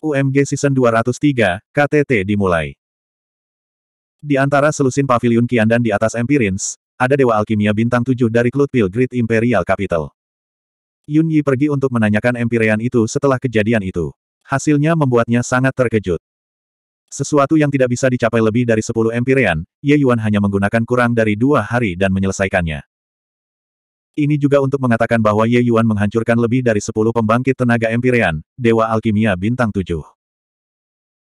UMG Season 203, KTT dimulai. Di antara selusin pavilion Kian dan di atas Empirins, ada Dewa Alkimia Bintang 7 dari Cloudpil Grid Imperial Capital. Yun Yi pergi untuk menanyakan Empyrean itu setelah kejadian itu. Hasilnya membuatnya sangat terkejut. Sesuatu yang tidak bisa dicapai lebih dari 10 Empyrean, Ye Yuan hanya menggunakan kurang dari dua hari dan menyelesaikannya. Ini juga untuk mengatakan bahwa Ye Yuan menghancurkan lebih dari 10 pembangkit tenaga empirean, Dewa Alkimia Bintang 7.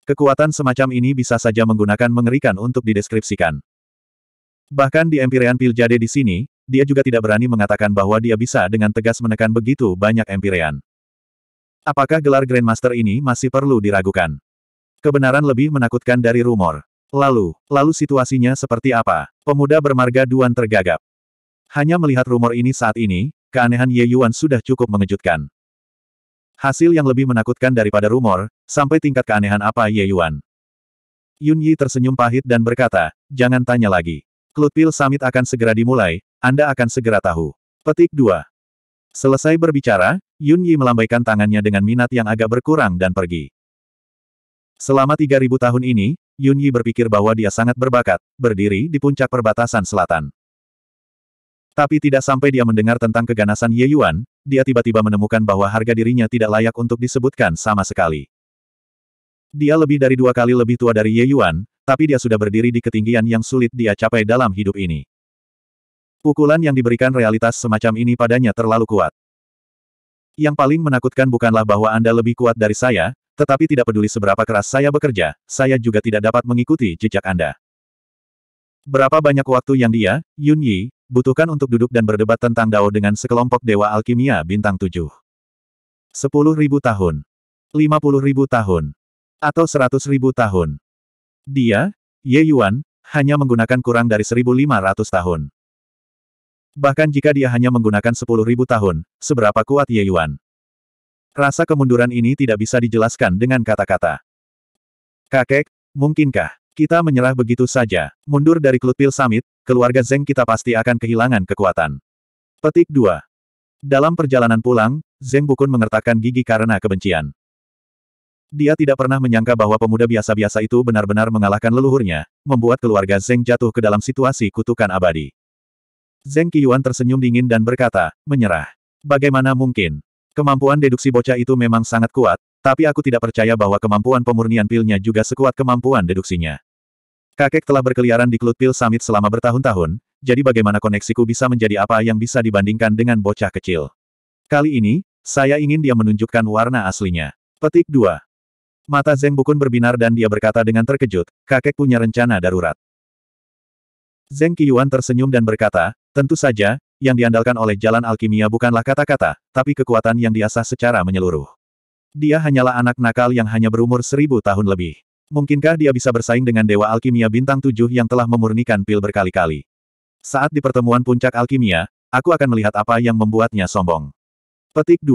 Kekuatan semacam ini bisa saja menggunakan mengerikan untuk dideskripsikan. Bahkan di empirean Piljade di sini, dia juga tidak berani mengatakan bahwa dia bisa dengan tegas menekan begitu banyak empirean. Apakah gelar Grandmaster ini masih perlu diragukan? Kebenaran lebih menakutkan dari rumor. Lalu, lalu situasinya seperti apa? Pemuda bermarga Duan tergagap. Hanya melihat rumor ini saat ini, keanehan Ye Yuan sudah cukup mengejutkan. Hasil yang lebih menakutkan daripada rumor, sampai tingkat keanehan apa Ye Yuan. Yun Yi tersenyum pahit dan berkata, jangan tanya lagi. Klutpil Summit akan segera dimulai, Anda akan segera tahu. Petik 2. Selesai berbicara, Yun Yi melambaikan tangannya dengan minat yang agak berkurang dan pergi. Selama 3000 tahun ini, Yun Yi berpikir bahwa dia sangat berbakat, berdiri di puncak perbatasan selatan. Tapi tidak sampai dia mendengar tentang keganasan Ye Yuan, dia tiba-tiba menemukan bahwa harga dirinya tidak layak untuk disebutkan sama sekali. Dia lebih dari dua kali lebih tua dari Ye Yuan, tapi dia sudah berdiri di ketinggian yang sulit dia capai dalam hidup ini. Pukulan yang diberikan realitas semacam ini padanya terlalu kuat. Yang paling menakutkan bukanlah bahwa Anda lebih kuat dari saya, tetapi tidak peduli seberapa keras saya bekerja, saya juga tidak dapat mengikuti jejak Anda. Berapa banyak waktu yang dia, Yun Yi, butuhkan untuk duduk dan berdebat tentang Dao dengan sekelompok dewa alkimia bintang tujuh. Sepuluh ribu tahun. Lima puluh ribu tahun. Atau seratus ribu tahun. Dia, Ye Yuan, hanya menggunakan kurang dari seribu lima ratus tahun. Bahkan jika dia hanya menggunakan sepuluh ribu tahun, seberapa kuat Ye Yuan? Rasa kemunduran ini tidak bisa dijelaskan dengan kata-kata. Kakek, mungkinkah? Kita menyerah begitu saja, mundur dari Klutpil Summit, keluarga Zeng kita pasti akan kehilangan kekuatan. Petik 2. Dalam perjalanan pulang, Zeng Bukun mengertakkan gigi karena kebencian. Dia tidak pernah menyangka bahwa pemuda biasa-biasa itu benar-benar mengalahkan leluhurnya, membuat keluarga Zeng jatuh ke dalam situasi kutukan abadi. Zeng Qiyuan tersenyum dingin dan berkata, menyerah. Bagaimana mungkin? Kemampuan deduksi bocah itu memang sangat kuat, tapi aku tidak percaya bahwa kemampuan pemurnian pilnya juga sekuat kemampuan deduksinya. Kakek telah berkeliaran di Klut Pil Summit selama bertahun-tahun, jadi bagaimana koneksiku bisa menjadi apa yang bisa dibandingkan dengan bocah kecil. Kali ini, saya ingin dia menunjukkan warna aslinya. Petik 2. Mata Zeng Bukun berbinar dan dia berkata dengan terkejut, kakek punya rencana darurat. Zeng Qiyuan tersenyum dan berkata, tentu saja, yang diandalkan oleh jalan alkimia bukanlah kata-kata, tapi kekuatan yang diasah secara menyeluruh. Dia hanyalah anak nakal yang hanya berumur seribu tahun lebih. Mungkinkah dia bisa bersaing dengan Dewa Alkimia Bintang Tujuh yang telah memurnikan pil berkali-kali? Saat di pertemuan puncak alkimia, aku akan melihat apa yang membuatnya sombong. Petik 2.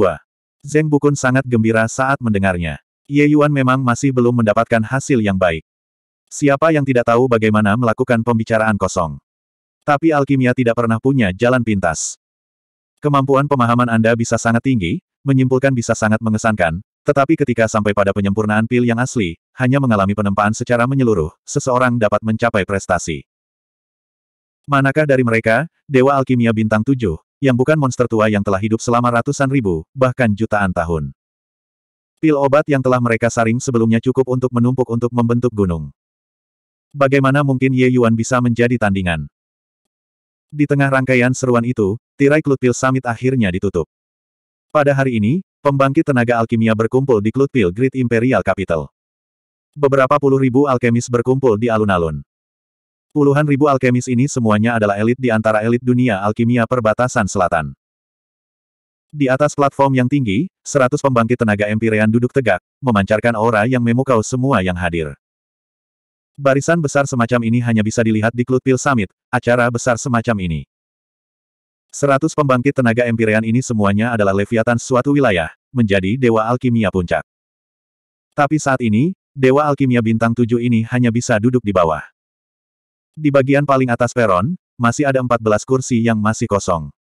Zeng Bukun sangat gembira saat mendengarnya. Ye Yuan memang masih belum mendapatkan hasil yang baik. Siapa yang tidak tahu bagaimana melakukan pembicaraan kosong? Tapi alkimia tidak pernah punya jalan pintas. Kemampuan pemahaman Anda bisa sangat tinggi, menyimpulkan bisa sangat mengesankan, tetapi ketika sampai pada penyempurnaan pil yang asli, hanya mengalami penempaan secara menyeluruh, seseorang dapat mencapai prestasi. Manakah dari mereka, Dewa Alkimia Bintang 7, yang bukan monster tua yang telah hidup selama ratusan ribu, bahkan jutaan tahun. Pil obat yang telah mereka saring sebelumnya cukup untuk menumpuk untuk membentuk gunung. Bagaimana mungkin Ye Yuan bisa menjadi tandingan? Di tengah rangkaian seruan itu, tirai klut pil samit akhirnya ditutup. Pada hari ini, Pembangkit tenaga alkimia berkumpul di Pil Grid Imperial Capital. Beberapa puluh ribu alkemis berkumpul di alun-alun. Puluhan ribu alkemis ini semuanya adalah elit di antara elit dunia alkimia perbatasan selatan. Di atas platform yang tinggi, seratus pembangkit tenaga empirean duduk tegak, memancarkan aura yang memukau semua yang hadir. Barisan besar semacam ini hanya bisa dilihat di Klut Pil Summit, acara besar semacam ini. Seratus pembangkit tenaga empirian ini semuanya adalah leviatan suatu wilayah, menjadi Dewa Alkimia Puncak. Tapi saat ini, Dewa Alkimia Bintang 7 ini hanya bisa duduk di bawah. Di bagian paling atas peron, masih ada 14 kursi yang masih kosong.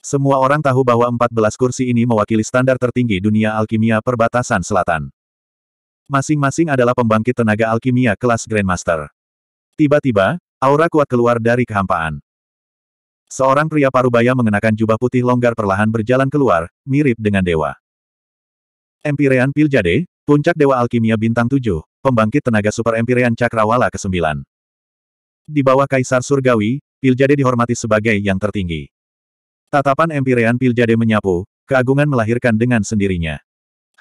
Semua orang tahu bahwa 14 kursi ini mewakili standar tertinggi dunia alkimia perbatasan selatan. Masing-masing adalah pembangkit tenaga alkimia kelas Grandmaster. Tiba-tiba, aura kuat keluar dari kehampaan. Seorang pria parubaya mengenakan jubah putih longgar perlahan berjalan keluar, mirip dengan dewa. Empirean Piljade, puncak dewa alkimia bintang 7, pembangkit tenaga super Empirean Cakrawala ke-9. Di bawah Kaisar Surgawi, Piljade dihormati sebagai yang tertinggi. Tatapan Empirean Piljade menyapu, keagungan melahirkan dengan sendirinya.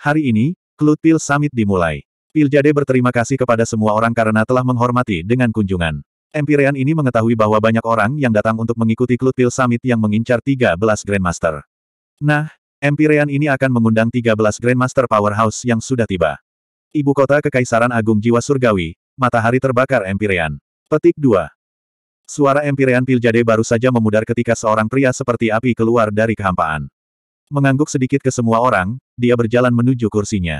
Hari ini, Klut Pil Summit dimulai. Piljade berterima kasih kepada semua orang karena telah menghormati dengan kunjungan. Empyrean ini mengetahui bahwa banyak orang yang datang untuk mengikuti Cloudpil Summit yang mengincar 13 Grandmaster. Nah, Empyrean ini akan mengundang 13 Grandmaster Powerhouse yang sudah tiba. Ibu kota Kekaisaran Agung Jiwa Surgawi, matahari terbakar Empyrean. Petik 2. Suara Empyrean Piljade baru saja memudar ketika seorang pria seperti api keluar dari kehampaan. Mengangguk sedikit ke semua orang, dia berjalan menuju kursinya.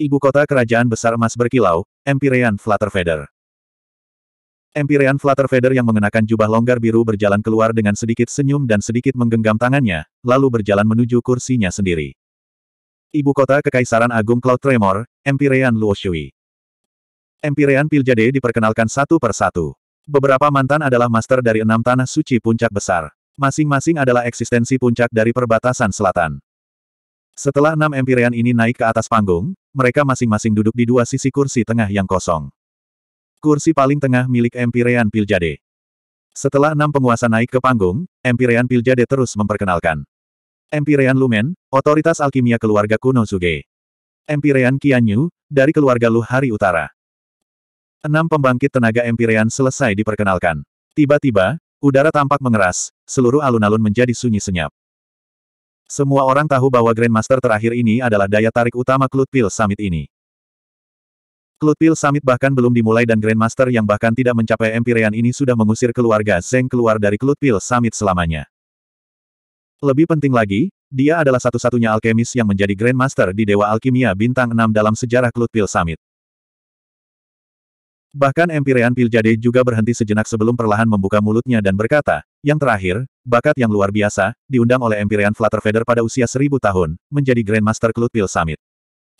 Ibu kota kerajaan besar emas berkilau, Empyrean Flutterfeder. Empirean Flutter Feather yang mengenakan jubah longgar biru berjalan keluar dengan sedikit senyum dan sedikit menggenggam tangannya, lalu berjalan menuju kursinya sendiri. Ibu kota Kekaisaran Agung Cloud Tremor, Empyrean Luoshui. Empirean Piljade diperkenalkan satu per satu. Beberapa mantan adalah master dari enam tanah suci puncak besar. Masing-masing adalah eksistensi puncak dari perbatasan selatan. Setelah enam Empirean ini naik ke atas panggung, mereka masing-masing duduk di dua sisi kursi tengah yang kosong. Kursi paling tengah milik Empirean Piljade. Setelah enam penguasa naik ke panggung, Empirean Piljade terus memperkenalkan. Empirean Lumen, otoritas alkimia keluarga kuno Suge. Empirean Kianyu, dari keluarga Luhari Utara. Enam pembangkit tenaga Empirean selesai diperkenalkan. Tiba-tiba, udara tampak mengeras, seluruh alun-alun menjadi sunyi senyap. Semua orang tahu bahwa Grandmaster terakhir ini adalah daya tarik utama Klutpil Summit ini. Cloudville Summit bahkan belum dimulai dan Grandmaster yang bahkan tidak mencapai Empyrean ini sudah mengusir keluarga Zeng keluar dari Cloudville Summit selamanya. Lebih penting lagi, dia adalah satu-satunya alkemis yang menjadi Grandmaster di Dewa Alkimia Bintang 6 dalam sejarah Cloudville Summit. Bahkan Empyrean Piljade juga berhenti sejenak sebelum perlahan membuka mulutnya dan berkata, yang terakhir, bakat yang luar biasa, diundang oleh Empyrean Flutterfeder pada usia seribu tahun, menjadi Grandmaster Cloudville Summit.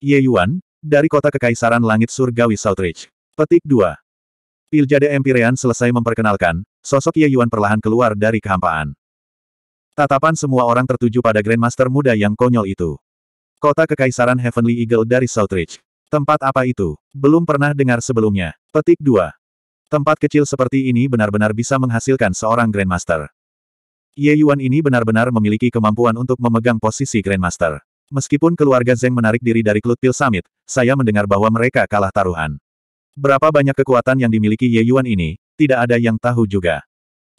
Ye Yuan, dari kota kekaisaran langit surgawi Southridge. Petik 2. Piljade Empyrean selesai memperkenalkan, sosok Ye Yuan perlahan keluar dari kehampaan. Tatapan semua orang tertuju pada Grandmaster muda yang konyol itu. Kota Kekaisaran Heavenly Eagle dari Southridge. Tempat apa itu? Belum pernah dengar sebelumnya. Petik 2. Tempat kecil seperti ini benar-benar bisa menghasilkan seorang Grandmaster. Ye Yuan ini benar-benar memiliki kemampuan untuk memegang posisi Grandmaster. Meskipun keluarga Zeng menarik diri dari Klut Pil Summit, saya mendengar bahwa mereka kalah taruhan. Berapa banyak kekuatan yang dimiliki Ye Yuan ini, tidak ada yang tahu juga.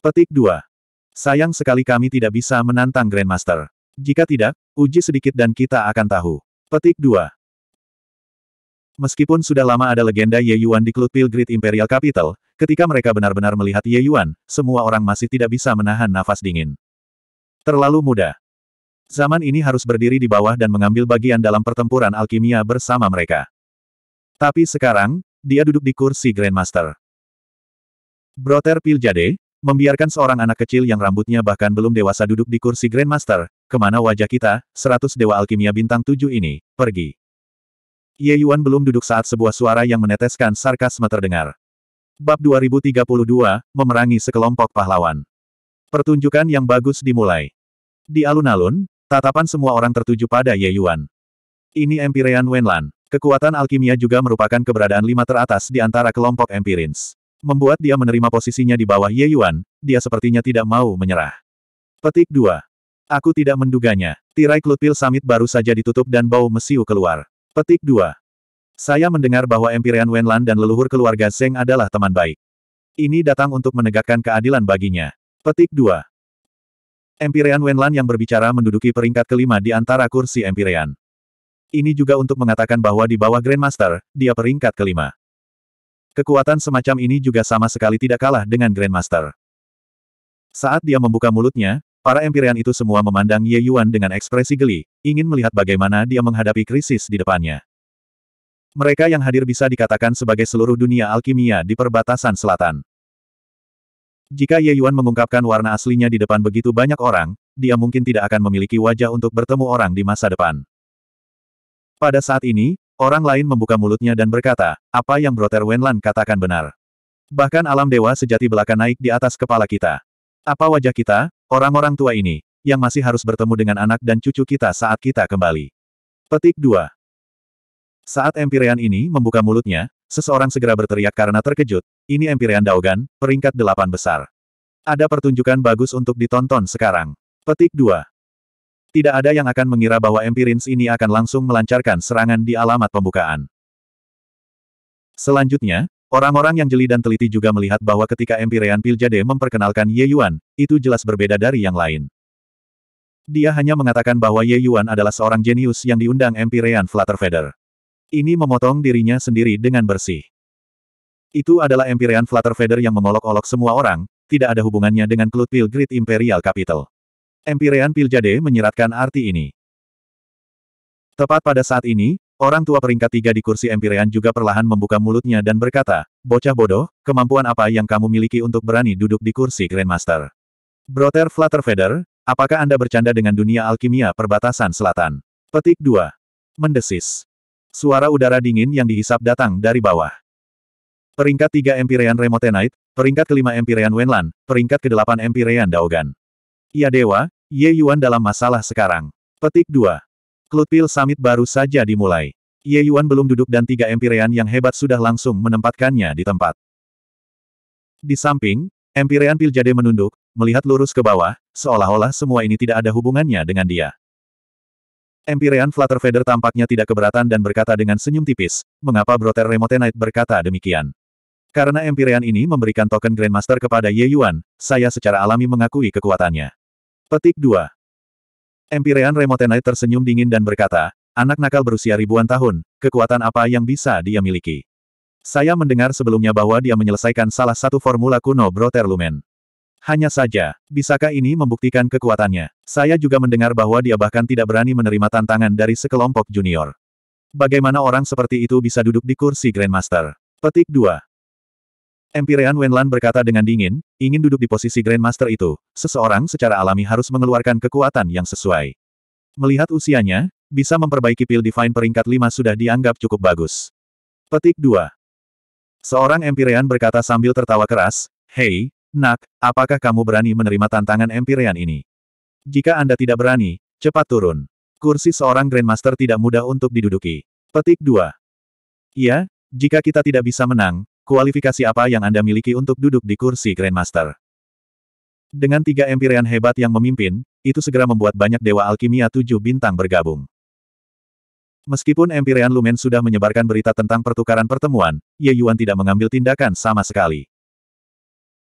Petik 2. Sayang sekali kami tidak bisa menantang Grandmaster. Jika tidak, uji sedikit dan kita akan tahu. Petik 2. Meskipun sudah lama ada legenda Ye Yuan di Klut Pil Great Imperial Capital, ketika mereka benar-benar melihat Ye Yuan, semua orang masih tidak bisa menahan nafas dingin. Terlalu mudah. Zaman ini harus berdiri di bawah dan mengambil bagian dalam pertempuran alkimia bersama mereka. Tapi sekarang, dia duduk di kursi Grandmaster. Broter Piljade, membiarkan seorang anak kecil yang rambutnya bahkan belum dewasa duduk di kursi Grandmaster, kemana wajah kita, seratus dewa alkimia bintang tujuh ini, pergi. Ye Yuan belum duduk saat sebuah suara yang meneteskan sarkasme terdengar. Bab 2032, Memerangi Sekelompok Pahlawan. Pertunjukan yang bagus dimulai. Di alun-alun, Tatapan semua orang tertuju pada Ye Yuan. Ini Empyrean Wenlan. Kekuatan alkimia juga merupakan keberadaan lima teratas di antara kelompok Empirins. Membuat dia menerima posisinya di bawah Ye Yuan, dia sepertinya tidak mau menyerah. Petik 2. Aku tidak menduganya. Tirai Klutpil Summit baru saja ditutup dan bau mesiu keluar. Petik 2. Saya mendengar bahwa Empyrean Wenlan dan leluhur keluarga Zeng adalah teman baik. Ini datang untuk menegakkan keadilan baginya. Petik 2. Empirean Wenlan yang berbicara menduduki peringkat kelima di antara kursi Empirean. Ini juga untuk mengatakan bahwa di bawah Grandmaster, dia peringkat kelima. Kekuatan semacam ini juga sama sekali tidak kalah dengan Grandmaster. Saat dia membuka mulutnya, para Empirean itu semua memandang Ye Yuan dengan ekspresi geli, ingin melihat bagaimana dia menghadapi krisis di depannya. Mereka yang hadir bisa dikatakan sebagai seluruh dunia alkimia di perbatasan selatan. Jika Ye Yuan mengungkapkan warna aslinya di depan begitu banyak orang, dia mungkin tidak akan memiliki wajah untuk bertemu orang di masa depan. Pada saat ini, orang lain membuka mulutnya dan berkata, apa yang Broter Wenlan katakan benar. Bahkan alam dewa sejati belakang naik di atas kepala kita. Apa wajah kita, orang-orang tua ini, yang masih harus bertemu dengan anak dan cucu kita saat kita kembali. Petik 2. Saat Empirean ini membuka mulutnya, Seseorang segera berteriak karena terkejut, ini Empyrean Daogan, peringkat delapan besar. Ada pertunjukan bagus untuk ditonton sekarang. Petik 2. Tidak ada yang akan mengira bahwa Empirins ini akan langsung melancarkan serangan di alamat pembukaan. Selanjutnya, orang-orang yang jeli dan teliti juga melihat bahwa ketika Empirean Piljade memperkenalkan Ye Yuan, itu jelas berbeda dari yang lain. Dia hanya mengatakan bahwa Ye Yuan adalah seorang jenius yang diundang Empirean Flutterfeather. Ini memotong dirinya sendiri dengan bersih. Itu adalah Empyrean Flutter Feather yang mengolok-olok semua orang, tidak ada hubungannya dengan Cloud Pilgrid Imperial Capital. Empyrean Piljade menyeratkan arti ini. Tepat pada saat ini, orang tua peringkat tiga di kursi Empyrean juga perlahan membuka mulutnya dan berkata, Bocah bodoh, kemampuan apa yang kamu miliki untuk berani duduk di kursi Grandmaster? Brother Feather, apakah Anda bercanda dengan dunia alkimia perbatasan selatan? Petik 2. Mendesis. Suara udara dingin yang dihisap datang dari bawah. Peringkat 3 Empyrean Remotenite, peringkat kelima Empyrean Wenlan, peringkat ke-8 Empyrean Daogan. Ia dewa, Ye Yuan dalam masalah sekarang. Petik 2. Klutpil Summit baru saja dimulai. Ye Yuan belum duduk dan tiga Empyrean yang hebat sudah langsung menempatkannya di tempat. Di samping, Empyrean Piljade menunduk, melihat lurus ke bawah, seolah-olah semua ini tidak ada hubungannya dengan dia. Empyrean Flutterfeather tampaknya tidak keberatan dan berkata dengan senyum tipis, mengapa Brother Remote Remotenite berkata demikian. Karena Empyrean ini memberikan token Grandmaster kepada Ye Yuan, saya secara alami mengakui kekuatannya. Petik 2. Empyrean Remotenite tersenyum dingin dan berkata, anak nakal berusia ribuan tahun, kekuatan apa yang bisa dia miliki? Saya mendengar sebelumnya bahwa dia menyelesaikan salah satu formula kuno Brother Lumen. Hanya saja, bisakah ini membuktikan kekuatannya? Saya juga mendengar bahwa dia bahkan tidak berani menerima tantangan dari sekelompok junior. Bagaimana orang seperti itu bisa duduk di kursi Grandmaster? Petik 2. Empirean Wenlan berkata dengan dingin, ingin duduk di posisi Grandmaster itu, seseorang secara alami harus mengeluarkan kekuatan yang sesuai. Melihat usianya, bisa memperbaiki pil Divine peringkat 5 sudah dianggap cukup bagus. Petik 2. Seorang Empirean berkata sambil tertawa keras, Hei, Nak, apakah kamu berani menerima tantangan Empyrean ini? Jika Anda tidak berani, cepat turun. Kursi seorang Grandmaster tidak mudah untuk diduduki. Petik 2. Iya, jika kita tidak bisa menang, kualifikasi apa yang Anda miliki untuk duduk di kursi Grandmaster? Dengan tiga Empyrean hebat yang memimpin, itu segera membuat banyak Dewa Alkimia tujuh bintang bergabung. Meskipun Empyrean Lumen sudah menyebarkan berita tentang pertukaran pertemuan, Ye Yuan tidak mengambil tindakan sama sekali.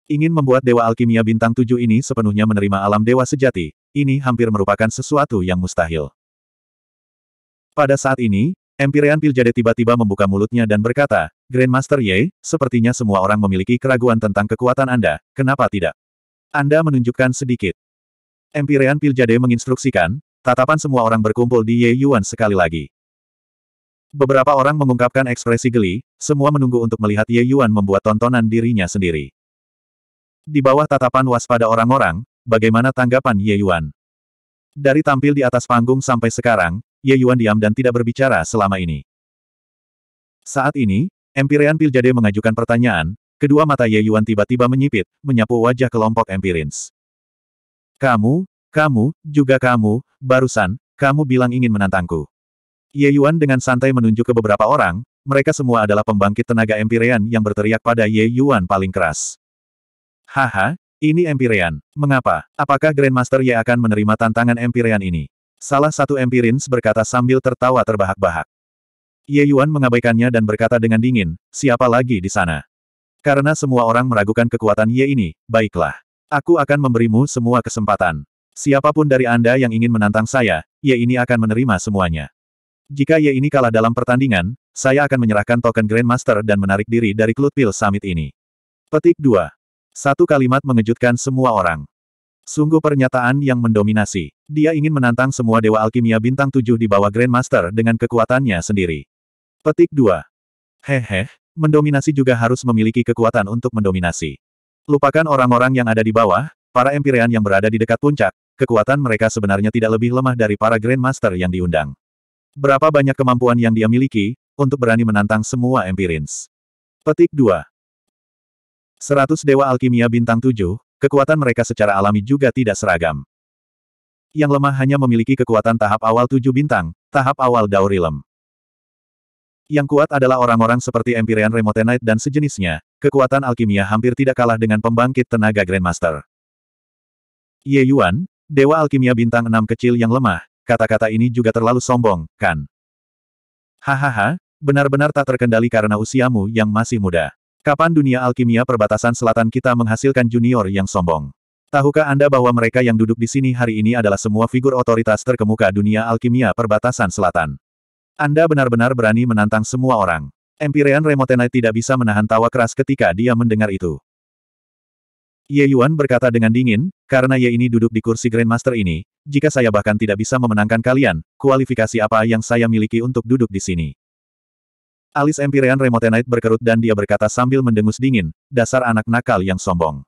Ingin membuat Dewa Alkimia Bintang tujuh ini sepenuhnya menerima alam Dewa Sejati, ini hampir merupakan sesuatu yang mustahil. Pada saat ini, Empyrean Piljade tiba-tiba membuka mulutnya dan berkata, Grandmaster Ye, sepertinya semua orang memiliki keraguan tentang kekuatan Anda, kenapa tidak? Anda menunjukkan sedikit. Empirean Piljade menginstruksikan, tatapan semua orang berkumpul di Ye Yuan sekali lagi. Beberapa orang mengungkapkan ekspresi geli, semua menunggu untuk melihat Ye Yuan membuat tontonan dirinya sendiri. Di bawah tatapan waspada orang-orang, bagaimana tanggapan Ye Yuan? Dari tampil di atas panggung sampai sekarang, Ye Yuan diam dan tidak berbicara selama ini. Saat ini, Empirian Piljade mengajukan pertanyaan, kedua mata Ye Yuan tiba-tiba menyipit, menyapu wajah kelompok Empirins. Kamu, kamu, juga kamu, barusan, kamu bilang ingin menantangku. Ye Yuan dengan santai menunjuk ke beberapa orang, mereka semua adalah pembangkit tenaga Empirean yang berteriak pada Ye Yuan paling keras. Haha, ini Empyrean. Mengapa? Apakah Grandmaster Ye akan menerima tantangan Empyrean ini? Salah satu Empirins berkata sambil tertawa terbahak-bahak. Ye Yuan mengabaikannya dan berkata dengan dingin, siapa lagi di sana? Karena semua orang meragukan kekuatan Ye ini, baiklah. Aku akan memberimu semua kesempatan. Siapapun dari Anda yang ingin menantang saya, Ye ini akan menerima semuanya. Jika Ye ini kalah dalam pertandingan, saya akan menyerahkan token Grandmaster dan menarik diri dari Pil Summit ini. Petik 2. Satu kalimat mengejutkan semua orang. Sungguh pernyataan yang mendominasi. Dia ingin menantang semua Dewa Alkimia Bintang tujuh di bawah Grandmaster dengan kekuatannya sendiri. Petik 2. Hehe, mendominasi juga harus memiliki kekuatan untuk mendominasi. Lupakan orang-orang yang ada di bawah, para empirean yang berada di dekat puncak, kekuatan mereka sebenarnya tidak lebih lemah dari para Grandmaster yang diundang. Berapa banyak kemampuan yang dia miliki, untuk berani menantang semua empirins. Petik 2. Seratus dewa alkimia bintang tujuh, kekuatan mereka secara alami juga tidak seragam. Yang lemah hanya memiliki kekuatan tahap awal tujuh bintang, tahap awal Daurilem. Yang kuat adalah orang-orang seperti Empyrean Remotenite dan sejenisnya, kekuatan alkimia hampir tidak kalah dengan pembangkit tenaga Grandmaster. Ye Yuan, Dewa Alkimia Bintang 6 kecil yang lemah, kata-kata ini juga terlalu sombong, kan? Hahaha, benar-benar tak terkendali karena usiamu yang masih muda. Kapan dunia alkimia perbatasan selatan kita menghasilkan junior yang sombong? Tahukah Anda bahwa mereka yang duduk di sini hari ini adalah semua figur otoritas terkemuka dunia alkimia perbatasan selatan? Anda benar-benar berani menantang semua orang. Empyrean Remotenai tidak bisa menahan tawa keras ketika dia mendengar itu. Ye Yuan berkata dengan dingin, karena Ye ini duduk di kursi Grandmaster ini, jika saya bahkan tidak bisa memenangkan kalian, kualifikasi apa yang saya miliki untuk duduk di sini? Alis Empyrean Remotenite berkerut dan dia berkata sambil mendengus dingin, dasar anak nakal yang sombong.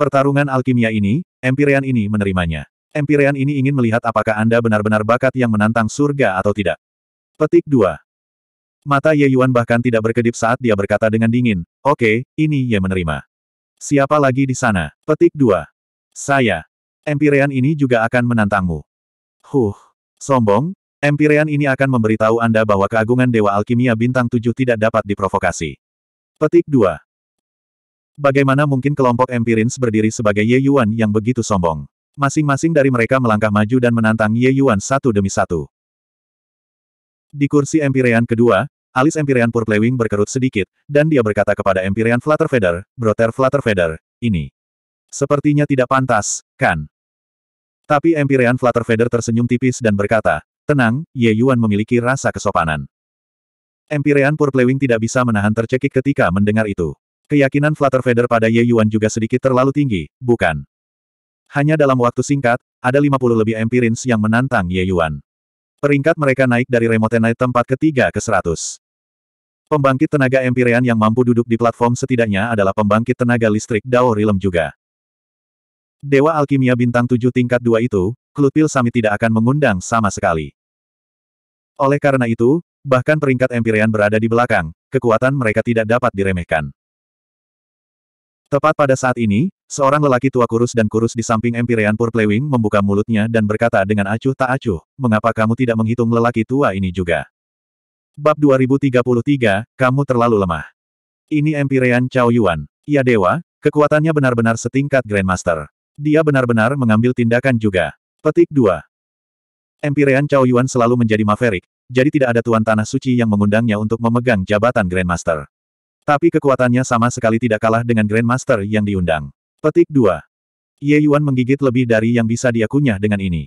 Pertarungan alkimia ini, Empyrean ini menerimanya. Empyrean ini ingin melihat apakah Anda benar-benar bakat yang menantang surga atau tidak. Petik 2. Mata Ye Yuan bahkan tidak berkedip saat dia berkata dengan dingin, oke, okay, ini Ye menerima. Siapa lagi di sana? Petik 2. Saya. Empyrean ini juga akan menantangmu. Huh. Sombong, Empirean ini akan memberitahu Anda bahwa keagungan Dewa Alkimia Bintang 7 tidak dapat diprovokasi. Petik 2. Bagaimana mungkin kelompok Empirins berdiri sebagai Ye Yuan yang begitu sombong? Masing-masing dari mereka melangkah maju dan menantang Ye Yuan satu demi satu. Di kursi Empirean kedua, Alis Empyrean Purplewing berkerut sedikit, dan dia berkata kepada Empyrean Flutterfeather, Brother Flutterfeather, ini. Sepertinya tidak pantas, kan? Tapi Empyrean Flutterfeather tersenyum tipis dan berkata, Tenang, Ye Yuan memiliki rasa kesopanan. Empirean Purplewing tidak bisa menahan tercekik ketika mendengar itu. Keyakinan Flutter Feather pada Ye Yuan juga sedikit terlalu tinggi, bukan? Hanya dalam waktu singkat, ada 50 lebih Empirins yang menantang Ye Yuan. Peringkat mereka naik dari naik tempat ketiga ke 100. Pembangkit tenaga Empirean yang mampu duduk di platform setidaknya adalah pembangkit tenaga listrik Dao Rilem juga. Dewa Alkimia Bintang 7 tingkat 2 itu, Klutpil Sami tidak akan mengundang sama sekali. Oleh karena itu, bahkan peringkat Empyrean berada di belakang, kekuatan mereka tidak dapat diremehkan. Tepat pada saat ini, seorang lelaki tua kurus dan kurus di samping Empyrean Purplewing membuka mulutnya dan berkata dengan acuh tak acuh, mengapa kamu tidak menghitung lelaki tua ini juga? Bab 2033, kamu terlalu lemah. Ini Empyrean Chao Yuan. Ya dewa, kekuatannya benar-benar setingkat Grandmaster. Dia benar-benar mengambil tindakan juga. Petik 2. Empirean Cao Yuan selalu menjadi Maverick, jadi tidak ada Tuan Tanah Suci yang mengundangnya untuk memegang jabatan Grandmaster. Tapi kekuatannya sama sekali tidak kalah dengan Grandmaster yang diundang. Petik 2. Ye Yuan menggigit lebih dari yang bisa dia kunyah dengan ini.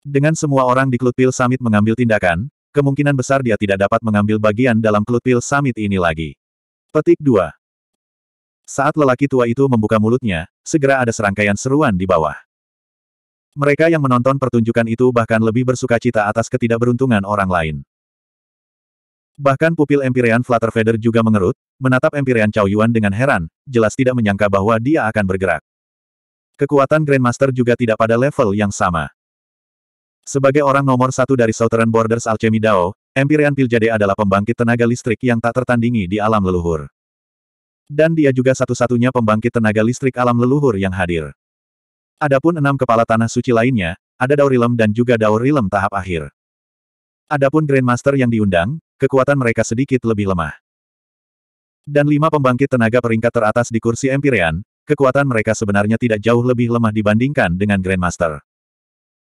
Dengan semua orang di Klutpil Summit mengambil tindakan, kemungkinan besar dia tidak dapat mengambil bagian dalam Klutpil Summit ini lagi. Petik 2. Saat lelaki tua itu membuka mulutnya, segera ada serangkaian seruan di bawah. Mereka yang menonton pertunjukan itu bahkan lebih bersuka cita atas ketidakberuntungan orang lain. Bahkan pupil Empyrean Flutterfeather juga mengerut, menatap Empyrean Chao Yuan dengan heran, jelas tidak menyangka bahwa dia akan bergerak. Kekuatan Grandmaster juga tidak pada level yang sama. Sebagai orang nomor satu dari Southern Borders Alchemy Dao, Empyrean Piljade adalah pembangkit tenaga listrik yang tak tertandingi di alam leluhur. Dan dia juga satu-satunya pembangkit tenaga listrik alam leluhur yang hadir. Adapun enam kepala tanah suci lainnya, ada Daurilem dan juga Daurilem tahap akhir. Adapun Grandmaster yang diundang, kekuatan mereka sedikit lebih lemah. Dan lima pembangkit tenaga peringkat teratas di kursi Empyrean, kekuatan mereka sebenarnya tidak jauh lebih lemah dibandingkan dengan Grandmaster.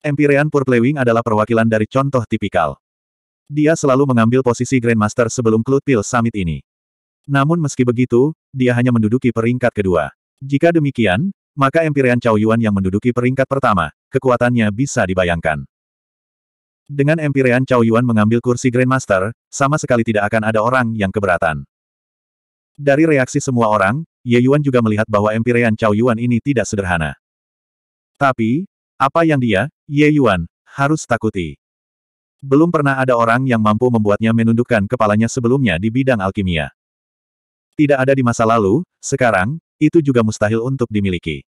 Empyrean Purplewing adalah perwakilan dari contoh tipikal. Dia selalu mengambil posisi Grandmaster sebelum Klutpil Summit ini. Namun meski begitu, dia hanya menduduki peringkat kedua. Jika demikian, maka Empyrean Chao Yuan yang menduduki peringkat pertama, kekuatannya bisa dibayangkan. Dengan Empyrean Chao Yuan mengambil kursi Grandmaster, sama sekali tidak akan ada orang yang keberatan. Dari reaksi semua orang, Ye Yuan juga melihat bahwa Empyrean Chao Yuan ini tidak sederhana. Tapi, apa yang dia, Ye Yuan, harus takuti? Belum pernah ada orang yang mampu membuatnya menundukkan kepalanya sebelumnya di bidang alkimia. Tidak ada di masa lalu, sekarang, itu juga mustahil untuk dimiliki.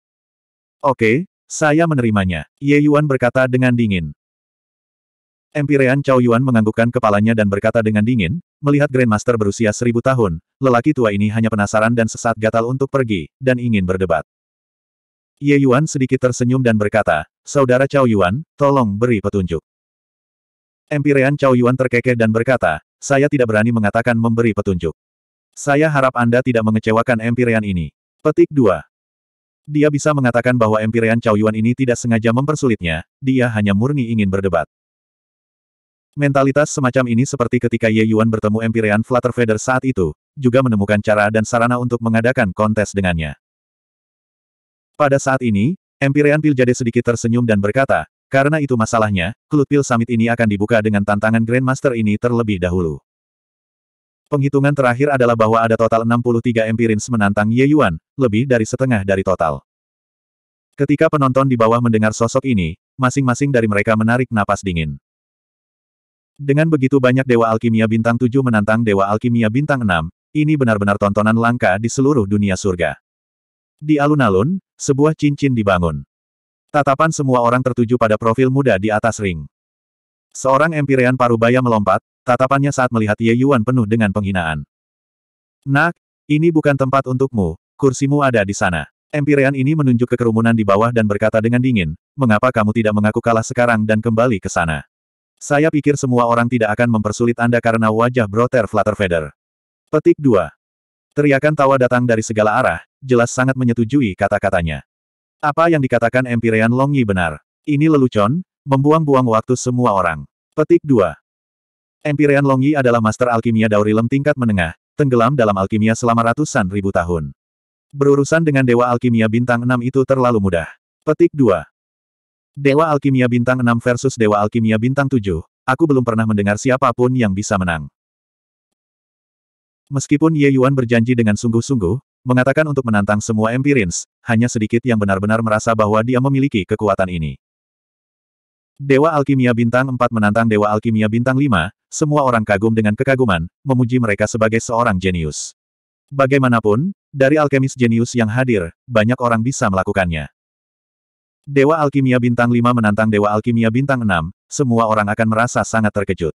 Oke, saya menerimanya, Ye Yuan berkata dengan dingin. Empirean Chao Yuan menganggukkan kepalanya dan berkata dengan dingin, melihat Grandmaster berusia seribu tahun, lelaki tua ini hanya penasaran dan sesat gatal untuk pergi, dan ingin berdebat. Ye Yuan sedikit tersenyum dan berkata, Saudara Chao Yuan, tolong beri petunjuk. Empirean Chao Yuan terkekeh dan berkata, saya tidak berani mengatakan memberi petunjuk. Saya harap Anda tidak mengecewakan Empirean ini. Petik 2. Dia bisa mengatakan bahwa Empyrean Cao Yuan ini tidak sengaja mempersulitnya, dia hanya murni ingin berdebat. Mentalitas semacam ini seperti ketika Ye Yuan bertemu Empyrean Feather saat itu, juga menemukan cara dan sarana untuk mengadakan kontes dengannya. Pada saat ini, Pil Piljade sedikit tersenyum dan berkata, karena itu masalahnya, Klut Pil Summit ini akan dibuka dengan tantangan Grandmaster ini terlebih dahulu. Penghitungan terakhir adalah bahwa ada total 63 empirins menantang Ye Yuan, lebih dari setengah dari total. Ketika penonton di bawah mendengar sosok ini, masing-masing dari mereka menarik napas dingin. Dengan begitu banyak Dewa Alkimia Bintang 7 menantang Dewa Alkimia Bintang 6, ini benar-benar tontonan langka di seluruh dunia surga. Di alun-alun, sebuah cincin dibangun. Tatapan semua orang tertuju pada profil muda di atas ring. Seorang Empyrean Parubaya melompat, Tatapannya saat melihat Ye Yuan penuh dengan penghinaan. Nak, ini bukan tempat untukmu, kursimu ada di sana. Empirean ini menunjuk ke kerumunan di bawah dan berkata dengan dingin, mengapa kamu tidak mengaku kalah sekarang dan kembali ke sana? Saya pikir semua orang tidak akan mempersulit Anda karena wajah Brother Feather. Petik 2. Teriakan tawa datang dari segala arah, jelas sangat menyetujui kata-katanya. Apa yang dikatakan Empirean Longyi benar. Ini lelucon, membuang-buang waktu semua orang. Petik 2. Empyrean Longyi adalah master alkimia Daurilem tingkat menengah, tenggelam dalam alkimia selama ratusan ribu tahun. Berurusan dengan Dewa Alkimia Bintang 6 itu terlalu mudah. Petik 2. Dewa Alkimia Bintang 6 versus Dewa Alkimia Bintang 7, aku belum pernah mendengar siapapun yang bisa menang. Meskipun Ye Yuan berjanji dengan sungguh-sungguh, mengatakan untuk menantang semua Empirins, hanya sedikit yang benar-benar merasa bahwa dia memiliki kekuatan ini. Dewa Alkimia Bintang 4 menantang Dewa Alkimia Bintang 5, semua orang kagum dengan kekaguman, memuji mereka sebagai seorang jenius. Bagaimanapun, dari alkemis jenius yang hadir, banyak orang bisa melakukannya. Dewa Alkimia Bintang 5 menantang Dewa Alkimia Bintang 6, semua orang akan merasa sangat terkejut.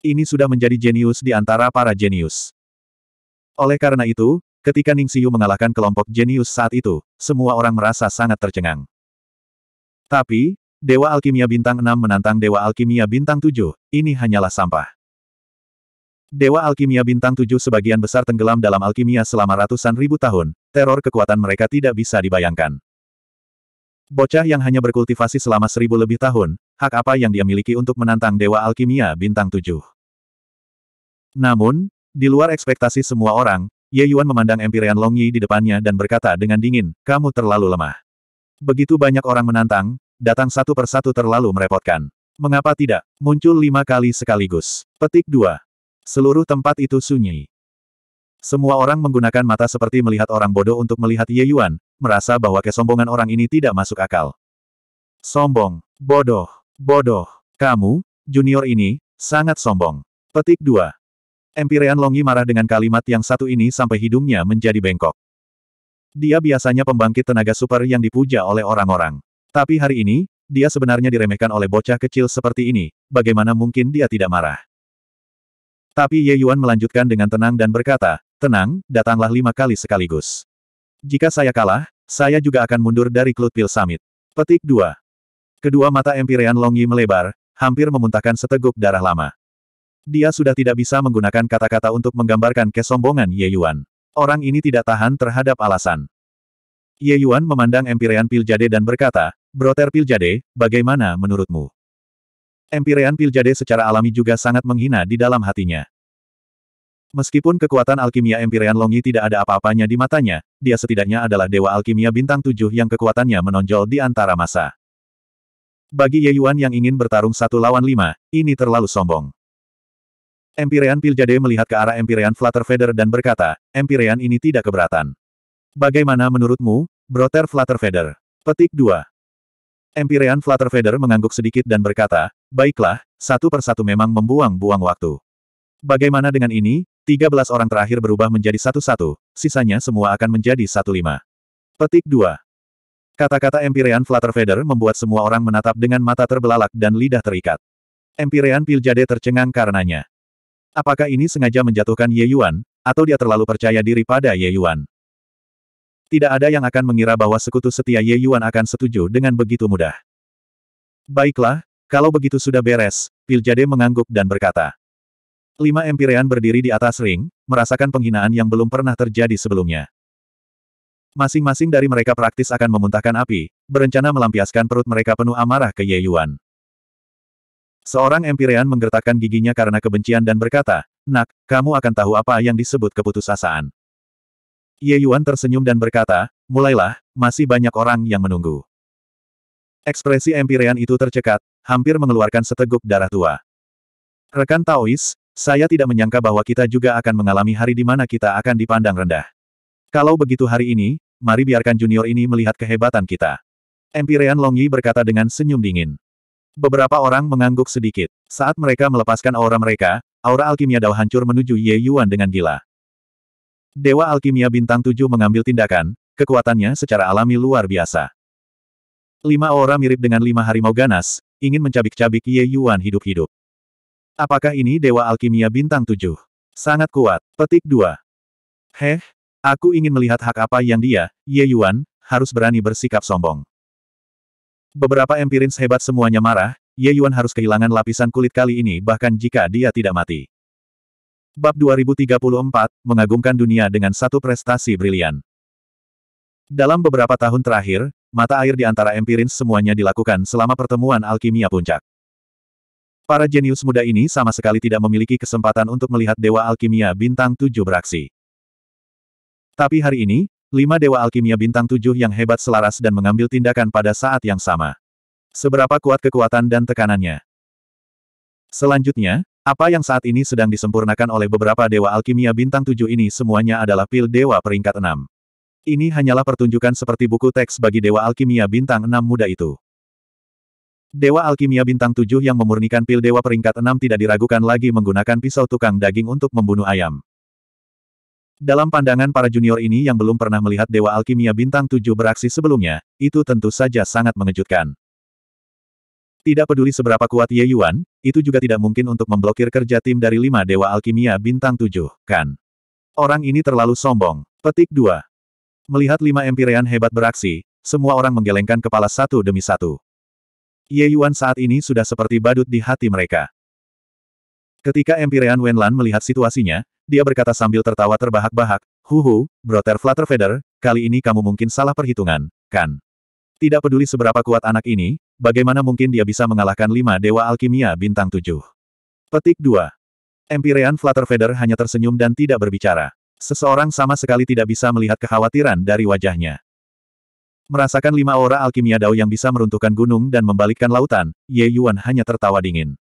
Ini sudah menjadi jenius di antara para jenius. Oleh karena itu, ketika Ning Ningsiu mengalahkan kelompok jenius saat itu, semua orang merasa sangat tercengang. Tapi, Dewa Alkimia Bintang 6 menantang Dewa Alkimia Bintang 7, ini hanyalah sampah. Dewa Alkimia Bintang 7 sebagian besar tenggelam dalam alkimia selama ratusan ribu tahun, teror kekuatan mereka tidak bisa dibayangkan. Bocah yang hanya berkultivasi selama seribu lebih tahun, hak apa yang dia miliki untuk menantang Dewa Alkimia Bintang 7? Namun, di luar ekspektasi semua orang, Ye Yuan memandang Empyrean Long Yi di depannya dan berkata dengan dingin, kamu terlalu lemah. Begitu banyak orang menantang, datang satu persatu terlalu merepotkan. Mengapa tidak? Muncul lima kali sekaligus. Petik dua. Seluruh tempat itu sunyi. Semua orang menggunakan mata seperti melihat orang bodoh untuk melihat Ye Yuan, merasa bahwa kesombongan orang ini tidak masuk akal. Sombong, bodoh, bodoh. Kamu, junior ini, sangat sombong. Petik 2. Empirean Longi marah dengan kalimat yang satu ini sampai hidungnya menjadi bengkok. Dia biasanya pembangkit tenaga super yang dipuja oleh orang-orang. Tapi hari ini, dia sebenarnya diremehkan oleh bocah kecil seperti ini, bagaimana mungkin dia tidak marah. Tapi Ye Yuan melanjutkan dengan tenang dan berkata, tenang, datanglah lima kali sekaligus. Jika saya kalah, saya juga akan mundur dari Klutpil Summit. Petik 2. Kedua mata Empyrean Longyi melebar, hampir memuntahkan seteguk darah lama. Dia sudah tidak bisa menggunakan kata-kata untuk menggambarkan kesombongan Ye Yuan. Orang ini tidak tahan terhadap alasan. Ye Yuan memandang Empyrean Piljade dan berkata, Broter Piljade, bagaimana menurutmu? Empirean Piljade secara alami juga sangat menghina di dalam hatinya. Meskipun kekuatan alkimia Empirean Longyi tidak ada apa-apanya di matanya, dia setidaknya adalah dewa alkimia bintang tujuh yang kekuatannya menonjol di antara masa. Bagi Ye Yuan yang ingin bertarung satu lawan lima, ini terlalu sombong. Empirean Piljade melihat ke arah Empirean Flutterfeather dan berkata, Empirean ini tidak keberatan. Bagaimana menurutmu, Broter Flutterfeather? Petik 2. Empyrean Feather mengangguk sedikit dan berkata, baiklah, satu persatu memang membuang-buang waktu. Bagaimana dengan ini, 13 orang terakhir berubah menjadi satu-satu, sisanya semua akan menjadi satu-lima. Petik 2. Kata-kata Empyrean Feather membuat semua orang menatap dengan mata terbelalak dan lidah terikat. Empyrean Piljade tercengang karenanya. Apakah ini sengaja menjatuhkan Ye Yuan, atau dia terlalu percaya diri pada Ye Yuan? Tidak ada yang akan mengira bahwa sekutu setia Ye Yuan akan setuju dengan begitu mudah. Baiklah, kalau begitu sudah beres, Pil Jade mengangguk dan berkata. Lima Empirean berdiri di atas ring, merasakan penghinaan yang belum pernah terjadi sebelumnya. Masing-masing dari mereka praktis akan memuntahkan api, berencana melampiaskan perut mereka penuh amarah ke Ye Yuan. Seorang Empirean menggertakkan giginya karena kebencian dan berkata, Nak, kamu akan tahu apa yang disebut keputusasaan. Ye Yuan tersenyum dan berkata, mulailah, masih banyak orang yang menunggu. Ekspresi empirean itu tercekat, hampir mengeluarkan seteguk darah tua. Rekan Taois, saya tidak menyangka bahwa kita juga akan mengalami hari di mana kita akan dipandang rendah. Kalau begitu hari ini, mari biarkan junior ini melihat kehebatan kita. Empirean Longyi berkata dengan senyum dingin. Beberapa orang mengangguk sedikit. Saat mereka melepaskan aura mereka, aura alkimia Dao hancur menuju Ye Yuan dengan gila. Dewa Alkimia Bintang 7 mengambil tindakan, kekuatannya secara alami luar biasa. Lima aura mirip dengan lima harimau ganas, ingin mencabik-cabik Ye Yuan hidup-hidup. Apakah ini Dewa Alkimia Bintang 7? Sangat kuat. Petik 2. Heh, aku ingin melihat hak apa yang dia, Ye Yuan, harus berani bersikap sombong. Beberapa empirins hebat semuanya marah, Ye Yuan harus kehilangan lapisan kulit kali ini bahkan jika dia tidak mati. Bab 2034, mengagumkan dunia dengan satu prestasi brilian. Dalam beberapa tahun terakhir, mata air di antara empirin semuanya dilakukan selama pertemuan alkimia puncak. Para jenius muda ini sama sekali tidak memiliki kesempatan untuk melihat Dewa Alkimia Bintang 7 beraksi. Tapi hari ini, lima Dewa Alkimia Bintang 7 yang hebat selaras dan mengambil tindakan pada saat yang sama. Seberapa kuat kekuatan dan tekanannya. Selanjutnya, apa yang saat ini sedang disempurnakan oleh beberapa dewa alkimia bintang tujuh ini semuanya adalah pil dewa peringkat enam. Ini hanyalah pertunjukan seperti buku teks bagi dewa alkimia bintang enam muda itu. Dewa alkimia bintang tujuh yang memurnikan pil dewa peringkat enam tidak diragukan lagi menggunakan pisau tukang daging untuk membunuh ayam. Dalam pandangan para junior ini yang belum pernah melihat dewa alkimia bintang tujuh beraksi sebelumnya, itu tentu saja sangat mengejutkan. Tidak peduli seberapa kuat Ye Yuan, itu juga tidak mungkin untuk memblokir kerja tim dari lima Dewa Alkimia Bintang tujuh, kan? Orang ini terlalu sombong. Petik 2. Melihat lima Empirean hebat beraksi, semua orang menggelengkan kepala satu demi satu. Ye Yuan saat ini sudah seperti badut di hati mereka. Ketika Empirean Wenlan melihat situasinya, dia berkata sambil tertawa terbahak-bahak, Huhu, Brother Flutterfeather, kali ini kamu mungkin salah perhitungan, kan? Tidak peduli seberapa kuat anak ini, Bagaimana mungkin dia bisa mengalahkan lima dewa alkimia bintang tujuh? Petik 2. Empyrean Feather hanya tersenyum dan tidak berbicara. Seseorang sama sekali tidak bisa melihat kekhawatiran dari wajahnya. Merasakan lima aura alkimia dao yang bisa meruntuhkan gunung dan membalikkan lautan, Ye Yuan hanya tertawa dingin.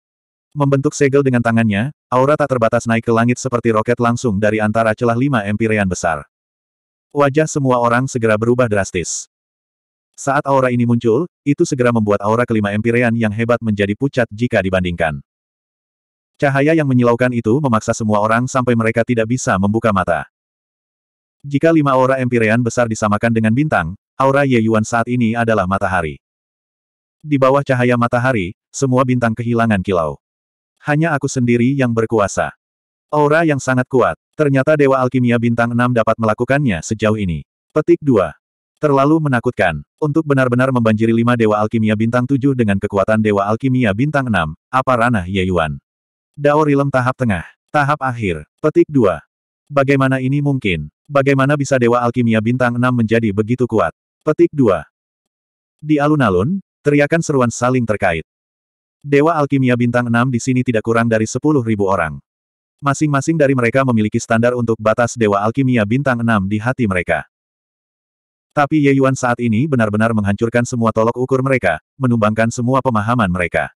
Membentuk segel dengan tangannya, aura tak terbatas naik ke langit seperti roket langsung dari antara celah lima empirean besar. Wajah semua orang segera berubah drastis. Saat aura ini muncul, itu segera membuat aura kelima Empyrean yang hebat menjadi pucat jika dibandingkan. Cahaya yang menyilaukan itu memaksa semua orang sampai mereka tidak bisa membuka mata. Jika lima aura Empyrean besar disamakan dengan bintang, aura Ye Yuan saat ini adalah matahari. Di bawah cahaya matahari, semua bintang kehilangan kilau. Hanya aku sendiri yang berkuasa. Aura yang sangat kuat, ternyata Dewa Alkimia Bintang 6 dapat melakukannya sejauh ini. Petik 2. Terlalu menakutkan. Untuk benar-benar membanjiri lima Dewa Alkimia Bintang 7 dengan kekuatan Dewa Alkimia Bintang 6, apa ranah Ye Yuan? Dao Rilem tahap tengah. Tahap akhir. Petik 2. Bagaimana ini mungkin? Bagaimana bisa Dewa Alkimia Bintang 6 menjadi begitu kuat? Petik 2. Di alun-alun, teriakan seruan saling terkait. Dewa Alkimia Bintang 6 di sini tidak kurang dari 10.000 orang. Masing-masing dari mereka memiliki standar untuk batas Dewa Alkimia Bintang 6 di hati mereka. Tapi Ye Yuan saat ini benar-benar menghancurkan semua tolok ukur mereka, menumbangkan semua pemahaman mereka.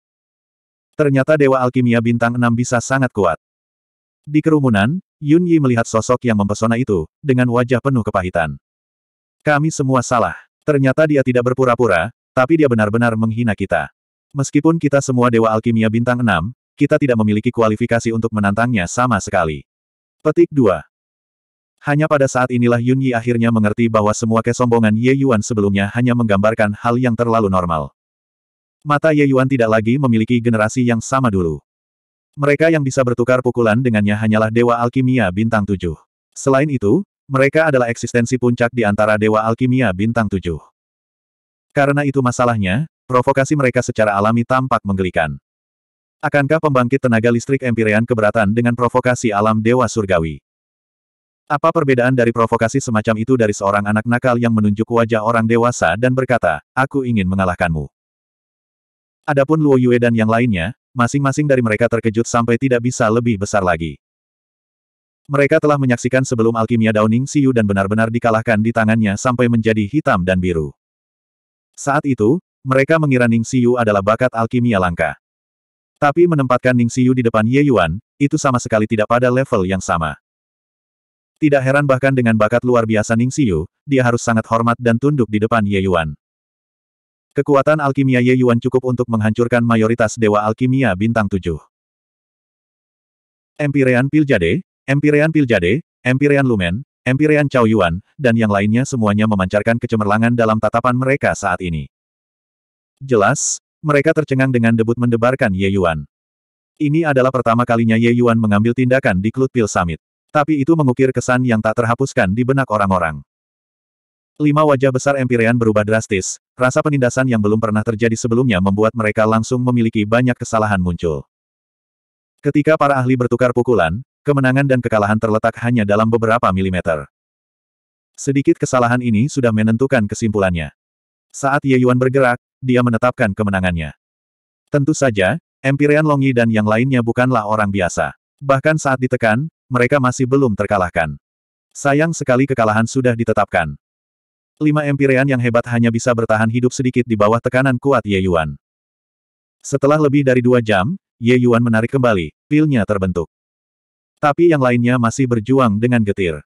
Ternyata Dewa Alkimia Bintang 6 bisa sangat kuat. Di kerumunan, Yun Yi melihat sosok yang mempesona itu, dengan wajah penuh kepahitan. Kami semua salah. Ternyata dia tidak berpura-pura, tapi dia benar-benar menghina kita. Meskipun kita semua Dewa Alkimia Bintang 6, kita tidak memiliki kualifikasi untuk menantangnya sama sekali. Petik 2. Hanya pada saat inilah Yun Yi akhirnya mengerti bahwa semua kesombongan Ye Yuan sebelumnya hanya menggambarkan hal yang terlalu normal. Mata Ye Yuan tidak lagi memiliki generasi yang sama dulu. Mereka yang bisa bertukar pukulan dengannya hanyalah Dewa Alkimia Bintang 7. Selain itu, mereka adalah eksistensi puncak di antara Dewa Alkimia Bintang 7. Karena itu masalahnya, provokasi mereka secara alami tampak menggelikan. Akankah pembangkit tenaga listrik Empyrean keberatan dengan provokasi alam Dewa Surgawi? Apa perbedaan dari provokasi semacam itu dari seorang anak nakal yang menunjuk wajah orang dewasa dan berkata, aku ingin mengalahkanmu. Adapun Luo Yue dan yang lainnya, masing-masing dari mereka terkejut sampai tidak bisa lebih besar lagi. Mereka telah menyaksikan sebelum alkimia Downing Siu dan benar-benar dikalahkan di tangannya sampai menjadi hitam dan biru. Saat itu, mereka mengira Ning Siu adalah bakat alkimia langka. Tapi menempatkan Ning Siu di depan Ye Yuan, itu sama sekali tidak pada level yang sama. Tidak heran bahkan dengan bakat luar biasa Ning Xiu, dia harus sangat hormat dan tunduk di depan Ye Yuan. Kekuatan alkimia Ye Yuan cukup untuk menghancurkan mayoritas dewa alkimia bintang tujuh. Empirean Piljade, Empirean Piljade, Empirean Lumen, Empirean Chao Yuan, dan yang lainnya semuanya memancarkan kecemerlangan dalam tatapan mereka saat ini. Jelas, mereka tercengang dengan debut mendebarkan Ye Yuan. Ini adalah pertama kalinya Ye Yuan mengambil tindakan di Klub Pil Summit. Tapi itu mengukir kesan yang tak terhapuskan di benak orang-orang. Lima wajah besar Empyrean berubah drastis, rasa penindasan yang belum pernah terjadi sebelumnya membuat mereka langsung memiliki banyak kesalahan muncul. Ketika para ahli bertukar pukulan, kemenangan dan kekalahan terletak hanya dalam beberapa milimeter. Sedikit kesalahan ini sudah menentukan kesimpulannya. Saat Ye Yuan bergerak, dia menetapkan kemenangannya. Tentu saja, Empyrean Longyi dan yang lainnya bukanlah orang biasa. Bahkan saat ditekan, mereka masih belum terkalahkan. Sayang sekali kekalahan sudah ditetapkan. Lima Empirean yang hebat hanya bisa bertahan hidup sedikit di bawah tekanan kuat Ye Yuan. Setelah lebih dari dua jam, Ye Yuan menarik kembali, pilnya terbentuk. Tapi yang lainnya masih berjuang dengan getir.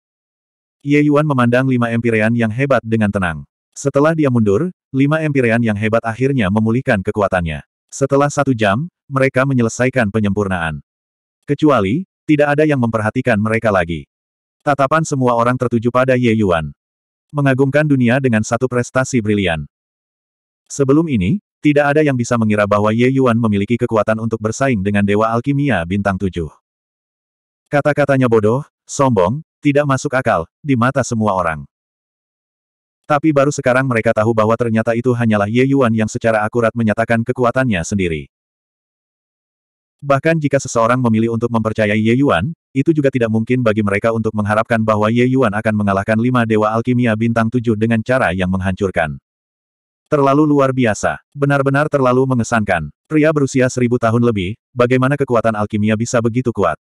Ye Yuan memandang lima Empirean yang hebat dengan tenang. Setelah dia mundur, lima Empirean yang hebat akhirnya memulihkan kekuatannya. Setelah satu jam, mereka menyelesaikan penyempurnaan. Kecuali, tidak ada yang memperhatikan mereka lagi. Tatapan semua orang tertuju pada Ye Yuan. Mengagumkan dunia dengan satu prestasi brilian. Sebelum ini, tidak ada yang bisa mengira bahwa Ye Yuan memiliki kekuatan untuk bersaing dengan Dewa Alkimia Bintang Tujuh. Kata-katanya bodoh, sombong, tidak masuk akal, di mata semua orang. Tapi baru sekarang mereka tahu bahwa ternyata itu hanyalah Ye Yuan yang secara akurat menyatakan kekuatannya sendiri. Bahkan jika seseorang memilih untuk mempercayai Ye Yuan, itu juga tidak mungkin bagi mereka untuk mengharapkan bahwa Ye Yuan akan mengalahkan lima dewa alkimia bintang tujuh dengan cara yang menghancurkan. Terlalu luar biasa. Benar-benar terlalu mengesankan. Pria berusia seribu tahun lebih, bagaimana kekuatan alkimia bisa begitu kuat?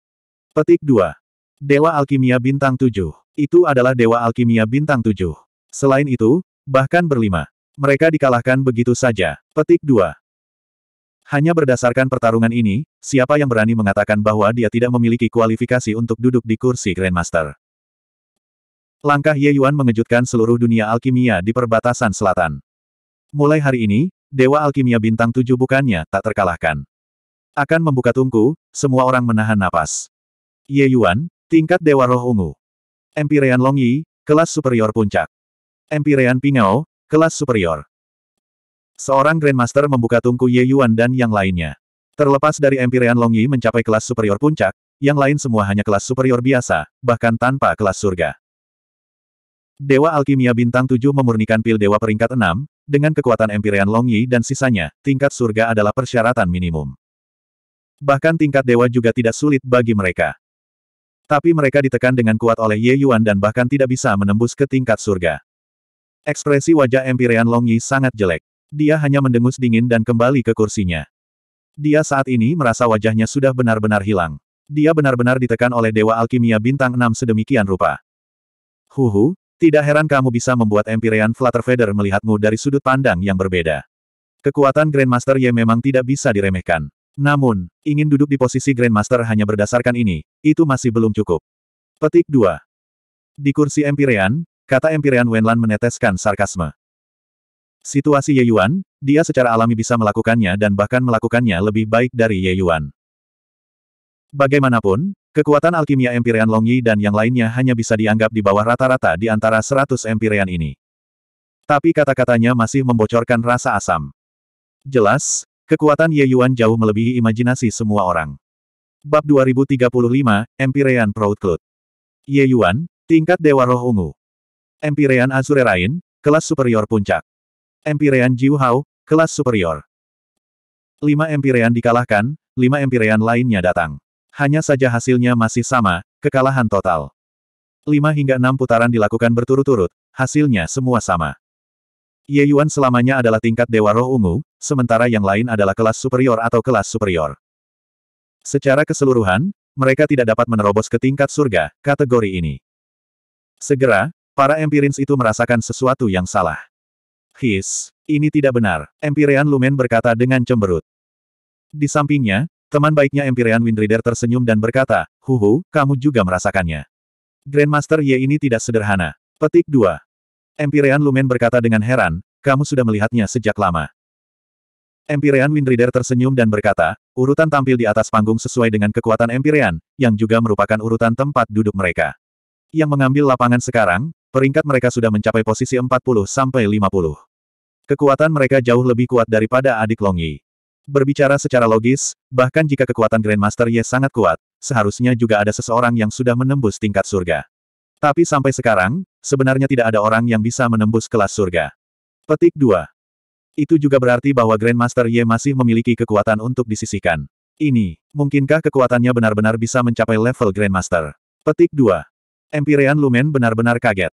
Petik 2. Dewa Alkimia Bintang 7. Itu adalah Dewa Alkimia Bintang 7. Selain itu, bahkan berlima. Mereka dikalahkan begitu saja. Petik 2. Hanya berdasarkan pertarungan ini, siapa yang berani mengatakan bahwa dia tidak memiliki kualifikasi untuk duduk di kursi Grandmaster? Langkah Ye Yuan mengejutkan seluruh dunia alkimia di perbatasan selatan. Mulai hari ini, Dewa Alkimia Bintang Tujuh bukannya tak terkalahkan. Akan membuka tungku, semua orang menahan napas. Ye Yuan, tingkat Dewa Roh Ungu. Empirean Longyi, kelas superior puncak. Empirean Pingao, kelas superior. Seorang Grandmaster membuka tungku Ye Yuan dan yang lainnya. Terlepas dari Empirean Yi mencapai kelas superior puncak, yang lain semua hanya kelas superior biasa, bahkan tanpa kelas surga. Dewa Alkimia Bintang 7 memurnikan pil Dewa peringkat 6, dengan kekuatan Empirean Yi dan sisanya, tingkat surga adalah persyaratan minimum. Bahkan tingkat dewa juga tidak sulit bagi mereka. Tapi mereka ditekan dengan kuat oleh Ye Yuan dan bahkan tidak bisa menembus ke tingkat surga. Ekspresi wajah Empirean Yi sangat jelek. Dia hanya mendengus dingin dan kembali ke kursinya. Dia saat ini merasa wajahnya sudah benar-benar hilang. Dia benar-benar ditekan oleh Dewa Alkimia Bintang 6 sedemikian rupa. Huhu, tidak heran kamu bisa membuat Empyrean Flutterfeather melihatmu dari sudut pandang yang berbeda. Kekuatan Grandmaster Ye memang tidak bisa diremehkan. Namun, ingin duduk di posisi Grandmaster hanya berdasarkan ini, itu masih belum cukup. Petik 2. Di kursi Empyrean, kata Empyrean Wenlan meneteskan sarkasme. Situasi Ye Yuan, dia secara alami bisa melakukannya dan bahkan melakukannya lebih baik dari Ye Yuan. Bagaimanapun, kekuatan alkimia Empyrean Yi dan yang lainnya hanya bisa dianggap di bawah rata-rata di antara 100 Empyrean ini. Tapi kata-katanya masih membocorkan rasa asam. Jelas, kekuatan Ye Yuan jauh melebihi imajinasi semua orang. Bab 2035, Empyrean Cloud. Ye Yuan, tingkat Dewa Roh Ungu. Empyrean Rain, kelas superior puncak. Empirean Jiu Hao, kelas superior. Lima Empirean dikalahkan, lima Empirean lainnya datang. Hanya saja hasilnya masih sama, kekalahan total. Lima hingga enam putaran dilakukan berturut-turut, hasilnya semua sama. Ye Yuan selamanya adalah tingkat Dewa Roh Ungu, sementara yang lain adalah kelas superior atau kelas superior. Secara keseluruhan, mereka tidak dapat menerobos ke tingkat surga, kategori ini. Segera, para empirins itu merasakan sesuatu yang salah. His, ini tidak benar, Empyrean Lumen berkata dengan cemberut. Di sampingnya, teman baiknya Empyrean Windrider tersenyum dan berkata, Huhu, kamu juga merasakannya. Grandmaster Ye ini tidak sederhana. Petik 2. Empirean Lumen berkata dengan heran, kamu sudah melihatnya sejak lama. Empyrean Windrider tersenyum dan berkata, urutan tampil di atas panggung sesuai dengan kekuatan Empyrean, yang juga merupakan urutan tempat duduk mereka. Yang mengambil lapangan sekarang, peringkat mereka sudah mencapai posisi 40-50. Kekuatan mereka jauh lebih kuat daripada adik Long Yi. Berbicara secara logis, bahkan jika kekuatan Grandmaster Ye sangat kuat, seharusnya juga ada seseorang yang sudah menembus tingkat surga. Tapi sampai sekarang, sebenarnya tidak ada orang yang bisa menembus kelas surga. Petik 2. Itu juga berarti bahwa Grandmaster Ye masih memiliki kekuatan untuk disisikan. Ini, mungkinkah kekuatannya benar-benar bisa mencapai level Grandmaster? Petik 2. Empyrean Lumen benar-benar kaget.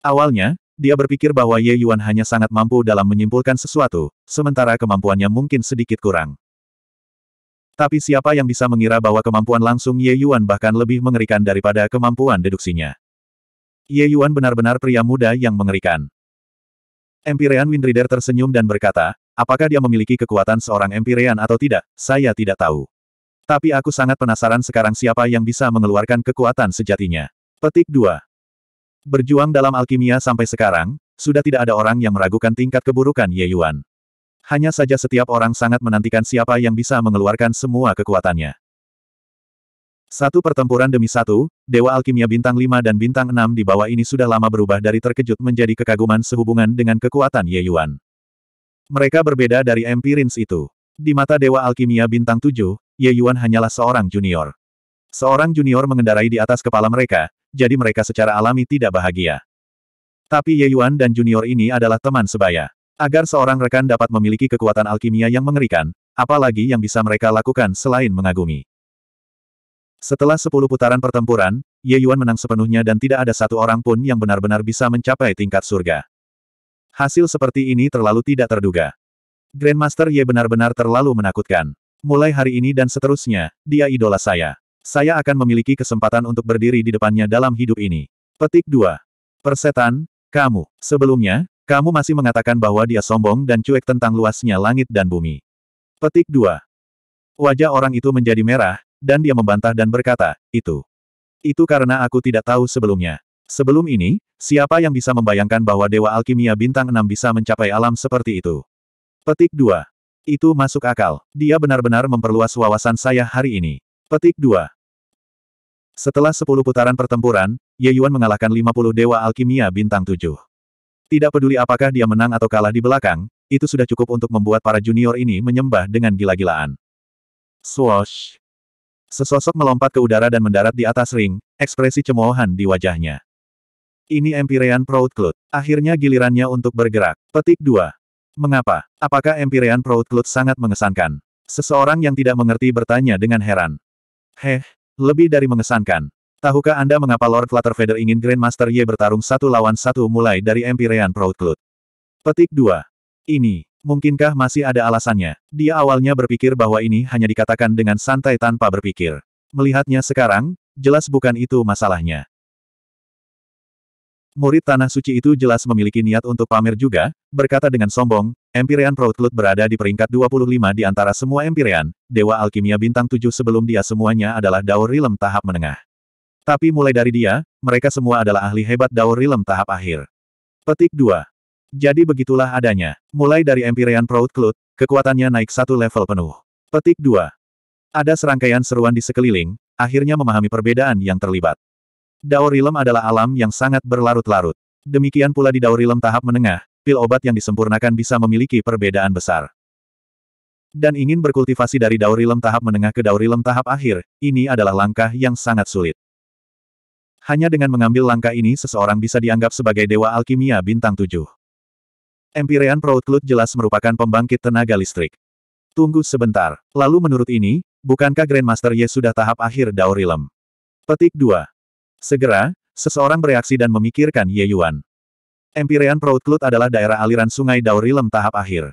Awalnya, dia berpikir bahwa Ye Yuan hanya sangat mampu dalam menyimpulkan sesuatu, sementara kemampuannya mungkin sedikit kurang. Tapi siapa yang bisa mengira bahwa kemampuan langsung Ye Yuan bahkan lebih mengerikan daripada kemampuan deduksinya. Ye Yuan benar-benar pria muda yang mengerikan. Empirean Windrider tersenyum dan berkata, apakah dia memiliki kekuatan seorang Empirean atau tidak, saya tidak tahu. Tapi aku sangat penasaran sekarang siapa yang bisa mengeluarkan kekuatan sejatinya. Petik 2. Berjuang dalam alkimia sampai sekarang, sudah tidak ada orang yang meragukan tingkat keburukan Ye Yuan. Hanya saja setiap orang sangat menantikan siapa yang bisa mengeluarkan semua kekuatannya. Satu pertempuran demi satu, Dewa Alkimia Bintang 5 dan Bintang 6 di bawah ini sudah lama berubah dari terkejut menjadi kekaguman sehubungan dengan kekuatan Ye Yuan. Mereka berbeda dari Empirins itu. Di mata Dewa Alkimia Bintang 7, Ye Yuan hanyalah seorang junior. Seorang junior mengendarai di atas kepala mereka, jadi mereka secara alami tidak bahagia. Tapi Ye Yuan dan junior ini adalah teman sebaya. Agar seorang rekan dapat memiliki kekuatan alkimia yang mengerikan, apalagi yang bisa mereka lakukan selain mengagumi. Setelah sepuluh putaran pertempuran, Ye Yuan menang sepenuhnya dan tidak ada satu orang pun yang benar-benar bisa mencapai tingkat surga. Hasil seperti ini terlalu tidak terduga. Grandmaster Ye benar-benar terlalu menakutkan. Mulai hari ini dan seterusnya, dia idola saya. Saya akan memiliki kesempatan untuk berdiri di depannya dalam hidup ini. Petik 2. Persetan, kamu. Sebelumnya, kamu masih mengatakan bahwa dia sombong dan cuek tentang luasnya langit dan bumi. Petik 2. Wajah orang itu menjadi merah, dan dia membantah dan berkata, itu. Itu karena aku tidak tahu sebelumnya. Sebelum ini, siapa yang bisa membayangkan bahwa Dewa Alkimia Bintang 6 bisa mencapai alam seperti itu? Petik 2. Itu masuk akal. Dia benar-benar memperluas wawasan saya hari ini. Petik 2. Setelah 10 putaran pertempuran, Ye Yuan mengalahkan 50 Dewa Alkimia Bintang 7. Tidak peduli apakah dia menang atau kalah di belakang, itu sudah cukup untuk membuat para junior ini menyembah dengan gila-gilaan. Swoosh! Sesosok melompat ke udara dan mendarat di atas ring, ekspresi cemoohan di wajahnya. Ini Empyrean Proudcloud. Akhirnya gilirannya untuk bergerak. Petik 2. Mengapa? Apakah Empyrean Proudcloud sangat mengesankan? Seseorang yang tidak mengerti bertanya dengan heran. Heh, lebih dari mengesankan. Tahukah Anda mengapa Lord Flutterfeather ingin Grandmaster Ye bertarung satu lawan satu mulai dari Empirean Proudclut? Petik 2. Ini, mungkinkah masih ada alasannya? Dia awalnya berpikir bahwa ini hanya dikatakan dengan santai tanpa berpikir. Melihatnya sekarang, jelas bukan itu masalahnya. Murid Tanah Suci itu jelas memiliki niat untuk pamer juga, berkata dengan sombong, Empyrean Proudcloud berada di peringkat 25 di antara semua Empyrean, Dewa Alkimia Bintang 7 sebelum dia semuanya adalah Daur Rilem tahap menengah. Tapi mulai dari dia, mereka semua adalah ahli hebat Daur Rilem tahap akhir. Petik 2. Jadi begitulah adanya. Mulai dari Empyrean Proudcloud, kekuatannya naik satu level penuh. Petik 2. Ada serangkaian seruan di sekeliling, akhirnya memahami perbedaan yang terlibat. Daurilem adalah alam yang sangat berlarut-larut. Demikian pula di Daurilem tahap menengah, pil obat yang disempurnakan bisa memiliki perbedaan besar. Dan ingin berkultivasi dari Daurilem tahap menengah ke Daurilem tahap akhir, ini adalah langkah yang sangat sulit. Hanya dengan mengambil langkah ini seseorang bisa dianggap sebagai dewa alkimia bintang tujuh. Empirean Proutclut jelas merupakan pembangkit tenaga listrik. Tunggu sebentar. Lalu menurut ini, bukankah Grandmaster Ye sudah tahap akhir Daurilem? Petik 2. Segera, seseorang bereaksi dan memikirkan Ye Yuan. Empyrean Proud adalah daerah aliran sungai Daurilem tahap akhir.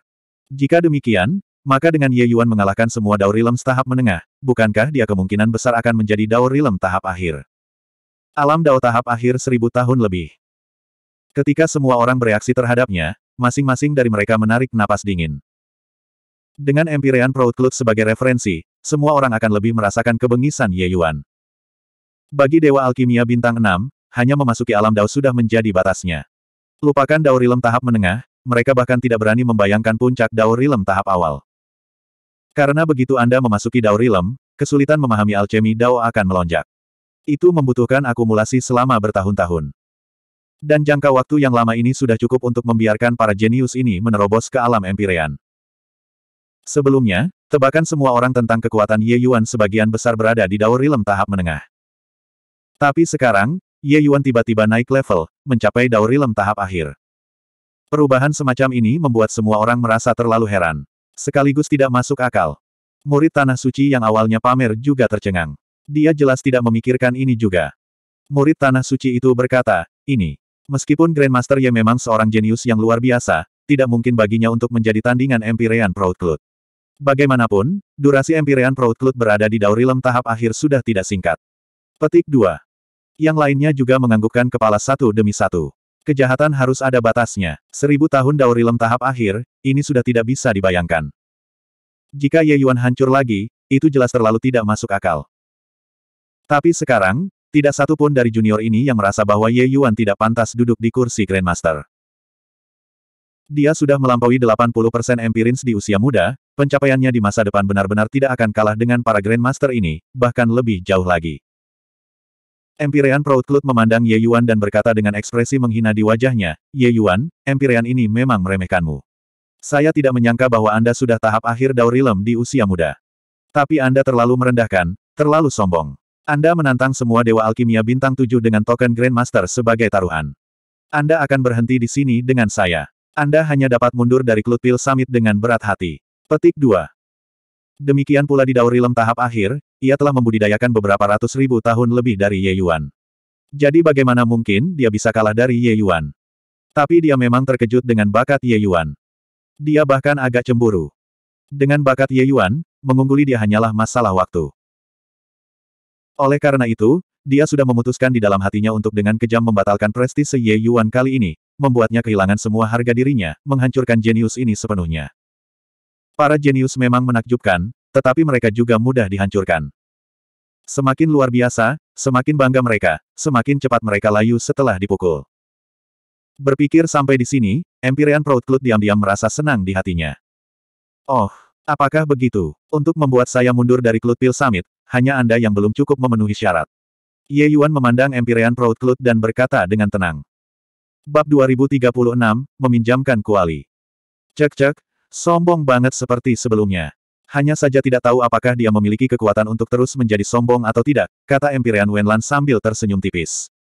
Jika demikian, maka dengan Ye Yuan mengalahkan semua Daurilem tahap menengah, bukankah dia kemungkinan besar akan menjadi Daurilem tahap akhir? Alam Dao tahap akhir seribu tahun lebih. Ketika semua orang bereaksi terhadapnya, masing-masing dari mereka menarik napas dingin. Dengan Empyrean Proud sebagai referensi, semua orang akan lebih merasakan kebengisan Ye Yuan. Bagi Dewa Alkimia Bintang 6, hanya memasuki alam Dao sudah menjadi batasnya. Lupakan Dao Rilem tahap menengah, mereka bahkan tidak berani membayangkan puncak Dao Rilem tahap awal. Karena begitu Anda memasuki Dao Rilem, kesulitan memahami alchemy Dao akan melonjak. Itu membutuhkan akumulasi selama bertahun-tahun. Dan jangka waktu yang lama ini sudah cukup untuk membiarkan para jenius ini menerobos ke alam empirean. Sebelumnya, tebakan semua orang tentang kekuatan Ye Yuan sebagian besar berada di Dao Rilem tahap menengah. Tapi sekarang, Ye Yuan tiba-tiba naik level, mencapai Dao Rilem tahap akhir. Perubahan semacam ini membuat semua orang merasa terlalu heran. Sekaligus tidak masuk akal. Murid Tanah Suci yang awalnya pamer juga tercengang. Dia jelas tidak memikirkan ini juga. Murid Tanah Suci itu berkata, ini. Meskipun Grandmaster Ye memang seorang jenius yang luar biasa, tidak mungkin baginya untuk menjadi tandingan Empirean Proud Cloud. Bagaimanapun, durasi Empirean Proud Cloud berada di Daurilem tahap akhir sudah tidak singkat. Petik 2. Yang lainnya juga menganggukkan kepala satu demi satu. Kejahatan harus ada batasnya. Seribu tahun Daurilem tahap akhir, ini sudah tidak bisa dibayangkan. Jika Ye Yuan hancur lagi, itu jelas terlalu tidak masuk akal. Tapi sekarang, tidak satu pun dari junior ini yang merasa bahwa Ye Yuan tidak pantas duduk di kursi Grandmaster. Dia sudah melampaui 80% empirins di usia muda, pencapaiannya di masa depan benar-benar tidak akan kalah dengan para Grandmaster ini, bahkan lebih jauh lagi. Empirean Cloud memandang Ye Yuan dan berkata dengan ekspresi menghina di wajahnya, Ye Yuan, empirean ini memang meremehkanmu. Saya tidak menyangka bahwa Anda sudah tahap akhir Daurilem di usia muda. Tapi Anda terlalu merendahkan, terlalu sombong. Anda menantang semua Dewa Alkimia Bintang 7 dengan token Grandmaster sebagai taruhan. Anda akan berhenti di sini dengan saya. Anda hanya dapat mundur dari Klutpil Summit dengan berat hati. Petik 2. Demikian pula di Daurilem tahap akhir, ia telah membudidayakan beberapa ratus ribu tahun lebih dari Ye Yuan. Jadi bagaimana mungkin dia bisa kalah dari Ye Yuan? Tapi dia memang terkejut dengan bakat Ye Yuan. Dia bahkan agak cemburu. Dengan bakat Ye Yuan, mengungguli dia hanyalah masalah waktu. Oleh karena itu, dia sudah memutuskan di dalam hatinya untuk dengan kejam membatalkan prestise Ye Yuan kali ini, membuatnya kehilangan semua harga dirinya, menghancurkan jenius ini sepenuhnya. Para jenius memang menakjubkan, tetapi mereka juga mudah dihancurkan. Semakin luar biasa, semakin bangga mereka, semakin cepat mereka layu setelah dipukul. Berpikir sampai di sini, Empyrean Proudcloud diam-diam merasa senang di hatinya. Oh, apakah begitu? Untuk membuat saya mundur dari Pil Summit, hanya Anda yang belum cukup memenuhi syarat. Ye Yuan memandang Empyrean Proudcloud dan berkata dengan tenang. Bab 2036, Meminjamkan Kuali. Cek-cek, sombong banget seperti sebelumnya hanya saja tidak tahu apakah dia memiliki kekuatan untuk terus menjadi sombong atau tidak, kata Empyrean Wenlan sambil tersenyum tipis.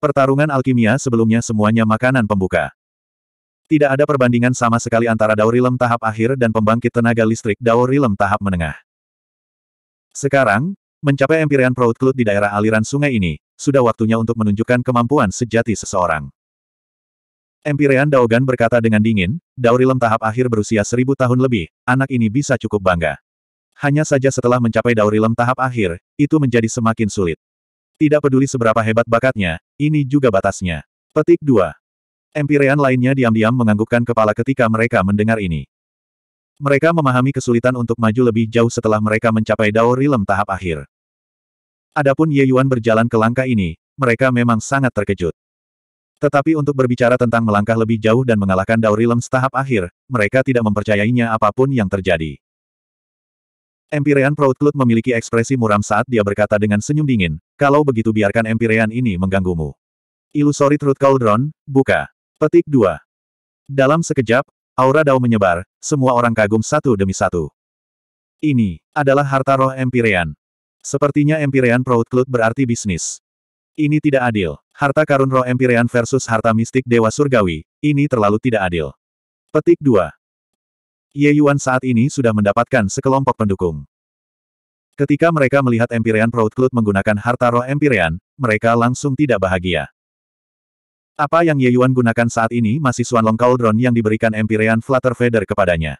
Pertarungan alkimia sebelumnya semuanya makanan pembuka. Tidak ada perbandingan sama sekali antara Daurilem tahap akhir dan pembangkit tenaga listrik Daurilem tahap menengah. Sekarang, mencapai Empyrean Proud Cloud di daerah aliran sungai ini, sudah waktunya untuk menunjukkan kemampuan sejati seseorang. Empirean Daogan berkata dengan dingin, Daurilem tahap akhir berusia seribu tahun lebih, anak ini bisa cukup bangga. Hanya saja setelah mencapai Daurilem tahap akhir, itu menjadi semakin sulit. Tidak peduli seberapa hebat bakatnya, ini juga batasnya. Petik 2. Empirean lainnya diam-diam menganggukkan kepala ketika mereka mendengar ini. Mereka memahami kesulitan untuk maju lebih jauh setelah mereka mencapai Daurilem tahap akhir. Adapun Ye Yuan berjalan ke langkah ini, mereka memang sangat terkejut. Tetapi untuk berbicara tentang melangkah lebih jauh dan mengalahkan Daurilem setahap akhir, mereka tidak mempercayainya apapun yang terjadi. Empirean Proudclut memiliki ekspresi muram saat dia berkata dengan senyum dingin, kalau begitu biarkan Empyrean ini mengganggumu. Ilusori Truth Cauldron, buka. Petik 2. Dalam sekejap, aura Dao menyebar, semua orang kagum satu demi satu. Ini adalah harta roh Empyrean. Sepertinya Empirean Proudclut berarti bisnis. Ini tidak adil. Harta karun roh Empyrean versus harta mistik Dewa Surgawi, ini terlalu tidak adil. Petik 2. Ye Yuan saat ini sudah mendapatkan sekelompok pendukung. Ketika mereka melihat Empyrean Cloud menggunakan harta roh Empyrean, mereka langsung tidak bahagia. Apa yang Ye Yuan gunakan saat ini masih Suan Long Cauldron yang diberikan Empyrean Flutter Feather kepadanya.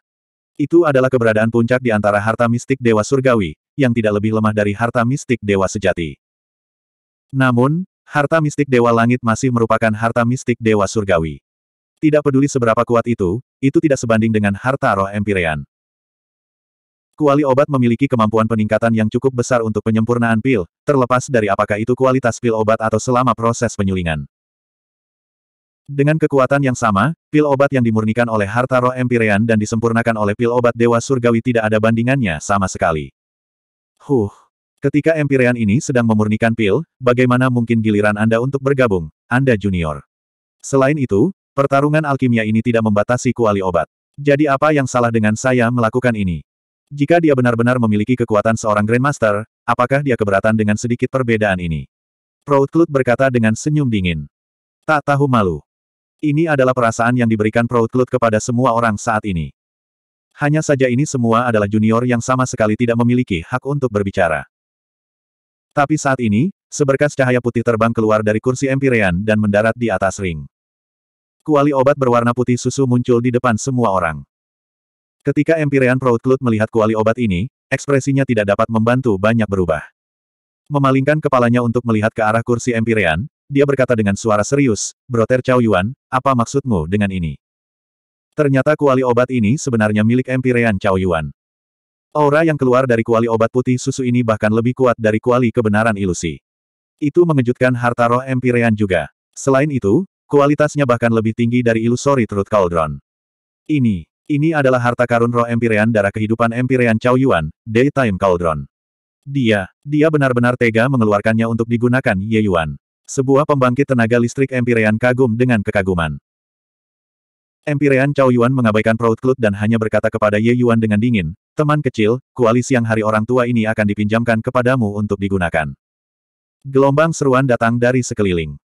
Itu adalah keberadaan puncak di antara harta mistik Dewa Surgawi, yang tidak lebih lemah dari harta mistik Dewa Sejati. Namun, Harta mistik Dewa Langit masih merupakan harta mistik Dewa Surgawi. Tidak peduli seberapa kuat itu, itu tidak sebanding dengan harta roh empyrean. Kuali obat memiliki kemampuan peningkatan yang cukup besar untuk penyempurnaan pil, terlepas dari apakah itu kualitas pil obat atau selama proses penyulingan. Dengan kekuatan yang sama, pil obat yang dimurnikan oleh harta roh empyrean dan disempurnakan oleh pil obat dewa surgawi tidak ada bandingannya sama sekali. Huh. Ketika Empyrean ini sedang memurnikan pil, bagaimana mungkin giliran Anda untuk bergabung, Anda junior. Selain itu, pertarungan alkimia ini tidak membatasi kuali obat. Jadi apa yang salah dengan saya melakukan ini? Jika dia benar-benar memiliki kekuatan seorang Grandmaster, apakah dia keberatan dengan sedikit perbedaan ini? Proutclut berkata dengan senyum dingin. Tak tahu malu. Ini adalah perasaan yang diberikan Proutclut kepada semua orang saat ini. Hanya saja ini semua adalah junior yang sama sekali tidak memiliki hak untuk berbicara. Tapi saat ini, seberkas cahaya putih terbang keluar dari kursi Empyrean dan mendarat di atas ring. Kuali obat berwarna putih susu muncul di depan semua orang. Ketika Empyrean Proudclut melihat kuali obat ini, ekspresinya tidak dapat membantu banyak berubah. Memalingkan kepalanya untuk melihat ke arah kursi Empyrean, dia berkata dengan suara serius, Broter Chow Yuan, apa maksudmu dengan ini? Ternyata kuali obat ini sebenarnya milik Empyrean Chow Yuan. Aura yang keluar dari kuali obat putih susu ini bahkan lebih kuat dari kuali kebenaran ilusi. Itu mengejutkan harta roh Empyrean juga. Selain itu, kualitasnya bahkan lebih tinggi dari ilusori Truth Cauldron. Ini, ini adalah harta karun roh Empirean darah kehidupan Empirean Chao Yuan, Daytime Cauldron. Dia, dia benar-benar tega mengeluarkannya untuk digunakan Ye Yuan. Sebuah pembangkit tenaga listrik Empirean kagum dengan kekaguman. Empirean Chao Yuan mengabaikan Proud Cloud dan hanya berkata kepada Ye Yuan dengan dingin, Teman kecil, kuali siang hari orang tua ini akan dipinjamkan kepadamu untuk digunakan. Gelombang seruan datang dari sekeliling.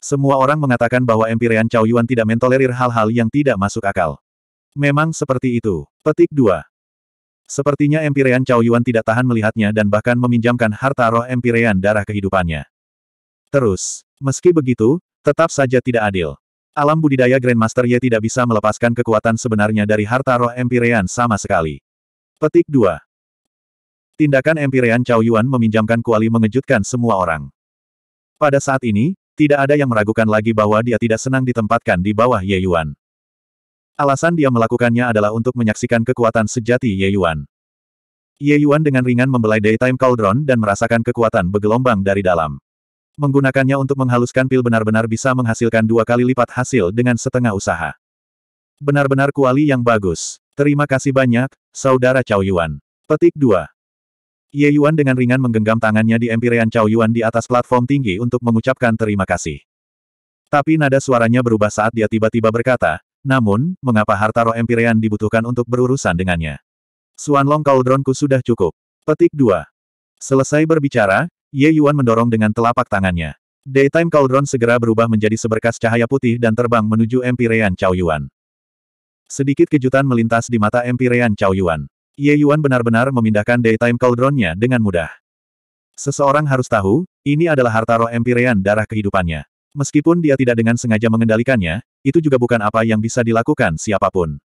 Semua orang mengatakan bahwa Empyrean Chow Yuan tidak mentolerir hal-hal yang tidak masuk akal. Memang seperti itu. Petik 2. Sepertinya Empyrean Chow Yuan tidak tahan melihatnya dan bahkan meminjamkan harta roh Empyrean darah kehidupannya. Terus, meski begitu, tetap saja tidak adil. Alam budidaya Grandmaster Ye tidak bisa melepaskan kekuatan sebenarnya dari harta roh Empyrean sama sekali. Petik 2. Tindakan Empyrean Chao Yuan meminjamkan kuali mengejutkan semua orang. Pada saat ini, tidak ada yang meragukan lagi bahwa dia tidak senang ditempatkan di bawah Ye Yuan. Alasan dia melakukannya adalah untuk menyaksikan kekuatan sejati Ye Yuan. Ye Yuan dengan ringan membelai Daytime Cauldron dan merasakan kekuatan bergelombang dari dalam. Menggunakannya untuk menghaluskan pil benar-benar bisa menghasilkan dua kali lipat hasil dengan setengah usaha. Benar-benar kuali yang bagus. Terima kasih banyak, Saudara Cao Yuan. Petik 2. Ye Yuan dengan ringan menggenggam tangannya di empirean Cao Yuan di atas platform tinggi untuk mengucapkan terima kasih. Tapi nada suaranya berubah saat dia tiba-tiba berkata, namun, mengapa harta roh empirean dibutuhkan untuk berurusan dengannya? Long Cauldronku sudah cukup. Petik 2. Selesai berbicara, Ye Yuan mendorong dengan telapak tangannya. Daytime Cauldron segera berubah menjadi seberkas cahaya putih dan terbang menuju empirean Cao Yuan. Sedikit kejutan melintas di mata Empyrean Cao Yuan. Ye Yuan benar-benar memindahkan daytime cauldronnya dengan mudah. Seseorang harus tahu, ini adalah harta roh Empyrean darah kehidupannya. Meskipun dia tidak dengan sengaja mengendalikannya, itu juga bukan apa yang bisa dilakukan siapapun.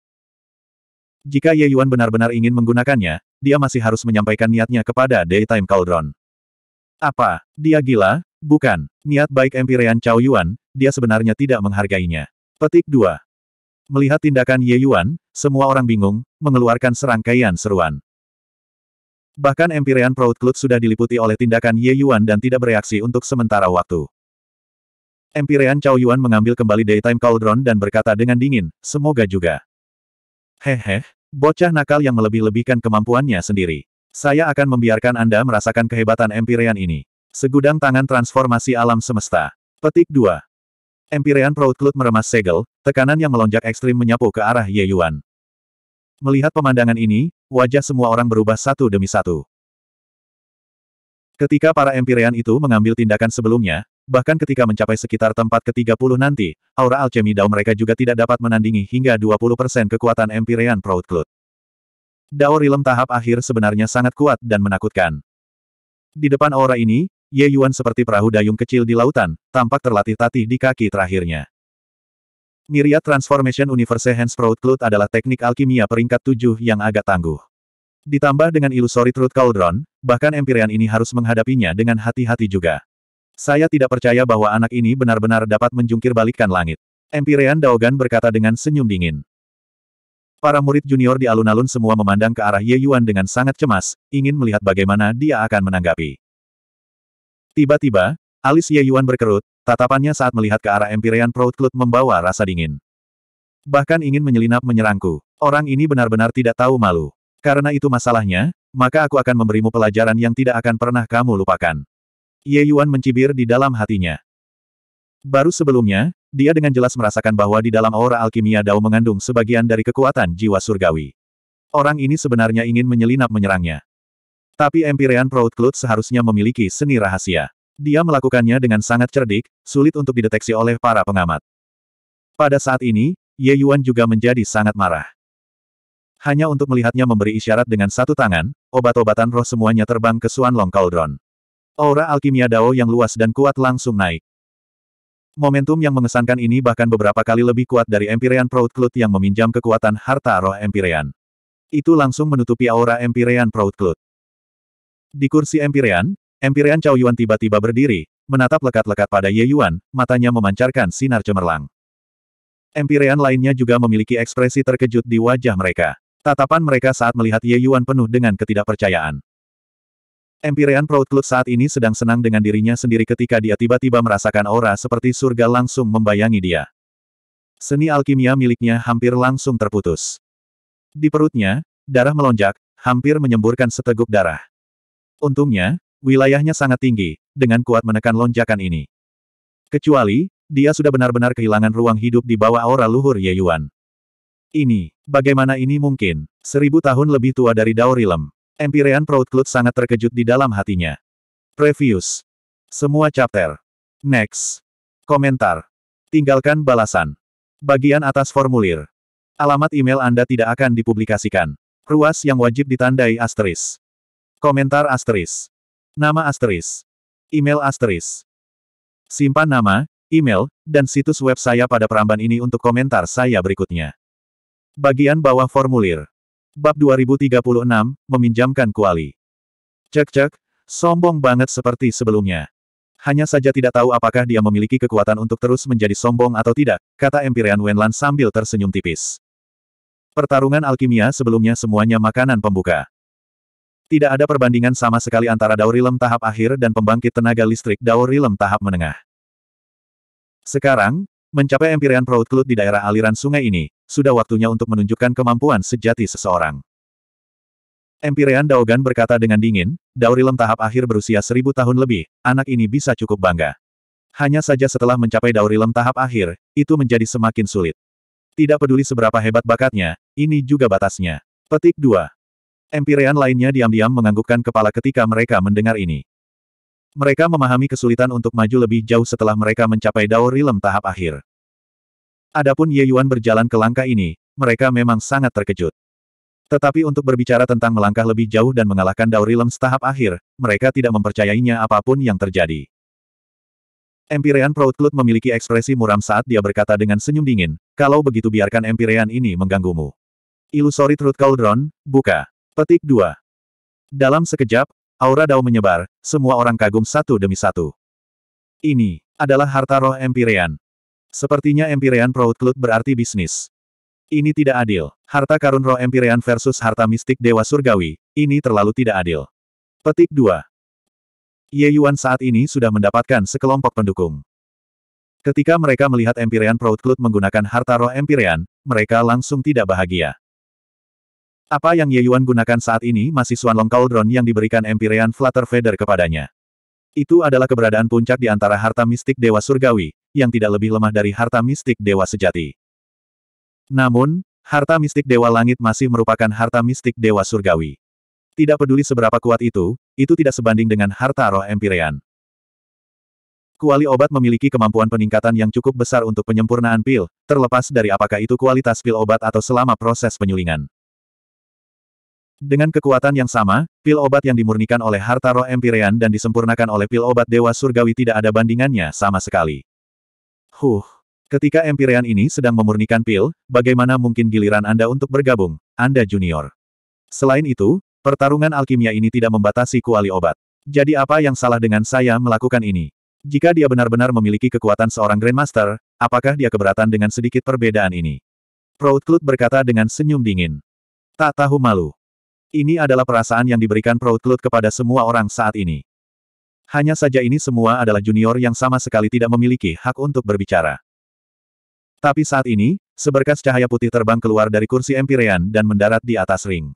Jika Ye Yuan benar-benar ingin menggunakannya, dia masih harus menyampaikan niatnya kepada Daytime Cauldron. Apa? Dia gila? Bukan. Niat baik Empyrean Cao Yuan, dia sebenarnya tidak menghargainya. Petik 2. Melihat tindakan Ye Yuan, semua orang bingung, mengeluarkan serangkaian seruan. Bahkan Empyrean Proud Cloud sudah diliputi oleh tindakan Ye Yuan dan tidak bereaksi untuk sementara waktu. Empyrean Chao Yuan mengambil kembali Daytime Cauldron dan berkata dengan dingin, semoga juga. Hehe, bocah nakal yang melebih-lebihkan kemampuannya sendiri. Saya akan membiarkan Anda merasakan kehebatan Empyrean ini. Segudang tangan transformasi alam semesta. Petik 2. Empirean Proud Cloud meremas segel, tekanan yang melonjak ekstrim menyapu ke arah Ye Yuan. Melihat pemandangan ini, wajah semua orang berubah satu demi satu. Ketika para Empirean itu mengambil tindakan sebelumnya, bahkan ketika mencapai sekitar tempat ke-30 nanti, aura alchemy Dao mereka juga tidak dapat menandingi hingga 20% kekuatan Empirean Proud Cloud. Dao Rilem tahap akhir sebenarnya sangat kuat dan menakutkan. Di depan aura ini, Ye Yuan seperti perahu dayung kecil di lautan, tampak terlatih tatih di kaki terakhirnya. Myriad Transformation Universe Proud Cloud adalah teknik alkimia peringkat tujuh yang agak tangguh. Ditambah dengan ilusori Truth Cauldron, bahkan Empyrean ini harus menghadapinya dengan hati-hati juga. Saya tidak percaya bahwa anak ini benar-benar dapat menjungkir balikkan langit. Empyrean Daogan berkata dengan senyum dingin. Para murid junior di alun-alun semua memandang ke arah Ye Yuan dengan sangat cemas, ingin melihat bagaimana dia akan menanggapi. Tiba-tiba, alis Ye Yuan berkerut, tatapannya saat melihat ke arah Empyrean Proud Cloud membawa rasa dingin. Bahkan ingin menyelinap menyerangku. Orang ini benar-benar tidak tahu malu. Karena itu masalahnya, maka aku akan memberimu pelajaran yang tidak akan pernah kamu lupakan. Ye Yuan mencibir di dalam hatinya. Baru sebelumnya, dia dengan jelas merasakan bahwa di dalam aura alkimia Dao mengandung sebagian dari kekuatan jiwa surgawi. Orang ini sebenarnya ingin menyelinap menyerangnya. Tapi Empyrean Proud Cloud seharusnya memiliki seni rahasia. Dia melakukannya dengan sangat cerdik, sulit untuk dideteksi oleh para pengamat. Pada saat ini, Ye Yuan juga menjadi sangat marah. Hanya untuk melihatnya memberi isyarat dengan satu tangan, obat-obatan roh semuanya terbang ke Long Cauldron. Aura alkimia Dao yang luas dan kuat langsung naik. Momentum yang mengesankan ini bahkan beberapa kali lebih kuat dari Empyrean Proud Cloud yang meminjam kekuatan harta roh Empyrean. Itu langsung menutupi aura Empyrean Proud Cloud. Di kursi Empyrean, Empyrean Cao Yuan tiba-tiba berdiri, menatap lekat-lekat pada Ye Yuan, matanya memancarkan sinar cemerlang. Empyrean lainnya juga memiliki ekspresi terkejut di wajah mereka. Tatapan mereka saat melihat Ye Yuan penuh dengan ketidakpercayaan. Empyrean Proud saat ini sedang senang dengan dirinya sendiri ketika dia tiba-tiba merasakan aura seperti surga langsung membayangi dia. Seni alkimia miliknya hampir langsung terputus. Di perutnya, darah melonjak, hampir menyemburkan seteguk darah. Untungnya, wilayahnya sangat tinggi, dengan kuat menekan lonjakan ini. Kecuali, dia sudah benar-benar kehilangan ruang hidup di bawah aura luhur Ye Yuan. Ini, bagaimana ini mungkin? Seribu tahun lebih tua dari Daorilem, Empirean Proudcloud sangat terkejut di dalam hatinya. Previous. Semua chapter. Next. Komentar. Tinggalkan balasan. Bagian atas formulir. Alamat email Anda tidak akan dipublikasikan. Ruas yang wajib ditandai asteris. Komentar asteris. Nama asteris. Email asteris. Simpan nama, email, dan situs web saya pada peramban ini untuk komentar saya berikutnya. Bagian bawah formulir. Bab 2036, meminjamkan kuali. Cek-cek, sombong banget seperti sebelumnya. Hanya saja tidak tahu apakah dia memiliki kekuatan untuk terus menjadi sombong atau tidak, kata Empyrean Wenlan sambil tersenyum tipis. Pertarungan alkimia sebelumnya semuanya makanan pembuka. Tidak ada perbandingan sama sekali antara Daurilem tahap akhir dan pembangkit tenaga listrik Daurilem tahap menengah. Sekarang, mencapai Empyrean Proutclut di daerah aliran sungai ini, sudah waktunya untuk menunjukkan kemampuan sejati seseorang. Empyrean Daogan berkata dengan dingin, Daurilem tahap akhir berusia seribu tahun lebih, anak ini bisa cukup bangga. Hanya saja setelah mencapai Daurilem tahap akhir, itu menjadi semakin sulit. Tidak peduli seberapa hebat bakatnya, ini juga batasnya. Petik 2. Empirean lainnya diam-diam menganggukkan kepala ketika mereka mendengar ini. Mereka memahami kesulitan untuk maju lebih jauh setelah mereka mencapai Dao Rilem tahap akhir. Adapun Ye Yuan berjalan ke langkah ini, mereka memang sangat terkejut. Tetapi untuk berbicara tentang melangkah lebih jauh dan mengalahkan Dao Rilem tahap akhir, mereka tidak mempercayainya apapun yang terjadi. Empirean Cloud memiliki ekspresi muram saat dia berkata dengan senyum dingin, kalau begitu biarkan Empirean ini mengganggumu. Illusory Truth Cauldron, buka. Petik 2. Dalam sekejap, aura Dao menyebar, semua orang kagum satu demi satu. Ini adalah harta roh Empirean. Sepertinya Empirean Proud Cloud berarti bisnis. Ini tidak adil. Harta karun roh Empirean versus harta mistik Dewa Surgawi, ini terlalu tidak adil. Petik 2. Ye Yuan saat ini sudah mendapatkan sekelompok pendukung. Ketika mereka melihat Empirean Proud Cloud menggunakan harta roh Empirean, mereka langsung tidak bahagia. Apa yang Ye Yuan gunakan saat ini masih Suan Long Cauldron yang diberikan Empyrean Flutter Feather kepadanya. Itu adalah keberadaan puncak di antara harta mistik Dewa Surgawi, yang tidak lebih lemah dari harta mistik Dewa Sejati. Namun, harta mistik Dewa Langit masih merupakan harta mistik Dewa Surgawi. Tidak peduli seberapa kuat itu, itu tidak sebanding dengan harta roh Empyrean. Kuali obat memiliki kemampuan peningkatan yang cukup besar untuk penyempurnaan pil, terlepas dari apakah itu kualitas pil obat atau selama proses penyulingan. Dengan kekuatan yang sama, pil obat yang dimurnikan oleh harta roh Empirean dan disempurnakan oleh pil obat Dewa Surgawi tidak ada bandingannya sama sekali. Huh. Ketika Empirean ini sedang memurnikan pil, bagaimana mungkin giliran Anda untuk bergabung, Anda junior. Selain itu, pertarungan alkimia ini tidak membatasi kuali obat. Jadi apa yang salah dengan saya melakukan ini? Jika dia benar-benar memiliki kekuatan seorang Grandmaster, apakah dia keberatan dengan sedikit perbedaan ini? Proutclut berkata dengan senyum dingin. Tak tahu malu. Ini adalah perasaan yang diberikan Proud Cloud kepada semua orang saat ini. Hanya saja ini semua adalah junior yang sama sekali tidak memiliki hak untuk berbicara. Tapi saat ini, seberkas cahaya putih terbang keluar dari kursi Empyrean dan mendarat di atas ring.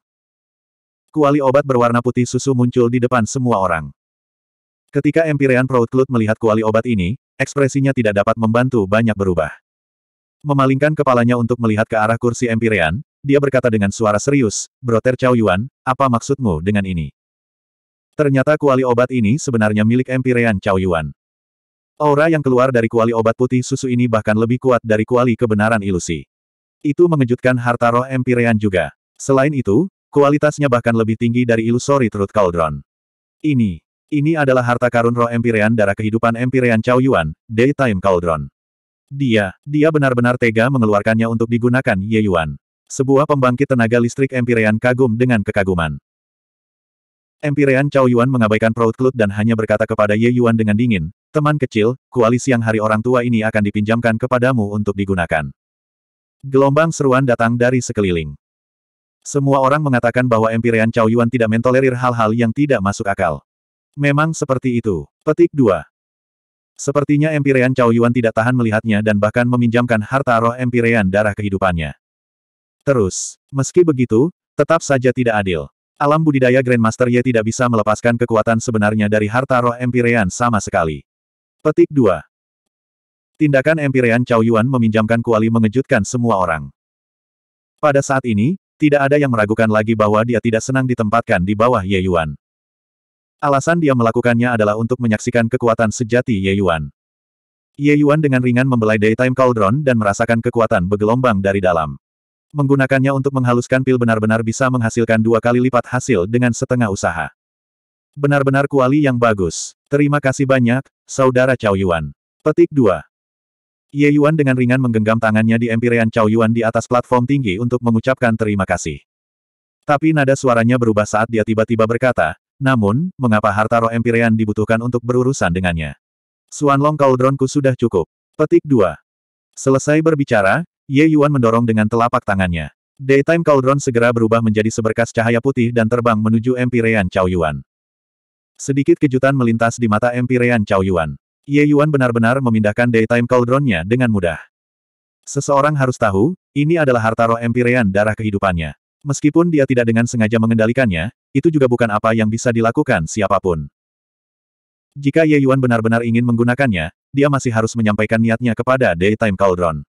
Kuali obat berwarna putih susu muncul di depan semua orang. Ketika Empyrean Proud Cloud melihat kuali obat ini, ekspresinya tidak dapat membantu banyak berubah. Memalingkan kepalanya untuk melihat ke arah kursi Empyrean, dia berkata dengan suara serius, Broter Chao Yuan, apa maksudmu dengan ini? Ternyata kuali obat ini sebenarnya milik Empirean Chao Yuan. Aura yang keluar dari kuali obat putih susu ini bahkan lebih kuat dari kuali kebenaran ilusi. Itu mengejutkan harta roh Empirean juga. Selain itu, kualitasnya bahkan lebih tinggi dari ilusori Truth Cauldron. Ini, ini adalah harta karun roh Empirean darah kehidupan Empirean Chao Yuan, Daytime Cauldron. Dia, dia benar-benar tega mengeluarkannya untuk digunakan Ye Yuan. Sebuah pembangkit tenaga listrik Empyrean kagum dengan kekaguman. Empyrean Chao Yuan mengabaikan Proud Cloud dan hanya berkata kepada Ye Yuan dengan dingin, Teman kecil, koalisi yang hari orang tua ini akan dipinjamkan kepadamu untuk digunakan. Gelombang seruan datang dari sekeliling. Semua orang mengatakan bahwa Empyrean Chao Yuan tidak mentolerir hal-hal yang tidak masuk akal. Memang seperti itu. Petik 2. Sepertinya Empyrean Chao Yuan tidak tahan melihatnya dan bahkan meminjamkan harta roh Empyrean darah kehidupannya. Terus, meski begitu, tetap saja tidak adil. Alam budidaya Grandmaster Ye tidak bisa melepaskan kekuatan sebenarnya dari harta roh Empyrean sama sekali. Petik 2. Tindakan Empyrean Chao Yuan meminjamkan kuali mengejutkan semua orang. Pada saat ini, tidak ada yang meragukan lagi bahwa dia tidak senang ditempatkan di bawah Ye Yuan. Alasan dia melakukannya adalah untuk menyaksikan kekuatan sejati Ye Yuan. Ye Yuan dengan ringan membelai Daytime Cauldron dan merasakan kekuatan bergelombang dari dalam. Menggunakannya untuk menghaluskan pil benar-benar bisa menghasilkan dua kali lipat hasil dengan setengah usaha. Benar-benar kuali yang bagus. Terima kasih banyak, Saudara Chao Yuan. Petik 2. Ye Yuan dengan ringan menggenggam tangannya di empirean Chao Yuan di atas platform tinggi untuk mengucapkan terima kasih. Tapi nada suaranya berubah saat dia tiba-tiba berkata, namun, mengapa harta roh empirean dibutuhkan untuk berurusan dengannya? Suan Long Cauldronku sudah cukup. Petik 2. Selesai berbicara, Ye Yuan mendorong dengan telapak tangannya. Daytime Cauldron segera berubah menjadi seberkas cahaya putih dan terbang menuju Empyrean Chao Yuan. Sedikit kejutan melintas di mata Empyrean Chao Yuan. Ye Yuan benar-benar memindahkan Daytime Cauldronnya dengan mudah. Seseorang harus tahu, ini adalah harta roh Empyrean darah kehidupannya. Meskipun dia tidak dengan sengaja mengendalikannya, itu juga bukan apa yang bisa dilakukan siapapun. Jika Ye Yuan benar-benar ingin menggunakannya, dia masih harus menyampaikan niatnya kepada Daytime Cauldron.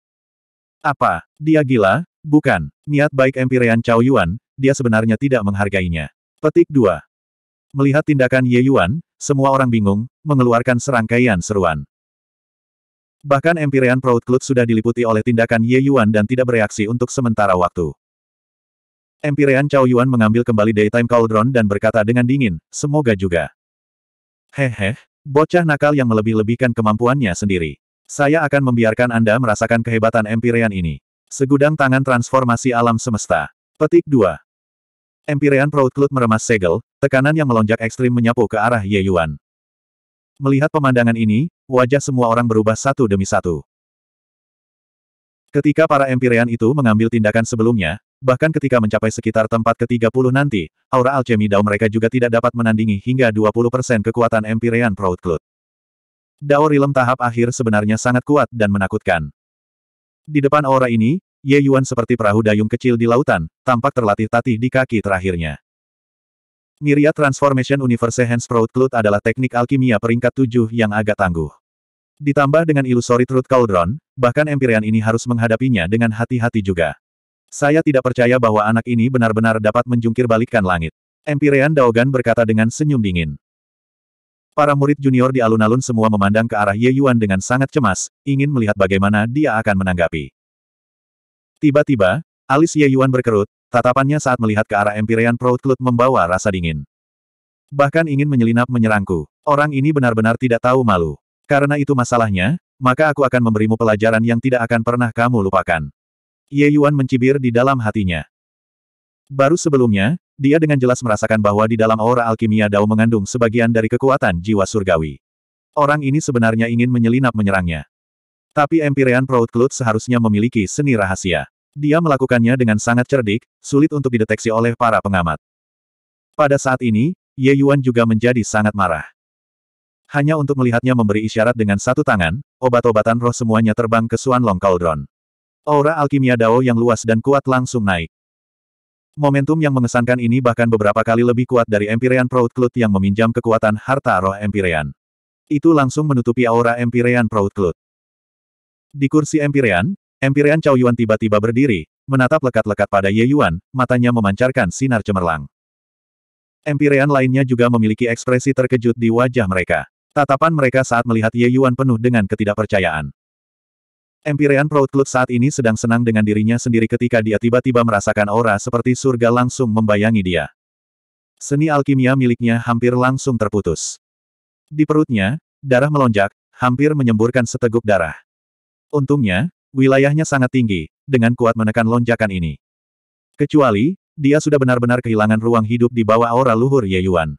Apa? Dia gila? Bukan. Niat baik Empirean Cao Yuan, dia sebenarnya tidak menghargainya. Petik 2. Melihat tindakan Ye Yuan, semua orang bingung, mengeluarkan serangkaian seruan. Bahkan Empirean Proud Cloud sudah diliputi oleh tindakan Ye Yuan dan tidak bereaksi untuk sementara waktu. Empirean Cao Yuan mengambil kembali Daytime Cauldron dan berkata dengan dingin, semoga juga. Hehe, bocah nakal yang melebih-lebihkan kemampuannya sendiri. Saya akan membiarkan Anda merasakan kehebatan Empyrean ini. Segudang tangan transformasi alam semesta. Petik 2. Empyrean Cloud meremas segel, tekanan yang melonjak ekstrim menyapu ke arah Ye Yuan. Melihat pemandangan ini, wajah semua orang berubah satu demi satu. Ketika para Empyrean itu mengambil tindakan sebelumnya, bahkan ketika mencapai sekitar tempat ke-30 nanti, aura alchemy dao mereka juga tidak dapat menandingi hingga 20% kekuatan Empyrean Cloud. Dao Rilem tahap akhir sebenarnya sangat kuat dan menakutkan. Di depan aura ini, Ye Yuan seperti perahu dayung kecil di lautan, tampak terlatih tatih di kaki terakhirnya. Myriad Transformation Universe Hands Proud Cloud adalah teknik alkimia peringkat tujuh yang agak tangguh. Ditambah dengan ilusori Truth Cauldron, bahkan Empyrean ini harus menghadapinya dengan hati-hati juga. Saya tidak percaya bahwa anak ini benar-benar dapat menjungkir balikkan langit. Empyrean Daogan berkata dengan senyum dingin. Para murid junior di alun-alun semua memandang ke arah Ye Yuan dengan sangat cemas, ingin melihat bagaimana dia akan menanggapi. Tiba-tiba, alis Ye Yuan berkerut, tatapannya saat melihat ke arah Empyrean Proud Cloud membawa rasa dingin. Bahkan ingin menyelinap menyerangku. Orang ini benar-benar tidak tahu malu. Karena itu masalahnya, maka aku akan memberimu pelajaran yang tidak akan pernah kamu lupakan. Ye Yuan mencibir di dalam hatinya. Baru sebelumnya, dia dengan jelas merasakan bahwa di dalam aura alkimia Dao mengandung sebagian dari kekuatan jiwa surgawi. Orang ini sebenarnya ingin menyelinap menyerangnya. Tapi Empyrean Proud seharusnya memiliki seni rahasia. Dia melakukannya dengan sangat cerdik, sulit untuk dideteksi oleh para pengamat. Pada saat ini, Ye Yuan juga menjadi sangat marah. Hanya untuk melihatnya memberi isyarat dengan satu tangan, obat-obatan roh semuanya terbang ke Suan Long Cauldron. Aura alkimia Dao yang luas dan kuat langsung naik. Momentum yang mengesankan ini bahkan beberapa kali lebih kuat dari Empyrean Proud Cloud yang meminjam kekuatan harta roh Empyrean. Itu langsung menutupi aura Empyrean Proud Cloud. Di kursi Empyrean, Empyrean Chao Yuan tiba-tiba berdiri, menatap lekat-lekat pada Ye Yuan, matanya memancarkan sinar cemerlang. Empyrean lainnya juga memiliki ekspresi terkejut di wajah mereka. Tatapan mereka saat melihat Ye Yuan penuh dengan ketidakpercayaan. Empyrean Cloud saat ini sedang senang dengan dirinya sendiri ketika dia tiba-tiba merasakan aura seperti surga langsung membayangi dia. Seni alkimia miliknya hampir langsung terputus. Di perutnya, darah melonjak, hampir menyemburkan seteguk darah. Untungnya, wilayahnya sangat tinggi, dengan kuat menekan lonjakan ini. Kecuali, dia sudah benar-benar kehilangan ruang hidup di bawah aura luhur Ye Yuan.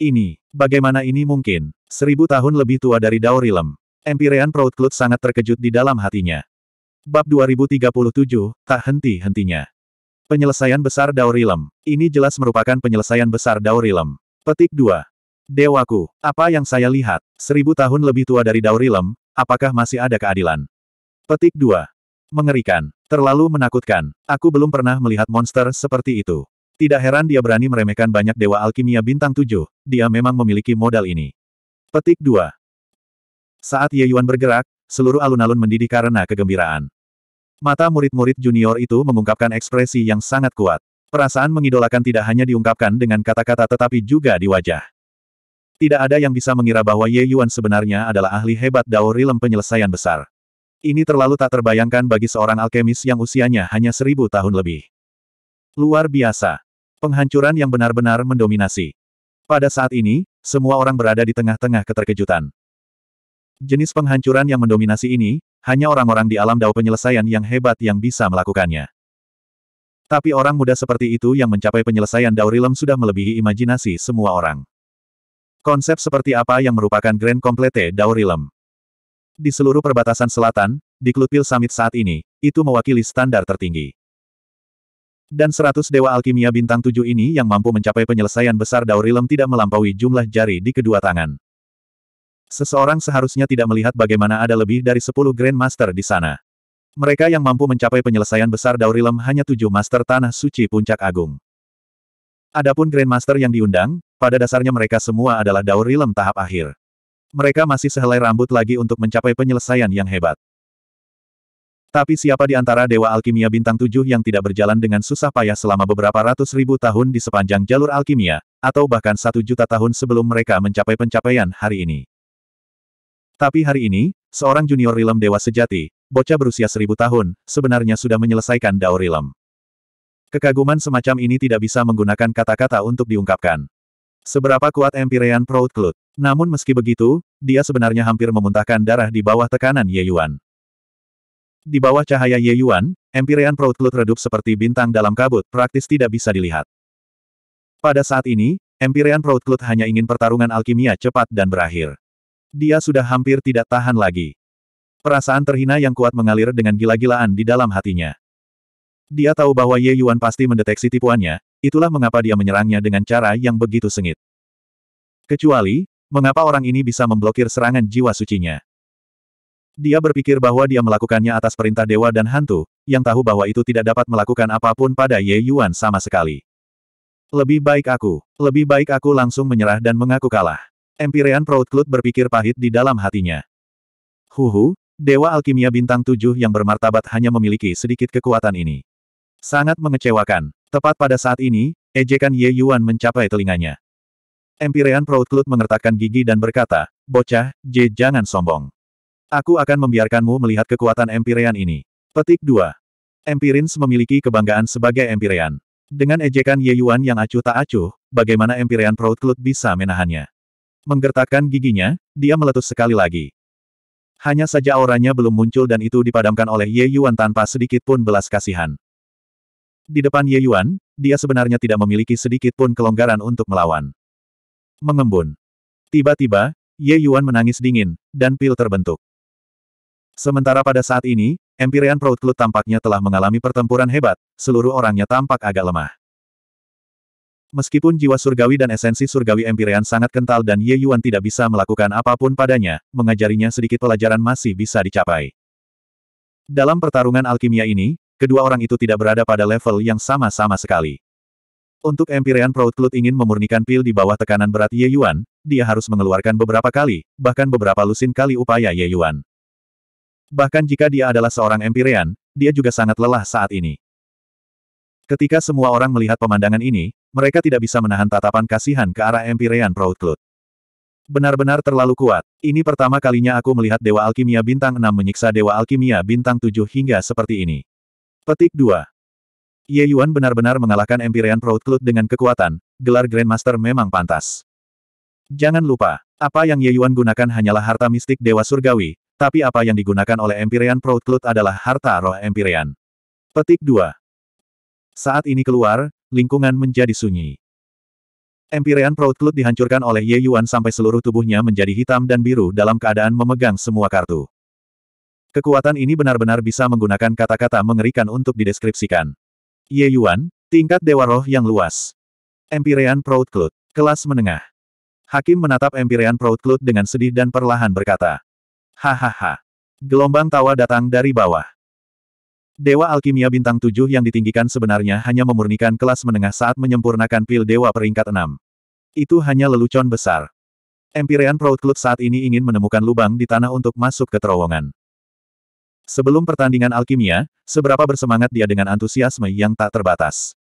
Ini, bagaimana ini mungkin? Seribu tahun lebih tua dari Daurilem. Empirean Cloud sangat terkejut di dalam hatinya. Bab 2037, tak henti-hentinya. Penyelesaian besar Daurilem. Ini jelas merupakan penyelesaian besar Daurilem. Petik 2. Dewaku, apa yang saya lihat? Seribu tahun lebih tua dari Daurilem, apakah masih ada keadilan? Petik 2. Mengerikan. Terlalu menakutkan. Aku belum pernah melihat monster seperti itu. Tidak heran dia berani meremehkan banyak dewa alkimia bintang 7, dia memang memiliki modal ini. Petik 2. Saat Ye Yuan bergerak, seluruh alun-alun mendidih karena kegembiraan. Mata murid-murid junior itu mengungkapkan ekspresi yang sangat kuat. Perasaan mengidolakan tidak hanya diungkapkan dengan kata-kata tetapi juga di wajah. Tidak ada yang bisa mengira bahwa Ye Yuan sebenarnya adalah ahli hebat Dao Rilem penyelesaian besar. Ini terlalu tak terbayangkan bagi seorang alkemis yang usianya hanya seribu tahun lebih. Luar biasa. Penghancuran yang benar-benar mendominasi. Pada saat ini, semua orang berada di tengah-tengah keterkejutan. Jenis penghancuran yang mendominasi ini, hanya orang-orang di alam dao penyelesaian yang hebat yang bisa melakukannya. Tapi orang muda seperti itu yang mencapai penyelesaian dao realm sudah melebihi imajinasi semua orang. Konsep seperti apa yang merupakan Grand Complete Dao Realm? Di seluruh perbatasan selatan, di Klutpil Summit saat ini, itu mewakili standar tertinggi. Dan seratus Dewa Alkimia Bintang tujuh ini yang mampu mencapai penyelesaian besar Daurilem tidak melampaui jumlah jari di kedua tangan. Seseorang seharusnya tidak melihat bagaimana ada lebih dari 10 Grandmaster di sana. Mereka yang mampu mencapai penyelesaian besar Daurilem hanya tujuh Master Tanah Suci Puncak Agung. Adapun Grandmaster yang diundang, pada dasarnya mereka semua adalah Daurilem tahap akhir. Mereka masih sehelai rambut lagi untuk mencapai penyelesaian yang hebat. Tapi siapa di antara Dewa Alkimia Bintang tujuh yang tidak berjalan dengan susah payah selama beberapa ratus ribu tahun di sepanjang jalur alkimia, atau bahkan satu juta tahun sebelum mereka mencapai pencapaian hari ini? Tapi hari ini, seorang junior Rilem Dewa Sejati, bocah berusia seribu tahun, sebenarnya sudah menyelesaikan Dao Rilem. Kekaguman semacam ini tidak bisa menggunakan kata-kata untuk diungkapkan. Seberapa kuat Empyrean Proud Clut. Namun meski begitu, dia sebenarnya hampir memuntahkan darah di bawah tekanan Ye Yuan. Di bawah cahaya Ye Yuan, Empyrean Proud Clut redup seperti bintang dalam kabut, praktis tidak bisa dilihat. Pada saat ini, Empyrean Proud Clut hanya ingin pertarungan alkimia cepat dan berakhir. Dia sudah hampir tidak tahan lagi. Perasaan terhina yang kuat mengalir dengan gila-gilaan di dalam hatinya. Dia tahu bahwa Ye Yuan pasti mendeteksi tipuannya, itulah mengapa dia menyerangnya dengan cara yang begitu sengit. Kecuali, mengapa orang ini bisa memblokir serangan jiwa sucinya. Dia berpikir bahwa dia melakukannya atas perintah dewa dan hantu, yang tahu bahwa itu tidak dapat melakukan apapun pada Ye Yuan sama sekali. Lebih baik aku, lebih baik aku langsung menyerah dan mengaku kalah. Empirean Proutclut berpikir pahit di dalam hatinya. Huhu, Dewa Alkimia Bintang Tujuh yang bermartabat hanya memiliki sedikit kekuatan ini. Sangat mengecewakan. Tepat pada saat ini, ejekan Ye Yuan mencapai telinganya. Empirean Proutclut mengertakkan gigi dan berkata, Bocah, J jangan sombong. Aku akan membiarkanmu melihat kekuatan Empirean ini. Petik 2. Empirins memiliki kebanggaan sebagai Empirean. Dengan ejekan Ye Yuan yang acuh tak acuh, bagaimana Empirean Proutclut bisa menahannya? Menggertakkan giginya, dia meletus sekali lagi. Hanya saja auranya belum muncul dan itu dipadamkan oleh Ye Yuan tanpa sedikit pun belas kasihan. Di depan Ye Yuan, dia sebenarnya tidak memiliki sedikit pun kelonggaran untuk melawan. Mengembun. Tiba-tiba, Ye Yuan menangis dingin, dan pil terbentuk. Sementara pada saat ini, Empyrean Proud Cloud tampaknya telah mengalami pertempuran hebat, seluruh orangnya tampak agak lemah. Meskipun jiwa surgawi dan esensi surgawi empirean sangat kental dan Ye Yuan tidak bisa melakukan apapun padanya, mengajarinya sedikit pelajaran masih bisa dicapai. Dalam pertarungan alkimia ini, kedua orang itu tidak berada pada level yang sama-sama sekali. Untuk empirean Proud Cloud ingin memurnikan pil di bawah tekanan berat Ye Yuan, dia harus mengeluarkan beberapa kali, bahkan beberapa lusin kali upaya Ye Yuan. Bahkan jika dia adalah seorang empirean, dia juga sangat lelah saat ini. Ketika semua orang melihat pemandangan ini, mereka tidak bisa menahan tatapan kasihan ke arah Empyrean Proudcloud. Benar-benar terlalu kuat. Ini pertama kalinya aku melihat Dewa Alkimia Bintang 6 menyiksa Dewa Alkimia Bintang 7 hingga seperti ini. Petik 2. Ye Yuan benar-benar mengalahkan Empyrean Proudcloud dengan kekuatan, gelar Grandmaster memang pantas. Jangan lupa, apa yang Ye Yuan gunakan hanyalah harta mistik Dewa Surgawi, tapi apa yang digunakan oleh Empyrean Proudcloud adalah harta roh Empyrean. Petik 2. Saat ini keluar, lingkungan menjadi sunyi. Empirean Proud Cloud dihancurkan oleh Ye Yuan sampai seluruh tubuhnya menjadi hitam dan biru dalam keadaan memegang semua kartu. Kekuatan ini benar-benar bisa menggunakan kata-kata mengerikan untuk dideskripsikan. Ye Yuan, tingkat Dewa Roh yang luas. Empirean Proud Cloud, kelas menengah. Hakim menatap Empirean Proud Cloud dengan sedih dan perlahan berkata. Hahaha. Gelombang tawa datang dari bawah. Dewa Alkimia Bintang 7 yang ditinggikan sebenarnya hanya memurnikan kelas menengah saat menyempurnakan pil Dewa peringkat 6. Itu hanya lelucon besar. Empirean Proud Club saat ini ingin menemukan lubang di tanah untuk masuk ke terowongan. Sebelum pertandingan alkimia, seberapa bersemangat dia dengan antusiasme yang tak terbatas.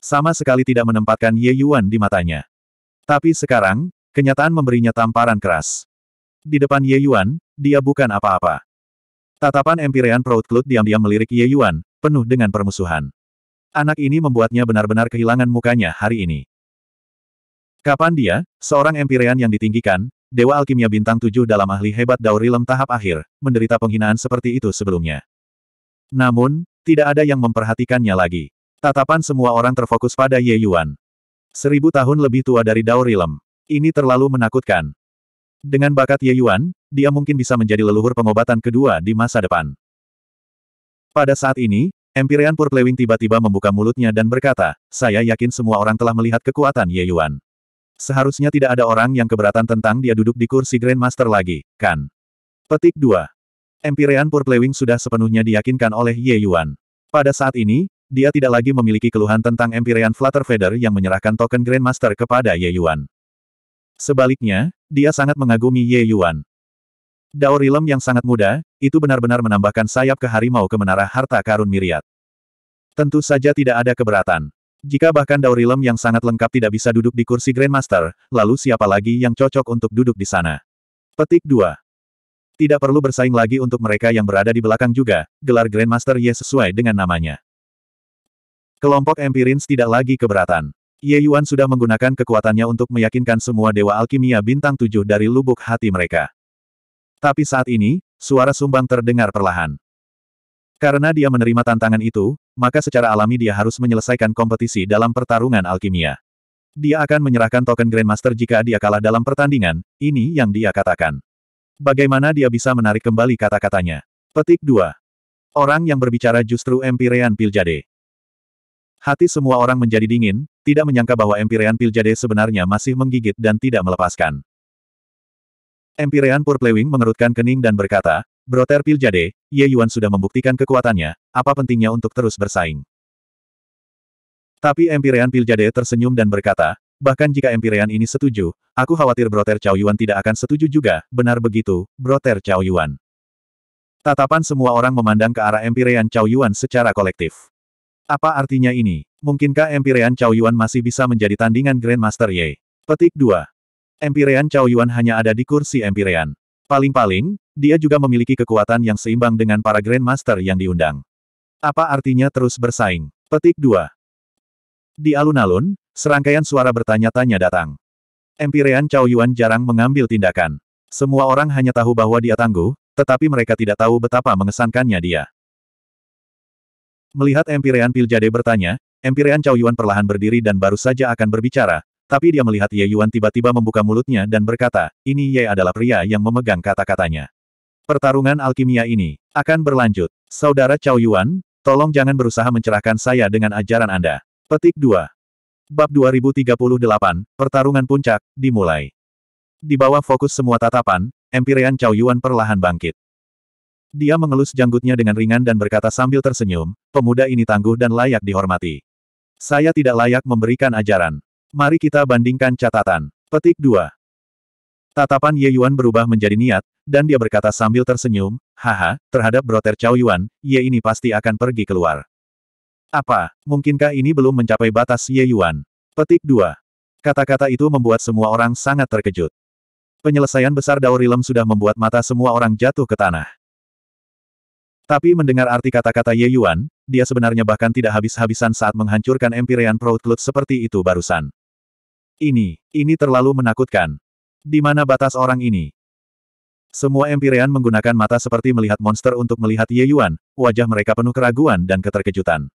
Sama sekali tidak menempatkan Ye Yuan di matanya. Tapi sekarang, kenyataan memberinya tamparan keras. Di depan Ye Yuan, dia bukan apa-apa. Tatapan Empyrean Proud Cloud diam-diam melirik Ye Yuan, penuh dengan permusuhan. Anak ini membuatnya benar-benar kehilangan mukanya hari ini. Kapan dia, seorang Empyrean yang ditinggikan, Dewa Alkimia Bintang 7 dalam ahli hebat Daurilem tahap akhir, menderita penghinaan seperti itu sebelumnya. Namun, tidak ada yang memperhatikannya lagi. Tatapan semua orang terfokus pada Ye Yuan. Seribu tahun lebih tua dari Daurilem. Ini terlalu menakutkan. Dengan bakat Ye Yuan, dia mungkin bisa menjadi leluhur pengobatan kedua di masa depan. Pada saat ini, Empyrean Purplewing tiba-tiba membuka mulutnya dan berkata, saya yakin semua orang telah melihat kekuatan Ye Yuan. Seharusnya tidak ada orang yang keberatan tentang dia duduk di kursi Grandmaster lagi, kan? Petik 2. Empyrean Purplewing sudah sepenuhnya diyakinkan oleh Ye Yuan. Pada saat ini, dia tidak lagi memiliki keluhan tentang Empyrean Flutterfeather yang menyerahkan token Grandmaster kepada Ye Yuan. Sebaliknya, dia sangat mengagumi Ye Yuan. Dao yang sangat muda, itu benar-benar menambahkan sayap ke harimau ke menara harta karun miriat. Tentu saja tidak ada keberatan. Jika bahkan Dao yang sangat lengkap tidak bisa duduk di kursi Grandmaster, lalu siapa lagi yang cocok untuk duduk di sana? Petik 2. Tidak perlu bersaing lagi untuk mereka yang berada di belakang juga, gelar Grandmaster Ye sesuai dengan namanya. Kelompok Empirins tidak lagi keberatan. Ye Yuan sudah menggunakan kekuatannya untuk meyakinkan semua dewa alkimia bintang tujuh dari lubuk hati mereka. Tapi saat ini, suara sumbang terdengar perlahan. Karena dia menerima tantangan itu, maka secara alami dia harus menyelesaikan kompetisi dalam pertarungan alkimia. Dia akan menyerahkan token Grandmaster jika dia kalah dalam pertandingan, ini yang dia katakan. Bagaimana dia bisa menarik kembali kata-katanya? Petik 2. Orang yang berbicara justru Empyrean Piljade. Hati semua orang menjadi dingin, tidak menyangka bahwa Empyrean Piljade sebenarnya masih menggigit dan tidak melepaskan. Empyrean Purplewing mengerutkan kening dan berkata, Broter Piljade, Ye Yuan sudah membuktikan kekuatannya, apa pentingnya untuk terus bersaing. Tapi Empyrean Piljade tersenyum dan berkata, bahkan jika Empyrean ini setuju, aku khawatir Broter Chao Yuan tidak akan setuju juga, benar begitu, Broter Chao Yuan. Tatapan semua orang memandang ke arah Empyrean Chao Yuan secara kolektif. Apa artinya ini? Mungkinkah Empyrean Chao Yuan masih bisa menjadi tandingan Grandmaster Ye? Petik 2. Empirean Chao Yuan hanya ada di kursi Empyrean. Paling-paling, dia juga memiliki kekuatan yang seimbang dengan para Grandmaster yang diundang. Apa artinya terus bersaing? Petik 2. Di alun-alun, serangkaian suara bertanya-tanya datang. Empyrean Chao Yuan jarang mengambil tindakan. Semua orang hanya tahu bahwa dia tangguh, tetapi mereka tidak tahu betapa mengesankannya dia. Melihat Empirean Piljade bertanya, Empirean Cao Yuan perlahan berdiri dan baru saja akan berbicara, tapi dia melihat Ye Yuan tiba-tiba membuka mulutnya dan berkata, ini Ye adalah pria yang memegang kata-katanya. Pertarungan alkimia ini akan berlanjut. Saudara Cao Yuan, tolong jangan berusaha mencerahkan saya dengan ajaran Anda. Petik 2. Bab 2038, Pertarungan Puncak, dimulai. Di bawah fokus semua tatapan, Empirean Cao Yuan perlahan bangkit. Dia mengelus janggutnya dengan ringan dan berkata sambil tersenyum, pemuda ini tangguh dan layak dihormati. Saya tidak layak memberikan ajaran. Mari kita bandingkan catatan. Petik 2. Tatapan Ye Yuan berubah menjadi niat, dan dia berkata sambil tersenyum, Haha, terhadap broter Cao Yuan, Ye ini pasti akan pergi keluar. Apa, mungkinkah ini belum mencapai batas Ye Yuan? Petik 2. Kata-kata itu membuat semua orang sangat terkejut. Penyelesaian besar Dao sudah membuat mata semua orang jatuh ke tanah. Tapi mendengar arti kata-kata Ye Yuan, dia sebenarnya bahkan tidak habis-habisan saat menghancurkan Empyrean Cloud seperti itu barusan. Ini, ini terlalu menakutkan. Di mana batas orang ini? Semua Empyrean menggunakan mata seperti melihat monster untuk melihat Ye Yuan, wajah mereka penuh keraguan dan keterkejutan.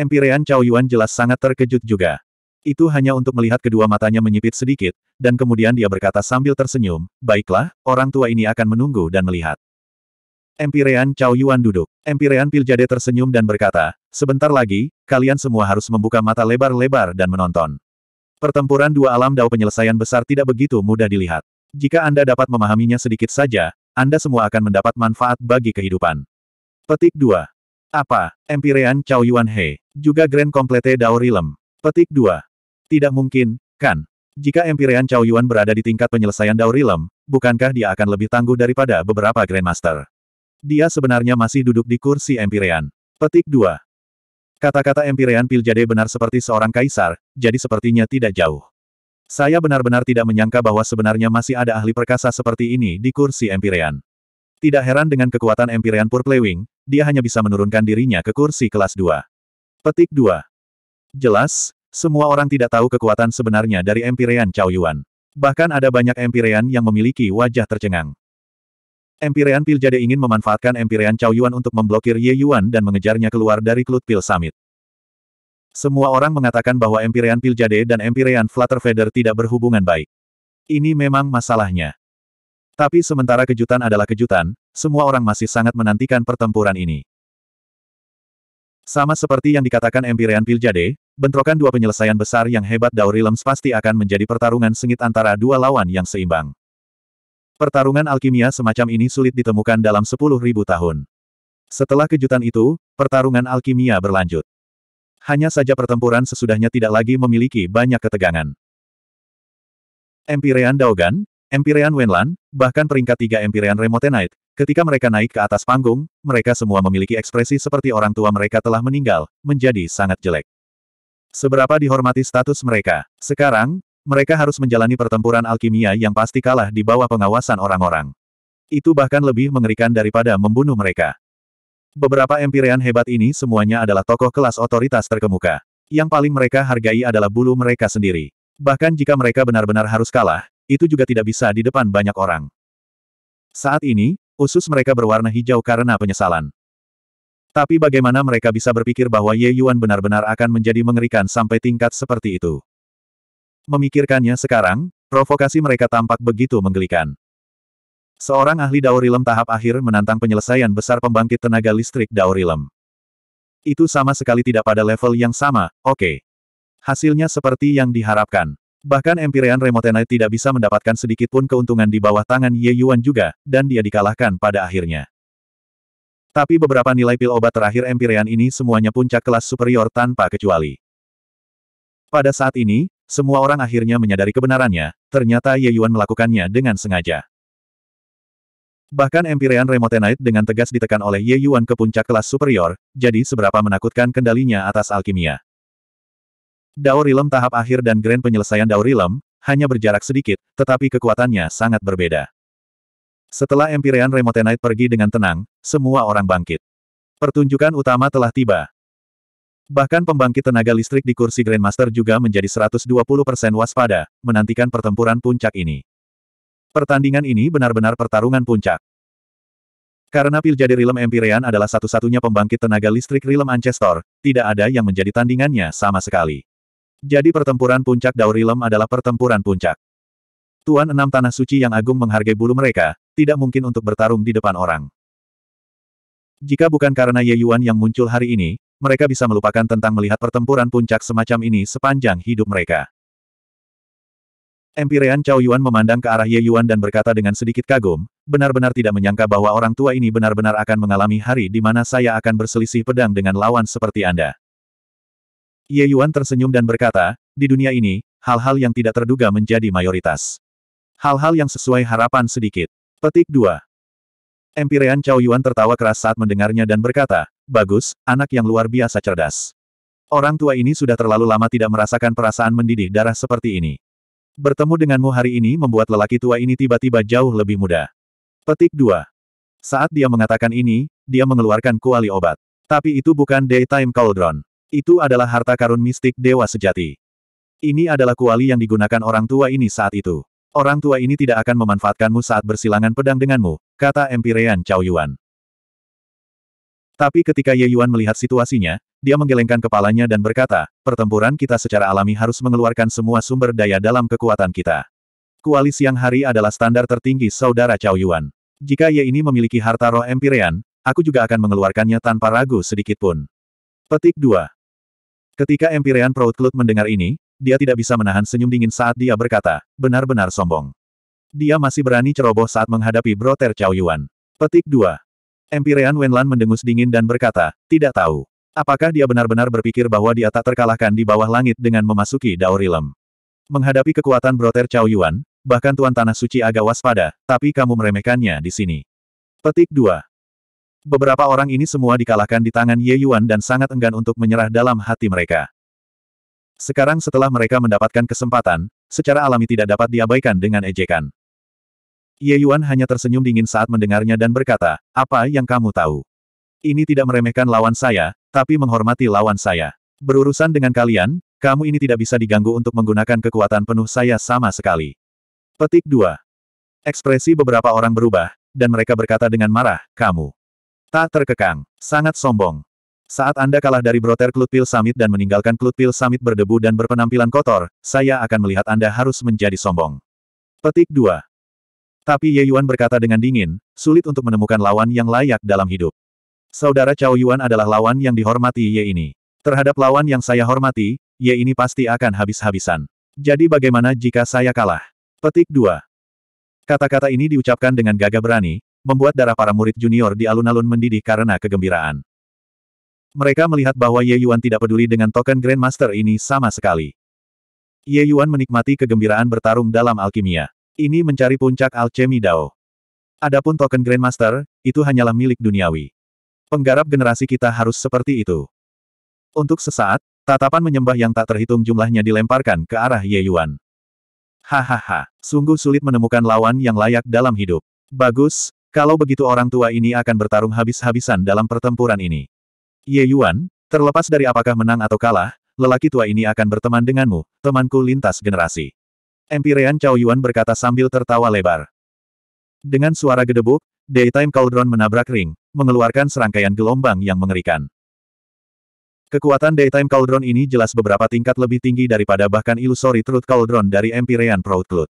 Empyrean Chao Yuan jelas sangat terkejut juga. Itu hanya untuk melihat kedua matanya menyipit sedikit, dan kemudian dia berkata sambil tersenyum, baiklah, orang tua ini akan menunggu dan melihat. Empirean Cao Yuan duduk. Empirean Piljade tersenyum dan berkata, sebentar lagi, kalian semua harus membuka mata lebar-lebar dan menonton. Pertempuran dua alam dao penyelesaian besar tidak begitu mudah dilihat. Jika Anda dapat memahaminya sedikit saja, Anda semua akan mendapat manfaat bagi kehidupan. Petik 2. Apa? Empirean Cao Yuan He. Juga Grand Complete Dao Rilem? Petik 2. Tidak mungkin, kan? Jika Empirean Cao Yuan berada di tingkat penyelesaian Dao Rilem, bukankah dia akan lebih tangguh daripada beberapa Grandmaster? Dia sebenarnya masih duduk di kursi Empirean. Petik 2. Kata-kata Empirean Piljade benar seperti seorang kaisar, jadi sepertinya tidak jauh. Saya benar-benar tidak menyangka bahwa sebenarnya masih ada ahli perkasa seperti ini di kursi Empirean. Tidak heran dengan kekuatan Empirean Purplewing, dia hanya bisa menurunkan dirinya ke kursi kelas 2. Petik 2. Jelas, semua orang tidak tahu kekuatan sebenarnya dari Empirean Cao Yuan. Bahkan ada banyak Empirean yang memiliki wajah tercengang. Empirean Pil Jade ingin memanfaatkan Empirean Chao Yuan untuk memblokir Ye Yuan dan mengejarnya keluar dari Klut Pil Summit. Semua orang mengatakan bahwa Empirean Pil Jade dan Empirean Feather tidak berhubungan baik. Ini memang masalahnya. Tapi sementara kejutan adalah kejutan, semua orang masih sangat menantikan pertempuran ini. Sama seperti yang dikatakan Empirean Pil Jade, bentrokan dua penyelesaian besar yang hebat Daurilems pasti akan menjadi pertarungan sengit antara dua lawan yang seimbang. Pertarungan alkimia semacam ini sulit ditemukan dalam sepuluh ribu tahun. Setelah kejutan itu, pertarungan alkimia berlanjut. Hanya saja pertempuran sesudahnya tidak lagi memiliki banyak ketegangan. Empyrean Daogan, Empyrean Wenlan, bahkan peringkat tiga Empirean Remotenite, ketika mereka naik ke atas panggung, mereka semua memiliki ekspresi seperti orang tua mereka telah meninggal, menjadi sangat jelek. Seberapa dihormati status mereka. Sekarang, mereka harus menjalani pertempuran alkimia yang pasti kalah di bawah pengawasan orang-orang. Itu bahkan lebih mengerikan daripada membunuh mereka. Beberapa empirian hebat ini semuanya adalah tokoh kelas otoritas terkemuka. Yang paling mereka hargai adalah bulu mereka sendiri. Bahkan jika mereka benar-benar harus kalah, itu juga tidak bisa di depan banyak orang. Saat ini, usus mereka berwarna hijau karena penyesalan. Tapi bagaimana mereka bisa berpikir bahwa Ye Yuan benar-benar akan menjadi mengerikan sampai tingkat seperti itu? Memikirkannya sekarang, provokasi mereka tampak begitu menggelikan. Seorang ahli Daurilem tahap akhir menantang penyelesaian besar pembangkit tenaga listrik Daurilem. Itu sama sekali tidak pada level yang sama, oke. Okay. Hasilnya seperti yang diharapkan. Bahkan Empyrean Remotenai tidak bisa mendapatkan sedikit pun keuntungan di bawah tangan Ye Yuan juga, dan dia dikalahkan pada akhirnya. Tapi beberapa nilai pil obat terakhir Empyrean ini semuanya puncak kelas superior tanpa kecuali. Pada saat ini, semua orang akhirnya menyadari kebenarannya, ternyata Ye Yuan melakukannya dengan sengaja. Bahkan Empyrean Remotenite dengan tegas ditekan oleh Ye Yuan ke puncak kelas superior, jadi seberapa menakutkan kendalinya atas alkimia. Daurilem tahap akhir dan grand penyelesaian Daurilem, hanya berjarak sedikit, tetapi kekuatannya sangat berbeda. Setelah Empyrean Remotenite pergi dengan tenang, semua orang bangkit. Pertunjukan utama telah tiba. Bahkan pembangkit tenaga listrik di kursi Grandmaster juga menjadi 120% waspada, menantikan pertempuran puncak ini. Pertandingan ini benar-benar pertarungan puncak. Karena jadi Rilem Empyrean adalah satu-satunya pembangkit tenaga listrik Rilem Ancestor, tidak ada yang menjadi tandingannya sama sekali. Jadi pertempuran puncak Daur Rilem adalah pertempuran puncak. Tuan Enam Tanah Suci yang agung menghargai bulu mereka, tidak mungkin untuk bertarung di depan orang. Jika bukan karena Ye Yuan yang muncul hari ini, mereka bisa melupakan tentang melihat pertempuran puncak semacam ini sepanjang hidup mereka. Empirean Cao Yuan memandang ke arah Ye Yuan dan berkata dengan sedikit kagum, benar-benar tidak menyangka bahwa orang tua ini benar-benar akan mengalami hari di mana saya akan berselisih pedang dengan lawan seperti Anda. Ye Yuan tersenyum dan berkata, di dunia ini, hal-hal yang tidak terduga menjadi mayoritas. Hal-hal yang sesuai harapan sedikit. Petik 2. Empirean Cao Yuan tertawa keras saat mendengarnya dan berkata, Bagus, anak yang luar biasa cerdas. Orang tua ini sudah terlalu lama tidak merasakan perasaan mendidih darah seperti ini. Bertemu denganmu hari ini membuat lelaki tua ini tiba-tiba jauh lebih muda. Petik 2. Saat dia mengatakan ini, dia mengeluarkan kuali obat. Tapi itu bukan Daytime Cauldron. Itu adalah harta karun mistik dewa sejati. Ini adalah kuali yang digunakan orang tua ini saat itu. Orang tua ini tidak akan memanfaatkanmu saat bersilangan pedang denganmu, kata Empirean Cao Yuan. Tapi ketika Ye Yuan melihat situasinya, dia menggelengkan kepalanya dan berkata, pertempuran kita secara alami harus mengeluarkan semua sumber daya dalam kekuatan kita. Kuali siang hari adalah standar tertinggi saudara Cao Yuan. Jika Ye ini memiliki harta roh empirean, aku juga akan mengeluarkannya tanpa ragu sedikitpun." Petik 2. Ketika empirean Proutclut mendengar ini, dia tidak bisa menahan senyum dingin saat dia berkata, benar-benar sombong. Dia masih berani ceroboh saat menghadapi Broter Cao Yuan. Petik 2. Empirean Wenlan mendengus dingin dan berkata, tidak tahu. Apakah dia benar-benar berpikir bahwa dia tak terkalahkan di bawah langit dengan memasuki Dao Menghadapi kekuatan Broter Cao Yuan, bahkan Tuan Tanah Suci agak waspada, tapi kamu meremehkannya di sini. Petik 2. Beberapa orang ini semua dikalahkan di tangan Ye Yuan dan sangat enggan untuk menyerah dalam hati mereka. Sekarang setelah mereka mendapatkan kesempatan, secara alami tidak dapat diabaikan dengan ejekan. Ye Yuan hanya tersenyum dingin saat mendengarnya dan berkata, apa yang kamu tahu? Ini tidak meremehkan lawan saya, tapi menghormati lawan saya. Berurusan dengan kalian, kamu ini tidak bisa diganggu untuk menggunakan kekuatan penuh saya sama sekali. Petik 2. Ekspresi beberapa orang berubah, dan mereka berkata dengan marah, kamu. Tak terkekang, sangat sombong. Saat Anda kalah dari Broter Klutpil Summit dan meninggalkan Klutpil Summit berdebu dan berpenampilan kotor, saya akan melihat Anda harus menjadi sombong. Petik 2. Tapi Ye Yuan berkata dengan dingin, sulit untuk menemukan lawan yang layak dalam hidup. Saudara Cao Yuan adalah lawan yang dihormati Ye ini. Terhadap lawan yang saya hormati, Ye ini pasti akan habis-habisan. Jadi bagaimana jika saya kalah? Petik 2. Kata-kata ini diucapkan dengan gagah berani, membuat darah para murid junior di alun-alun mendidih karena kegembiraan. Mereka melihat bahwa Ye Yuan tidak peduli dengan token Grandmaster ini sama sekali. Ye Yuan menikmati kegembiraan bertarung dalam alkimia. Ini mencari puncak alchemy Dao. Adapun token Grandmaster, itu hanyalah milik duniawi. Penggarap generasi kita harus seperti itu. Untuk sesaat, tatapan menyembah yang tak terhitung jumlahnya dilemparkan ke arah Ye Yuan. Hahaha, sungguh sulit menemukan lawan yang layak dalam hidup. Bagus, kalau begitu orang tua ini akan bertarung habis-habisan dalam pertempuran ini. Ye Yuan, terlepas dari apakah menang atau kalah, lelaki tua ini akan berteman denganmu, temanku lintas generasi. Empirean Cao Yuan berkata sambil tertawa lebar. Dengan suara gedebuk, Daytime Cauldron menabrak ring, mengeluarkan serangkaian gelombang yang mengerikan. Kekuatan Daytime Cauldron ini jelas beberapa tingkat lebih tinggi daripada bahkan Illusory Truth Cauldron dari Empirean Proud Cloud.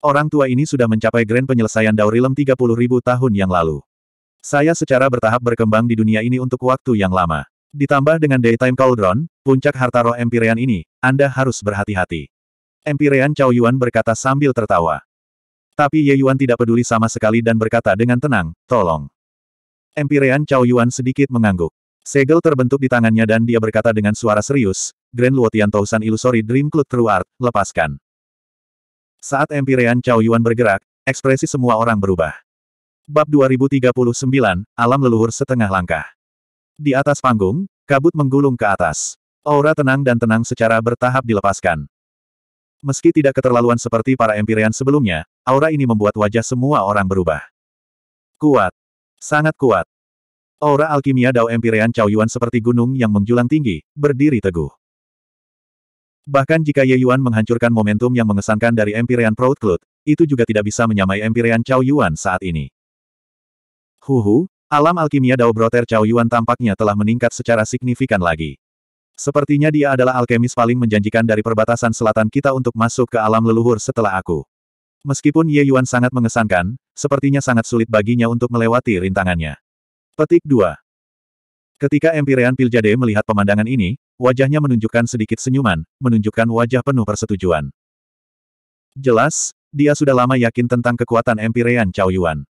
Orang tua ini sudah mencapai grand penyelesaian Daurilem 30.000 tahun yang lalu. Saya secara bertahap berkembang di dunia ini untuk waktu yang lama. Ditambah dengan Daytime Cauldron, puncak harta roh Empyrean ini, Anda harus berhati-hati. Empirean Cao Yuan berkata sambil tertawa. Tapi Ye Yuan tidak peduli sama sekali dan berkata dengan tenang, tolong. Empirean Cao Yuan sedikit mengangguk. Segel terbentuk di tangannya dan dia berkata dengan suara serius, Grand Luotian Tousan Illusory Dream Cloud True Art, lepaskan. Saat empirean Cao Yuan bergerak, ekspresi semua orang berubah. Bab 2039, Alam Leluhur Setengah Langkah. Di atas panggung, kabut menggulung ke atas. Aura tenang dan tenang secara bertahap dilepaskan. Meski tidak keterlaluan seperti para Empyrean sebelumnya, aura ini membuat wajah semua orang berubah. Kuat. Sangat kuat. Aura alkimia Dao Empyrean Cao Yuan seperti gunung yang menjulang tinggi, berdiri teguh. Bahkan jika Ye Yuan menghancurkan momentum yang mengesankan dari Empyrean Proud Cloud, itu juga tidak bisa menyamai Empyrean Cao Yuan saat ini. Huhu, alam alkimia Dao Broter Cao Yuan tampaknya telah meningkat secara signifikan lagi. Sepertinya dia adalah alkemis paling menjanjikan dari perbatasan selatan kita untuk masuk ke alam leluhur setelah aku. Meskipun Ye Yuan sangat mengesankan, sepertinya sangat sulit baginya untuk melewati rintangannya. Petik 2. Ketika Empirean Piljade melihat pemandangan ini, wajahnya menunjukkan sedikit senyuman, menunjukkan wajah penuh persetujuan. Jelas, dia sudah lama yakin tentang kekuatan Empirean Cao Yuan.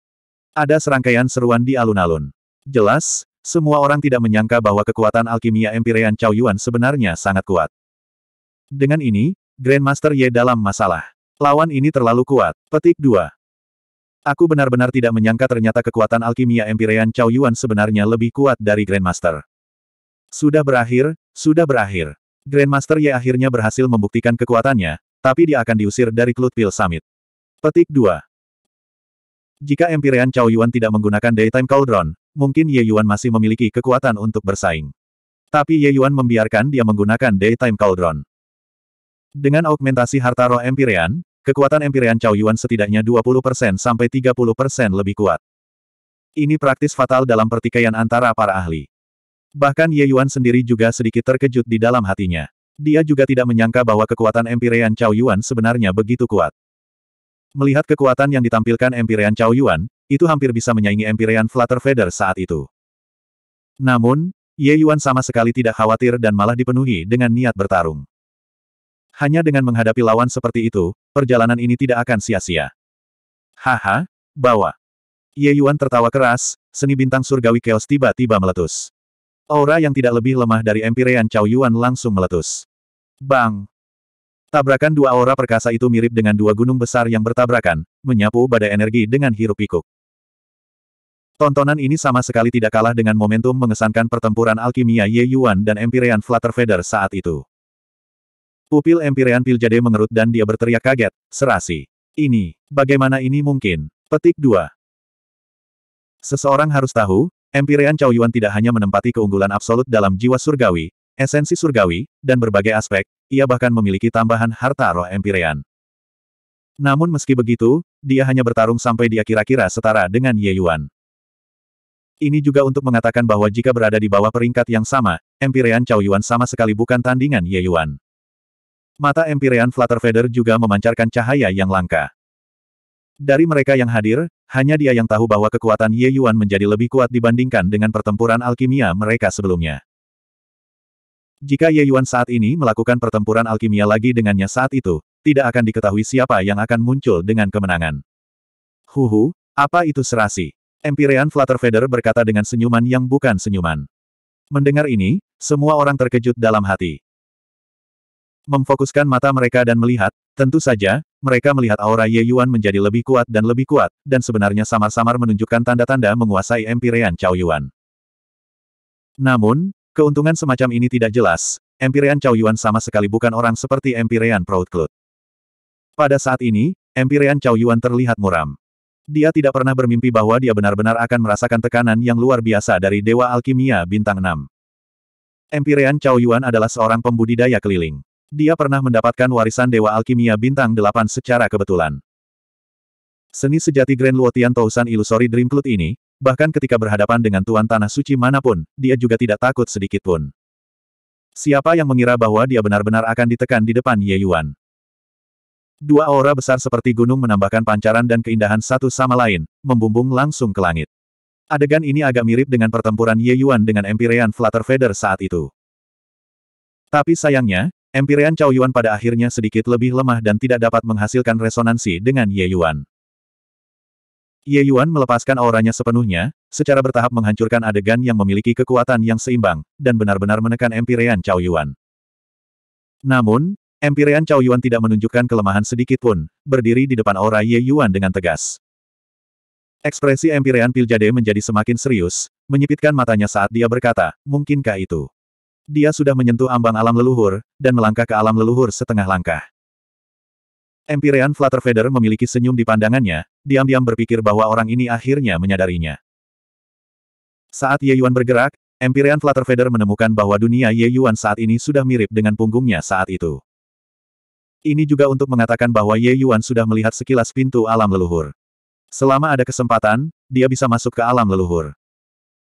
Ada serangkaian seruan di alun-alun. Jelas, semua orang tidak menyangka bahwa kekuatan alkimia Empyrean Cao Yuan sebenarnya sangat kuat. Dengan ini, Grandmaster Ye dalam masalah. Lawan ini terlalu kuat. Petik 2. Aku benar-benar tidak menyangka ternyata kekuatan alkimia Empyrean Cao Yuan sebenarnya lebih kuat dari Grandmaster. Sudah berakhir, sudah berakhir. Grandmaster Ye akhirnya berhasil membuktikan kekuatannya, tapi dia akan diusir dari Cloudpil Summit. Petik 2. Jika Empyrean Cao Yuan tidak menggunakan Daytime Cauldron, mungkin Ye Yuan masih memiliki kekuatan untuk bersaing. Tapi Ye Yuan membiarkan dia menggunakan Daytime Cauldron. Dengan augmentasi harta roh Empyrean, kekuatan Empyrean Chao Yuan setidaknya 20% sampai 30% lebih kuat. Ini praktis fatal dalam pertikaian antara para ahli. Bahkan Ye Yuan sendiri juga sedikit terkejut di dalam hatinya. Dia juga tidak menyangka bahwa kekuatan Empyrean Chao Yuan sebenarnya begitu kuat. Melihat kekuatan yang ditampilkan Empyrean Chao Yuan, itu hampir bisa menyaingi Empyrean Flutter Feather saat itu. Namun, Ye Yuan sama sekali tidak khawatir dan malah dipenuhi dengan niat bertarung. Hanya dengan menghadapi lawan seperti itu, perjalanan ini tidak akan sia-sia. Haha, bawa. Ye Yuan tertawa keras, seni bintang surgawi chaos tiba-tiba meletus. Aura yang tidak lebih lemah dari empyrean Chao Yuan langsung meletus. Bang! Tabrakan dua aura perkasa itu mirip dengan dua gunung besar yang bertabrakan, menyapu badai energi dengan hirup-pikuk. Tontonan ini sama sekali tidak kalah dengan momentum mengesankan pertempuran alkimia Ye Yuan dan Empyrean Flutter Feather saat itu. Pupil Empyrean Piljade mengerut dan dia berteriak kaget, serasi. Ini, bagaimana ini mungkin? Petik 2. Seseorang harus tahu, Empyrean Cao Yuan tidak hanya menempati keunggulan absolut dalam jiwa surgawi, esensi surgawi, dan berbagai aspek, ia bahkan memiliki tambahan harta roh Empyrean. Namun meski begitu, dia hanya bertarung sampai dia kira-kira setara dengan Ye Yuan. Ini juga untuk mengatakan bahwa jika berada di bawah peringkat yang sama, Empyrean Cao Yuan sama sekali bukan tandingan Ye Yuan. Mata Empyrean Flutter Feather juga memancarkan cahaya yang langka. Dari mereka yang hadir, hanya dia yang tahu bahwa kekuatan Ye Yuan menjadi lebih kuat dibandingkan dengan pertempuran alkimia mereka sebelumnya. Jika Ye Yuan saat ini melakukan pertempuran alkimia lagi dengannya saat itu, tidak akan diketahui siapa yang akan muncul dengan kemenangan. Huhu, apa itu serasi? Empyrean Feather berkata dengan senyuman yang bukan senyuman. Mendengar ini, semua orang terkejut dalam hati. Memfokuskan mata mereka dan melihat, tentu saja, mereka melihat aura Ye Yuan menjadi lebih kuat dan lebih kuat, dan sebenarnya samar-samar menunjukkan tanda-tanda menguasai Empyrean Chao Yuan. Namun, keuntungan semacam ini tidak jelas, Empyrean Chao Yuan sama sekali bukan orang seperti Empyrean Cloud. Pada saat ini, Empyrean Chao Yuan terlihat muram. Dia tidak pernah bermimpi bahwa dia benar-benar akan merasakan tekanan yang luar biasa dari Dewa Alkimia Bintang 6. Empirean Chao Yuan adalah seorang pembudidaya keliling. Dia pernah mendapatkan warisan Dewa Alkimia Bintang 8 secara kebetulan. Seni sejati Grand Luotian Tousan Illusory Dream Cloud ini, bahkan ketika berhadapan dengan Tuan Tanah Suci manapun, dia juga tidak takut sedikitpun. Siapa yang mengira bahwa dia benar-benar akan ditekan di depan Ye Yuan? Dua aura besar seperti gunung menambahkan pancaran dan keindahan satu sama lain, membumbung langsung ke langit. Adegan ini agak mirip dengan pertempuran Ye Yuan dengan Empyrean Flutter Feather saat itu. Tapi sayangnya, Empyrean Chao Yuan pada akhirnya sedikit lebih lemah dan tidak dapat menghasilkan resonansi dengan Ye Yuan. Ye Yuan melepaskan auranya sepenuhnya, secara bertahap menghancurkan adegan yang memiliki kekuatan yang seimbang, dan benar-benar menekan Empyrean Chao Yuan. Namun, Empirean Cao Yuan tidak menunjukkan kelemahan sedikit pun, berdiri di depan aura Ye Yuan dengan tegas. Ekspresi Empirean Piljade menjadi semakin serius, menyipitkan matanya saat dia berkata, mungkinkah itu? Dia sudah menyentuh ambang alam leluhur, dan melangkah ke alam leluhur setengah langkah. Empirean Flutterfeather memiliki senyum di pandangannya, diam-diam berpikir bahwa orang ini akhirnya menyadarinya. Saat Ye Yuan bergerak, Empirean Flutterfeather menemukan bahwa dunia Ye Yuan saat ini sudah mirip dengan punggungnya saat itu. Ini juga untuk mengatakan bahwa Ye Yuan sudah melihat sekilas pintu alam leluhur. Selama ada kesempatan, dia bisa masuk ke alam leluhur.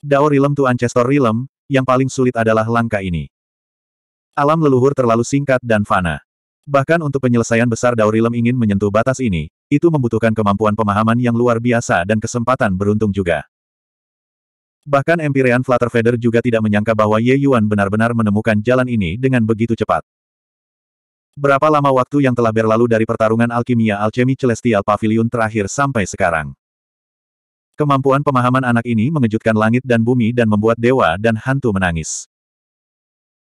Dao Rilem to Ancestor Rilem, yang paling sulit adalah langkah ini. Alam leluhur terlalu singkat dan fana. Bahkan untuk penyelesaian besar Dao Rilem ingin menyentuh batas ini, itu membutuhkan kemampuan pemahaman yang luar biasa dan kesempatan beruntung juga. Bahkan Empyrean Flutterfeder juga tidak menyangka bahwa Ye Yuan benar-benar menemukan jalan ini dengan begitu cepat. Berapa lama waktu yang telah berlalu dari pertarungan alkimia alchemy celestial pavilion terakhir sampai sekarang? Kemampuan pemahaman anak ini mengejutkan langit dan bumi dan membuat dewa dan hantu menangis.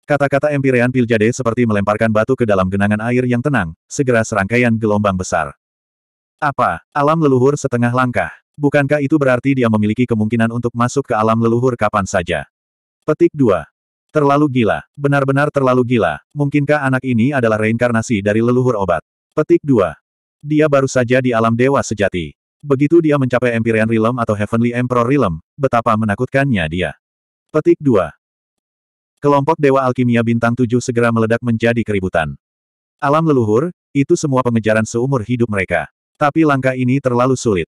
Kata-kata Empyrean Piljade seperti melemparkan batu ke dalam genangan air yang tenang, segera serangkaian gelombang besar. Apa? Alam leluhur setengah langkah. Bukankah itu berarti dia memiliki kemungkinan untuk masuk ke alam leluhur kapan saja? Petik 2. Terlalu gila. Benar-benar terlalu gila. Mungkinkah anak ini adalah reinkarnasi dari leluhur obat? Petik 2. Dia baru saja di alam dewa sejati. Begitu dia mencapai Empyrean Realm atau Heavenly Emperor Realm, betapa menakutkannya dia. Petik 2. Kelompok Dewa Alkimia Bintang 7 segera meledak menjadi keributan. Alam leluhur, itu semua pengejaran seumur hidup mereka. Tapi langkah ini terlalu sulit.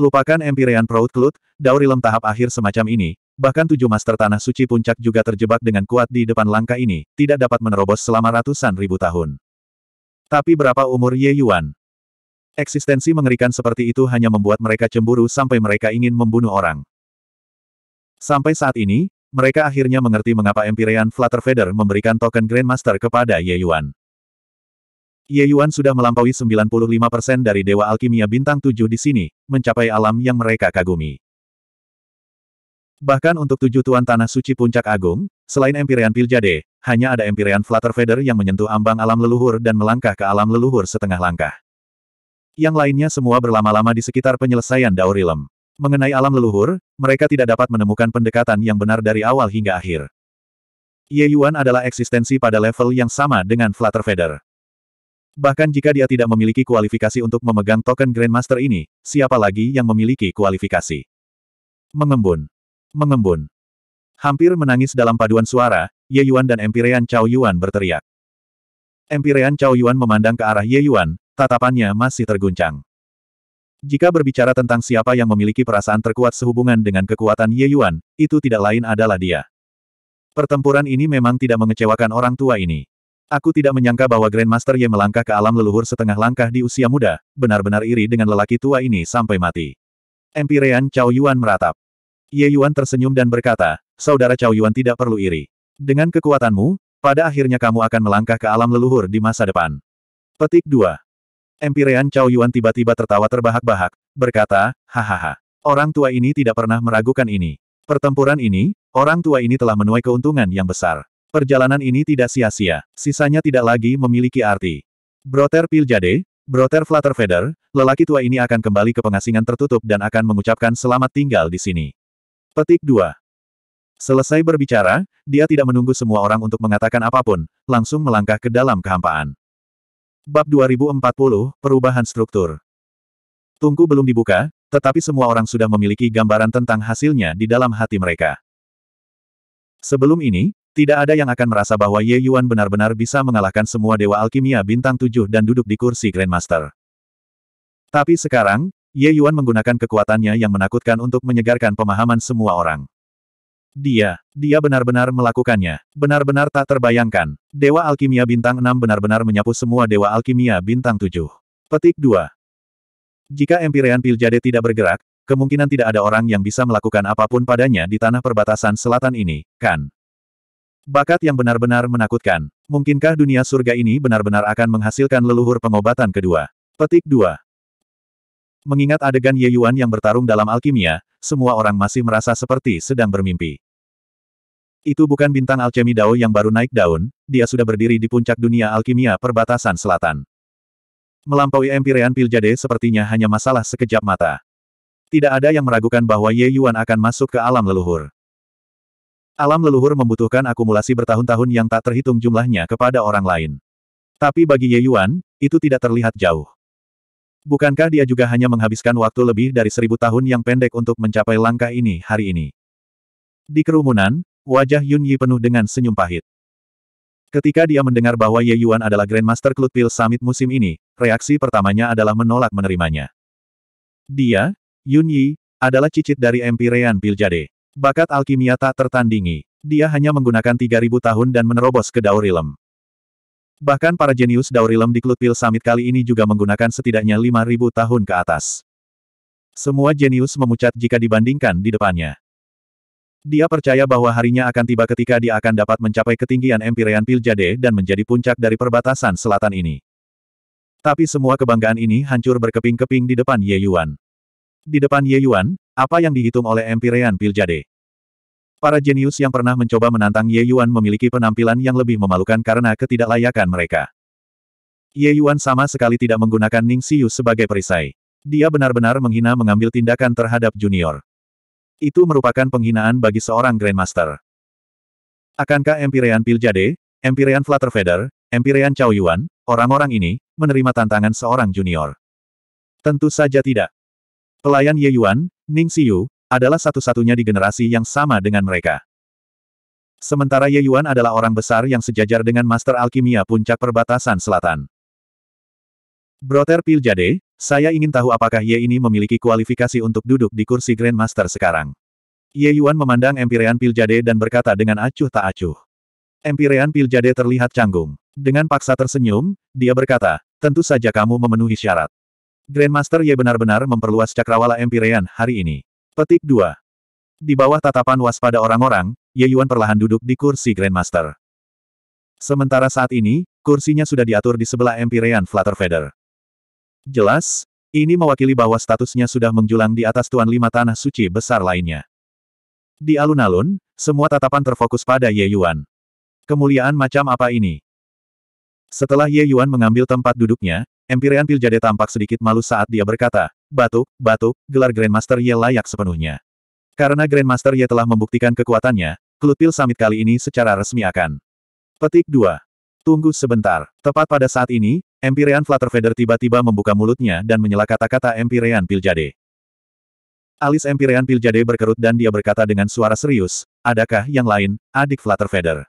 Lupakan Empyrean Proud Cloud, Daurilem tahap akhir semacam ini, bahkan tujuh master tanah suci puncak juga terjebak dengan kuat di depan langkah ini, tidak dapat menerobos selama ratusan ribu tahun. Tapi berapa umur Ye Yuan? Eksistensi mengerikan seperti itu hanya membuat mereka cemburu sampai mereka ingin membunuh orang. Sampai saat ini, mereka akhirnya mengerti mengapa Empyrean Flutter Feather memberikan token Grandmaster kepada Ye Yuan. Ye Yuan sudah melampaui 95% dari Dewa Alkimia Bintang 7 di sini, mencapai alam yang mereka kagumi. Bahkan untuk tujuh tuan tanah suci puncak agung, selain Empyrean Piljade, hanya ada Empyrean Flutterfeather yang menyentuh ambang alam leluhur dan melangkah ke alam leluhur setengah langkah. Yang lainnya semua berlama-lama di sekitar penyelesaian Daurilem. Mengenai alam leluhur, mereka tidak dapat menemukan pendekatan yang benar dari awal hingga akhir. Ye Yuan adalah eksistensi pada level yang sama dengan Flutterfeather. Bahkan jika dia tidak memiliki kualifikasi untuk memegang token Grandmaster ini, siapa lagi yang memiliki kualifikasi? Mengembun. Mengembun. Hampir menangis dalam paduan suara, Ye Yuan dan Empirean Chao Yuan berteriak. Empirean Chao Yuan memandang ke arah Ye Yuan, tatapannya masih terguncang. Jika berbicara tentang siapa yang memiliki perasaan terkuat sehubungan dengan kekuatan Ye Yuan, itu tidak lain adalah dia. Pertempuran ini memang tidak mengecewakan orang tua ini. Aku tidak menyangka bahwa Grandmaster Ye melangkah ke alam leluhur setengah langkah di usia muda, benar-benar iri dengan lelaki tua ini sampai mati. Empirean Cao Yuan meratap. Ye Yuan tersenyum dan berkata, Saudara Cao Yuan tidak perlu iri. Dengan kekuatanmu, pada akhirnya kamu akan melangkah ke alam leluhur di masa depan. Petik 2. Empirean Cao Yuan tiba-tiba tertawa terbahak-bahak, berkata, Hahaha. Orang tua ini tidak pernah meragukan ini. Pertempuran ini, orang tua ini telah menuai keuntungan yang besar. Perjalanan ini tidak sia-sia, sisanya tidak lagi memiliki arti. Broter Piljade, Broter feather, lelaki tua ini akan kembali ke pengasingan tertutup dan akan mengucapkan selamat tinggal di sini. Petik 2. Selesai berbicara, dia tidak menunggu semua orang untuk mengatakan apapun, langsung melangkah ke dalam kehampaan. Bab 2040, Perubahan Struktur Tungku belum dibuka, tetapi semua orang sudah memiliki gambaran tentang hasilnya di dalam hati mereka. Sebelum ini, tidak ada yang akan merasa bahwa Ye Yuan benar-benar bisa mengalahkan semua Dewa Alkimia Bintang tujuh dan duduk di kursi Grandmaster. Tapi sekarang, Ye Yuan menggunakan kekuatannya yang menakutkan untuk menyegarkan pemahaman semua orang. Dia, dia benar-benar melakukannya. Benar-benar tak terbayangkan. Dewa Alkimia Bintang enam benar-benar menyapu semua Dewa Alkimia Bintang tujuh. Petik 2. Jika Empyrean Piljade tidak bergerak, kemungkinan tidak ada orang yang bisa melakukan apapun padanya di tanah perbatasan selatan ini, kan? Bakat yang benar-benar menakutkan. Mungkinkah dunia surga ini benar-benar akan menghasilkan leluhur pengobatan kedua? Petik 2. Mengingat adegan Ye Yuan yang bertarung dalam alkimia, semua orang masih merasa seperti sedang bermimpi. Itu bukan bintang alkemi Dao yang baru naik daun, dia sudah berdiri di puncak dunia alkimia perbatasan selatan. Melampaui empirean Piljade sepertinya hanya masalah sekejap mata. Tidak ada yang meragukan bahwa Ye Yuan akan masuk ke alam leluhur. Alam leluhur membutuhkan akumulasi bertahun-tahun yang tak terhitung jumlahnya kepada orang lain. Tapi bagi Ye Yuan, itu tidak terlihat jauh. Bukankah dia juga hanya menghabiskan waktu lebih dari seribu tahun yang pendek untuk mencapai langkah ini hari ini? Di kerumunan, wajah Yun Yi penuh dengan senyum pahit. Ketika dia mendengar bahwa Ye Yuan adalah Grandmaster Pil Summit musim ini, reaksi pertamanya adalah menolak menerimanya. Dia, Yun Yi, adalah cicit dari Empyrean Piljade. Bakat alkimia tak tertandingi. Dia hanya menggunakan 3000 tahun dan menerobos ke Daurilem. Bahkan para jenius Daurilem di Klutpil Summit kali ini juga menggunakan setidaknya 5000 tahun ke atas. Semua jenius memucat jika dibandingkan di depannya. Dia percaya bahwa harinya akan tiba ketika dia akan dapat mencapai ketinggian Empyrean Piljade dan menjadi puncak dari perbatasan selatan ini. Tapi semua kebanggaan ini hancur berkeping-keping di depan Ye Yuan. Di depan Ye Yuan, apa yang dihitung oleh Empyrean Piljade? Para jenius yang pernah mencoba menantang Ye Yuan memiliki penampilan yang lebih memalukan karena ketidaklayakan mereka. Ye Yuan sama sekali tidak menggunakan Ning Xiu sebagai perisai. Dia benar-benar menghina mengambil tindakan terhadap junior. Itu merupakan penghinaan bagi seorang Grandmaster. Akankah Empyrean Piljade, Empyrean Flutterfeather, Empyrean Chao Yuan, orang-orang ini, menerima tantangan seorang junior? Tentu saja tidak. Pelayan Ye Yuan, Ning Xiu, adalah satu-satunya di generasi yang sama dengan mereka. Sementara Ye Yuan adalah orang besar yang sejajar dengan Master Alkimia Puncak Perbatasan Selatan. Broter Piljade, saya ingin tahu apakah Ye ini memiliki kualifikasi untuk duduk di kursi Grandmaster sekarang. Ye Yuan memandang Empirean Piljade dan berkata dengan acuh tak acuh. Empirean Piljade terlihat canggung. Dengan paksa tersenyum, dia berkata, tentu saja kamu memenuhi syarat. Grandmaster Ye benar-benar memperluas cakrawala Empyrean hari ini. Petik 2. Di bawah tatapan waspada orang-orang, Ye Yuan perlahan duduk di kursi Grandmaster. Sementara saat ini, kursinya sudah diatur di sebelah Empyrean Feather. Jelas, ini mewakili bahwa statusnya sudah menjulang di atas Tuan Lima Tanah Suci besar lainnya. Di alun-alun, semua tatapan terfokus pada Ye Yuan. Kemuliaan macam apa ini? Setelah Ye Yuan mengambil tempat duduknya, Empyrean Piljade tampak sedikit malu saat dia berkata, batuk, batuk, gelar Grandmaster Ye layak sepenuhnya. Karena Grandmaster Ye telah membuktikan kekuatannya, Klutpil Summit kali ini secara resmi akan. Petik 2. Tunggu sebentar. Tepat pada saat ini, Empyrean Flutterfeather tiba-tiba membuka mulutnya dan menyela kata-kata Empyrean Piljade. Alis Empyrean Piljade berkerut dan dia berkata dengan suara serius, adakah yang lain, adik Flutterfeather?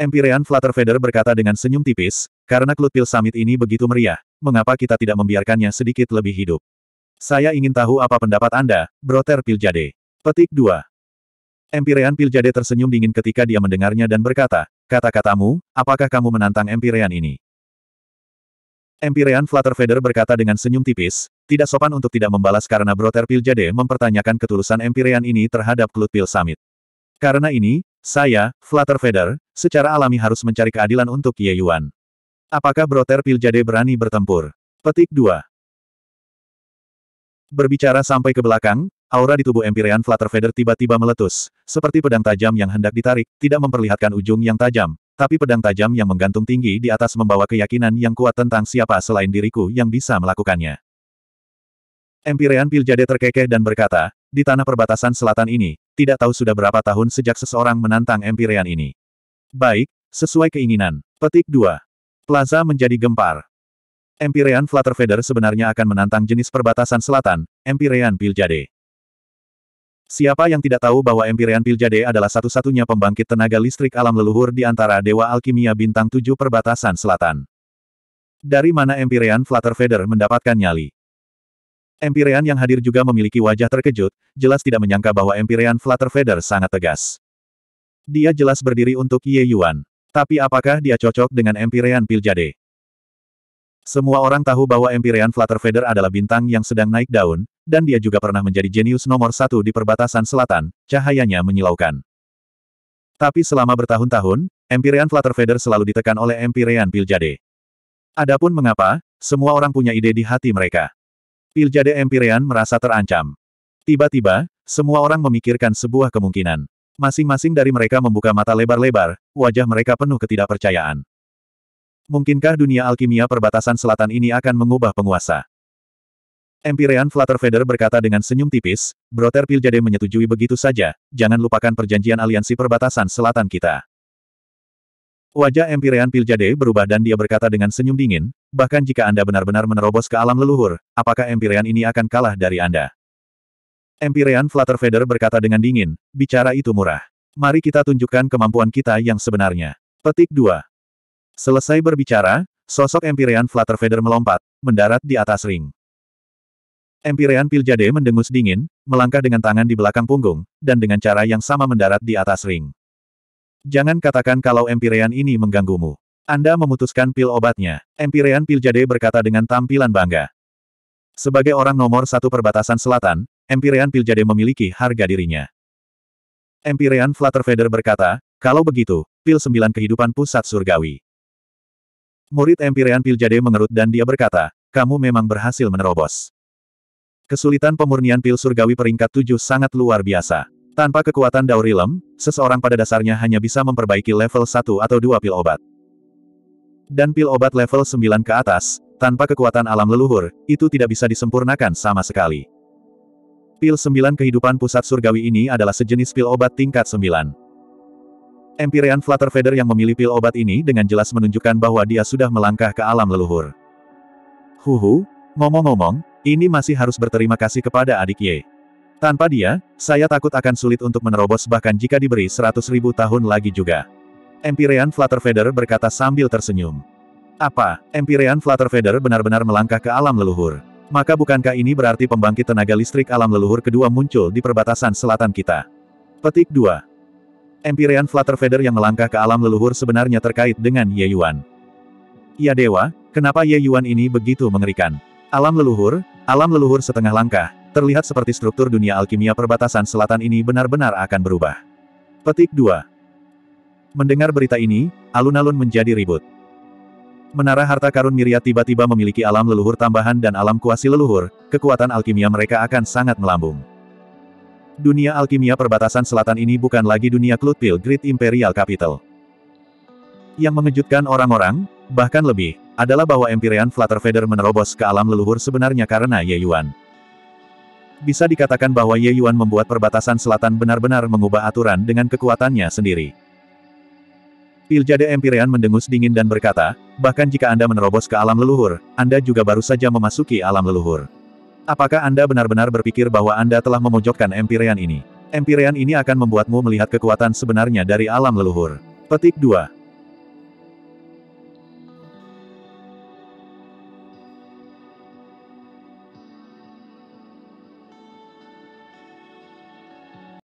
Empyrean Feather berkata dengan senyum tipis, karena pil Summit ini begitu meriah, mengapa kita tidak membiarkannya sedikit lebih hidup? Saya ingin tahu apa pendapat Anda, Broter Piljade. Petik 2. Empirean Piljade tersenyum dingin ketika dia mendengarnya dan berkata, kata-katamu, apakah kamu menantang Empirean ini? Empirean Feather berkata dengan senyum tipis, tidak sopan untuk tidak membalas karena Broter Piljade mempertanyakan ketulusan Empirean ini terhadap pil Summit. Karena ini, saya, Flutter Feather, secara alami harus mencari keadilan untuk Ye Yuan. Apakah Broter Piljade berani bertempur? Petik 2. Berbicara sampai ke belakang, aura di tubuh Empyrean Flutter Feather tiba-tiba meletus, seperti pedang tajam yang hendak ditarik, tidak memperlihatkan ujung yang tajam, tapi pedang tajam yang menggantung tinggi di atas membawa keyakinan yang kuat tentang siapa selain diriku yang bisa melakukannya. Empyrean Piljade terkekeh dan berkata, di tanah perbatasan selatan ini, tidak tahu sudah berapa tahun sejak seseorang menantang Empyrean ini. Baik, sesuai keinginan. Petik 2. Plaza menjadi gempar. Empyrean Feather sebenarnya akan menantang jenis perbatasan selatan, Empyrean Piljade. Siapa yang tidak tahu bahwa Empyrean Piljade adalah satu-satunya pembangkit tenaga listrik alam leluhur di antara Dewa Alkimia Bintang 7 perbatasan selatan. Dari mana Empyrean Feather mendapatkan nyali? Empirean yang hadir juga memiliki wajah terkejut, jelas tidak menyangka bahwa Empirean Feather sangat tegas. Dia jelas berdiri untuk Ye Yuan. Tapi apakah dia cocok dengan Empirean Piljade? Semua orang tahu bahwa Empirean Feather adalah bintang yang sedang naik daun, dan dia juga pernah menjadi jenius nomor satu di perbatasan selatan, cahayanya menyilaukan. Tapi selama bertahun-tahun, Empirean Feather selalu ditekan oleh Empirean Piljade. Adapun mengapa, semua orang punya ide di hati mereka. Piljade Empyrean merasa terancam. Tiba-tiba, semua orang memikirkan sebuah kemungkinan. Masing-masing dari mereka membuka mata lebar-lebar, wajah mereka penuh ketidakpercayaan. Mungkinkah dunia alkimia perbatasan selatan ini akan mengubah penguasa? Empyrean Flutterfeder berkata dengan senyum tipis, Broter Piljade menyetujui begitu saja, jangan lupakan perjanjian aliansi perbatasan selatan kita. Wajah Empirean Piljade berubah dan dia berkata dengan senyum dingin, bahkan jika Anda benar-benar menerobos ke alam leluhur, apakah Empirean ini akan kalah dari Anda? Empirean Flutterfeather berkata dengan dingin, bicara itu murah. Mari kita tunjukkan kemampuan kita yang sebenarnya. Petik 2. Selesai berbicara, sosok Empirean Flutterfeather melompat, mendarat di atas ring. Empirean Piljade mendengus dingin, melangkah dengan tangan di belakang punggung, dan dengan cara yang sama mendarat di atas ring. Jangan katakan kalau Empirean ini mengganggumu. Anda memutuskan pil obatnya. Empirean Jade berkata dengan tampilan bangga. Sebagai orang nomor satu perbatasan selatan, Empirean Jade memiliki harga dirinya. Empirean Flutterfeder berkata, kalau begitu, pil sembilan kehidupan pusat surgawi. Murid Empirean Piljade mengerut dan dia berkata, kamu memang berhasil menerobos. Kesulitan pemurnian pil surgawi peringkat tujuh sangat luar biasa. Tanpa kekuatan Daurilem, seseorang pada dasarnya hanya bisa memperbaiki level 1 atau 2 pil obat. Dan pil obat level 9 ke atas, tanpa kekuatan alam leluhur, itu tidak bisa disempurnakan sama sekali. Pil 9 kehidupan pusat surgawi ini adalah sejenis pil obat tingkat 9. Empyrean Flutterfeather yang memilih pil obat ini dengan jelas menunjukkan bahwa dia sudah melangkah ke alam leluhur. Huhu, ngomong-ngomong, ini masih harus berterima kasih kepada adik Ye. Tanpa dia, saya takut akan sulit untuk menerobos bahkan jika diberi 100 ribu tahun lagi juga. Empyrean Flutterfeather berkata sambil tersenyum. Apa, Empyrean Flutterfeather benar-benar melangkah ke alam leluhur? Maka bukankah ini berarti pembangkit tenaga listrik alam leluhur kedua muncul di perbatasan selatan kita? Petik 2. Empyrean Flutterfeather yang melangkah ke alam leluhur sebenarnya terkait dengan Ye Yuan. Ya dewa, kenapa Ye Yuan ini begitu mengerikan? Alam leluhur, alam leluhur setengah langkah, Terlihat seperti struktur dunia alkimia perbatasan selatan ini benar-benar akan berubah. Petik 2. Mendengar berita ini, alun-alun menjadi ribut. Menara harta karun Miria tiba-tiba memiliki alam leluhur tambahan dan alam kuasi leluhur, kekuatan alkimia mereka akan sangat melambung. Dunia alkimia perbatasan selatan ini bukan lagi dunia klutpil Great Imperial Capital. Yang mengejutkan orang-orang, bahkan lebih, adalah bahwa Empyrean Flutterfeder menerobos ke alam leluhur sebenarnya karena Ye Yuan. Bisa dikatakan bahwa Ye Yuan membuat perbatasan selatan benar-benar mengubah aturan dengan kekuatannya sendiri. Piljade Empyrean mendengus dingin dan berkata, bahkan jika Anda menerobos ke alam leluhur, Anda juga baru saja memasuki alam leluhur. Apakah Anda benar-benar berpikir bahwa Anda telah memojokkan Empyrean ini? Empyrean ini akan membuatmu melihat kekuatan sebenarnya dari alam leluhur. Petik 2.